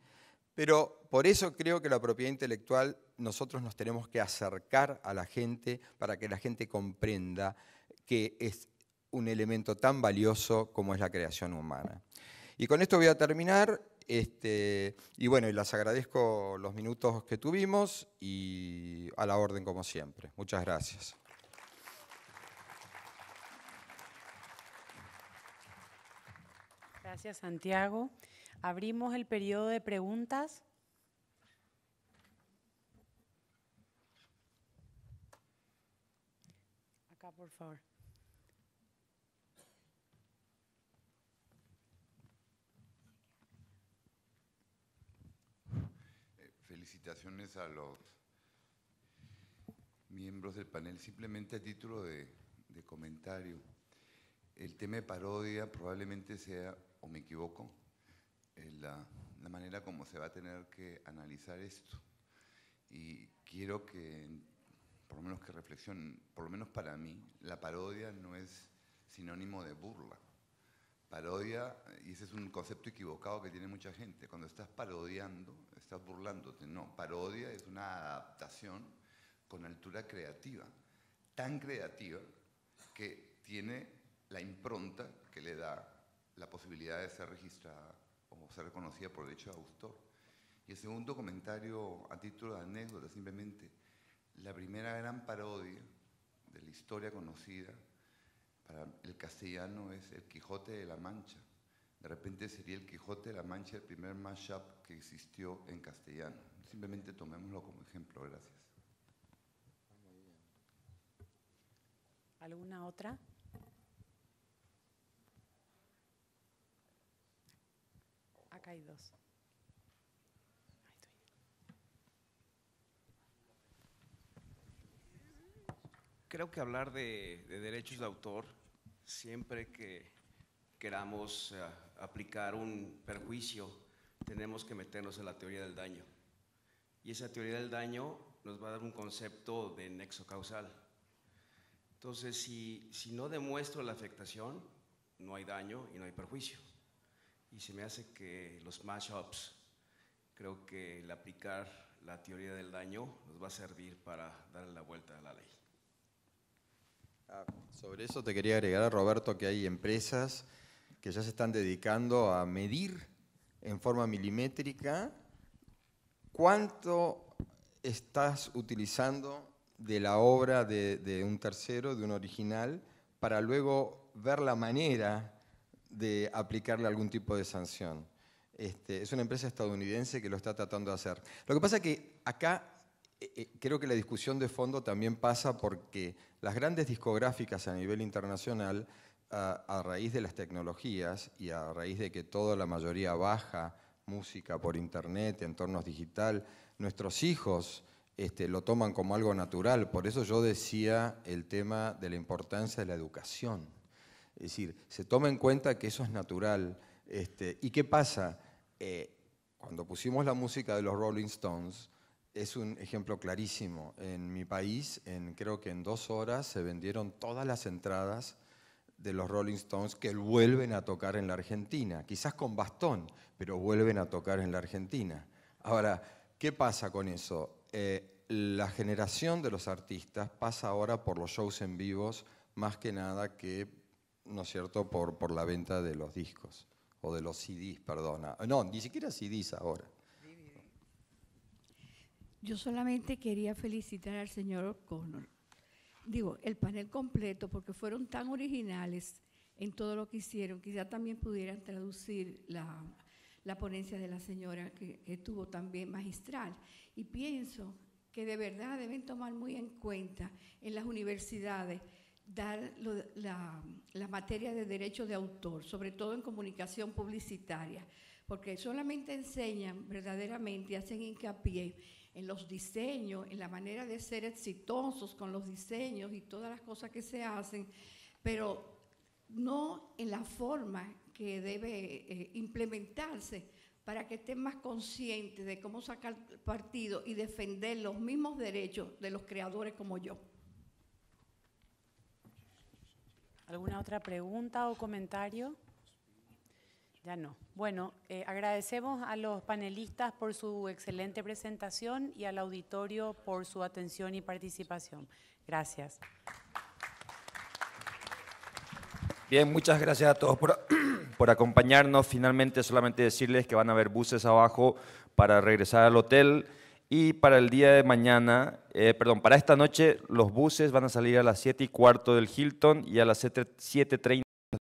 pero por eso creo que la propiedad intelectual nosotros nos tenemos que acercar a la gente para que la gente comprenda que es un elemento tan valioso como es la creación humana. Y con esto voy a terminar. Este, y bueno, les agradezco los minutos que tuvimos y a la orden como siempre. Muchas gracias. Gracias, Santiago. Abrimos el periodo de preguntas. Acá, por favor. felicitaciones a los miembros del panel, simplemente a título de, comentario. El tema de parodia probablemente sea, o me equivoco, eh, la, la, manera como se va a tener que analizar esto. Y quiero que, por lo menos que reflexionen, por lo menos para mí, la parodia no es sinónimo de burla. Parodia, eh, y ese es un concepto equivocado que tiene mucha gente, cuando estás parodiando, estás burlándote. No, parodia es una adaptación con altura creativa, tan creativa que tiene la impronta que le da la posibilidad de ser registrada o ser reconocida por derecho de autor. Y el segundo comentario a título de anécdota, simplemente, la primera gran parodia de la historia conocida el castellano es El Quijote de la Mancha. De repente sería El Quijote de la Mancha el primer mashup que existió en castellano. Simplemente tomémoslo como ejemplo. Gracias. ¿Alguna otra? Acá hay dos. Creo que hablar de, de derechos de autor siempre que queramos eh, aplicar un perjuicio, tenemos que meternos en la teoría del daño. Y esa teoría del daño nos va a dar un concepto de nexo causal. Entonces, si, si no demuestro la afectación, no hay daño y no hay perjuicio. Y se me hace que los mashups, creo que el aplicar la teoría del daño nos va a servir para darle la vuelta a la ley. Ah, sobre eso te quería agregar, Roberto, que hay empresas que ya se están dedicando a medir en forma milimétrica cuánto estás utilizando de la obra de, un tercero, de un original, para luego ver la manera de aplicarle algún tipo de sanción. Este, es una empresa estadounidense que lo está tratando de hacer. Lo que pasa es que acá eh, creo que la discusión de fondo también pasa porque las grandes discográficas a nivel internacional, a, raíz de las tecnologías y a raíz de que toda la mayoría baja música por internet, entornos digital, nuestros hijos este, lo toman como algo natural. Por eso yo decía el tema de la importancia de la educación. Es decir, se toma en cuenta que eso es natural. Este, ¿Y qué pasa? Eh, cuando pusimos la música de los Rolling Stones, es un ejemplo clarísimo. En mi país, en, creo que en dos horas, se vendieron todas las entradas de los Rolling Stones que vuelven a tocar en la Argentina, quizás con bastón, pero vuelven a tocar en la Argentina. Ahora, ¿qué pasa con eso? Eh, la generación de los artistas pasa ahora por los shows en vivos más que nada que, ¿no es cierto?, por, por la venta de los discos o de los CDs, perdona. No, ni siquiera CDs ahora. Yo solamente quería felicitar al señor O'Connor, digo, el panel completo, porque fueron tan originales en todo lo que hicieron. Quizá también pudieran traducir la, ponencia de la señora que, estuvo también magistral. Y pienso que de verdad deben tomar muy en cuenta en las universidades dar la, materia de derecho de autor, sobre todo en comunicación publicitaria, porque solamente enseñan verdaderamente, y hacen hincapié en los diseños, en la manera de ser exitosos con los diseños y todas las cosas que se hacen, pero no en la forma que debe eh, implementarse para que estén más conscientes de cómo sacar partido y defender los mismos derechos de los creadores como yo. ¿Alguna otra pregunta o comentario? Ya no. Bueno, eh, agradecemos a los panelistas por su excelente presentación y al auditorio por su atención y participación. Gracias. Bien, muchas gracias a todos por, por acompañarnos. Finalmente, solamente decirles que van a haber buses abajo para regresar al hotel. Y para el día de mañana, eh, perdón, para esta noche, los buses van a salir a las 7 y cuarto del Hilton y a las 7.30.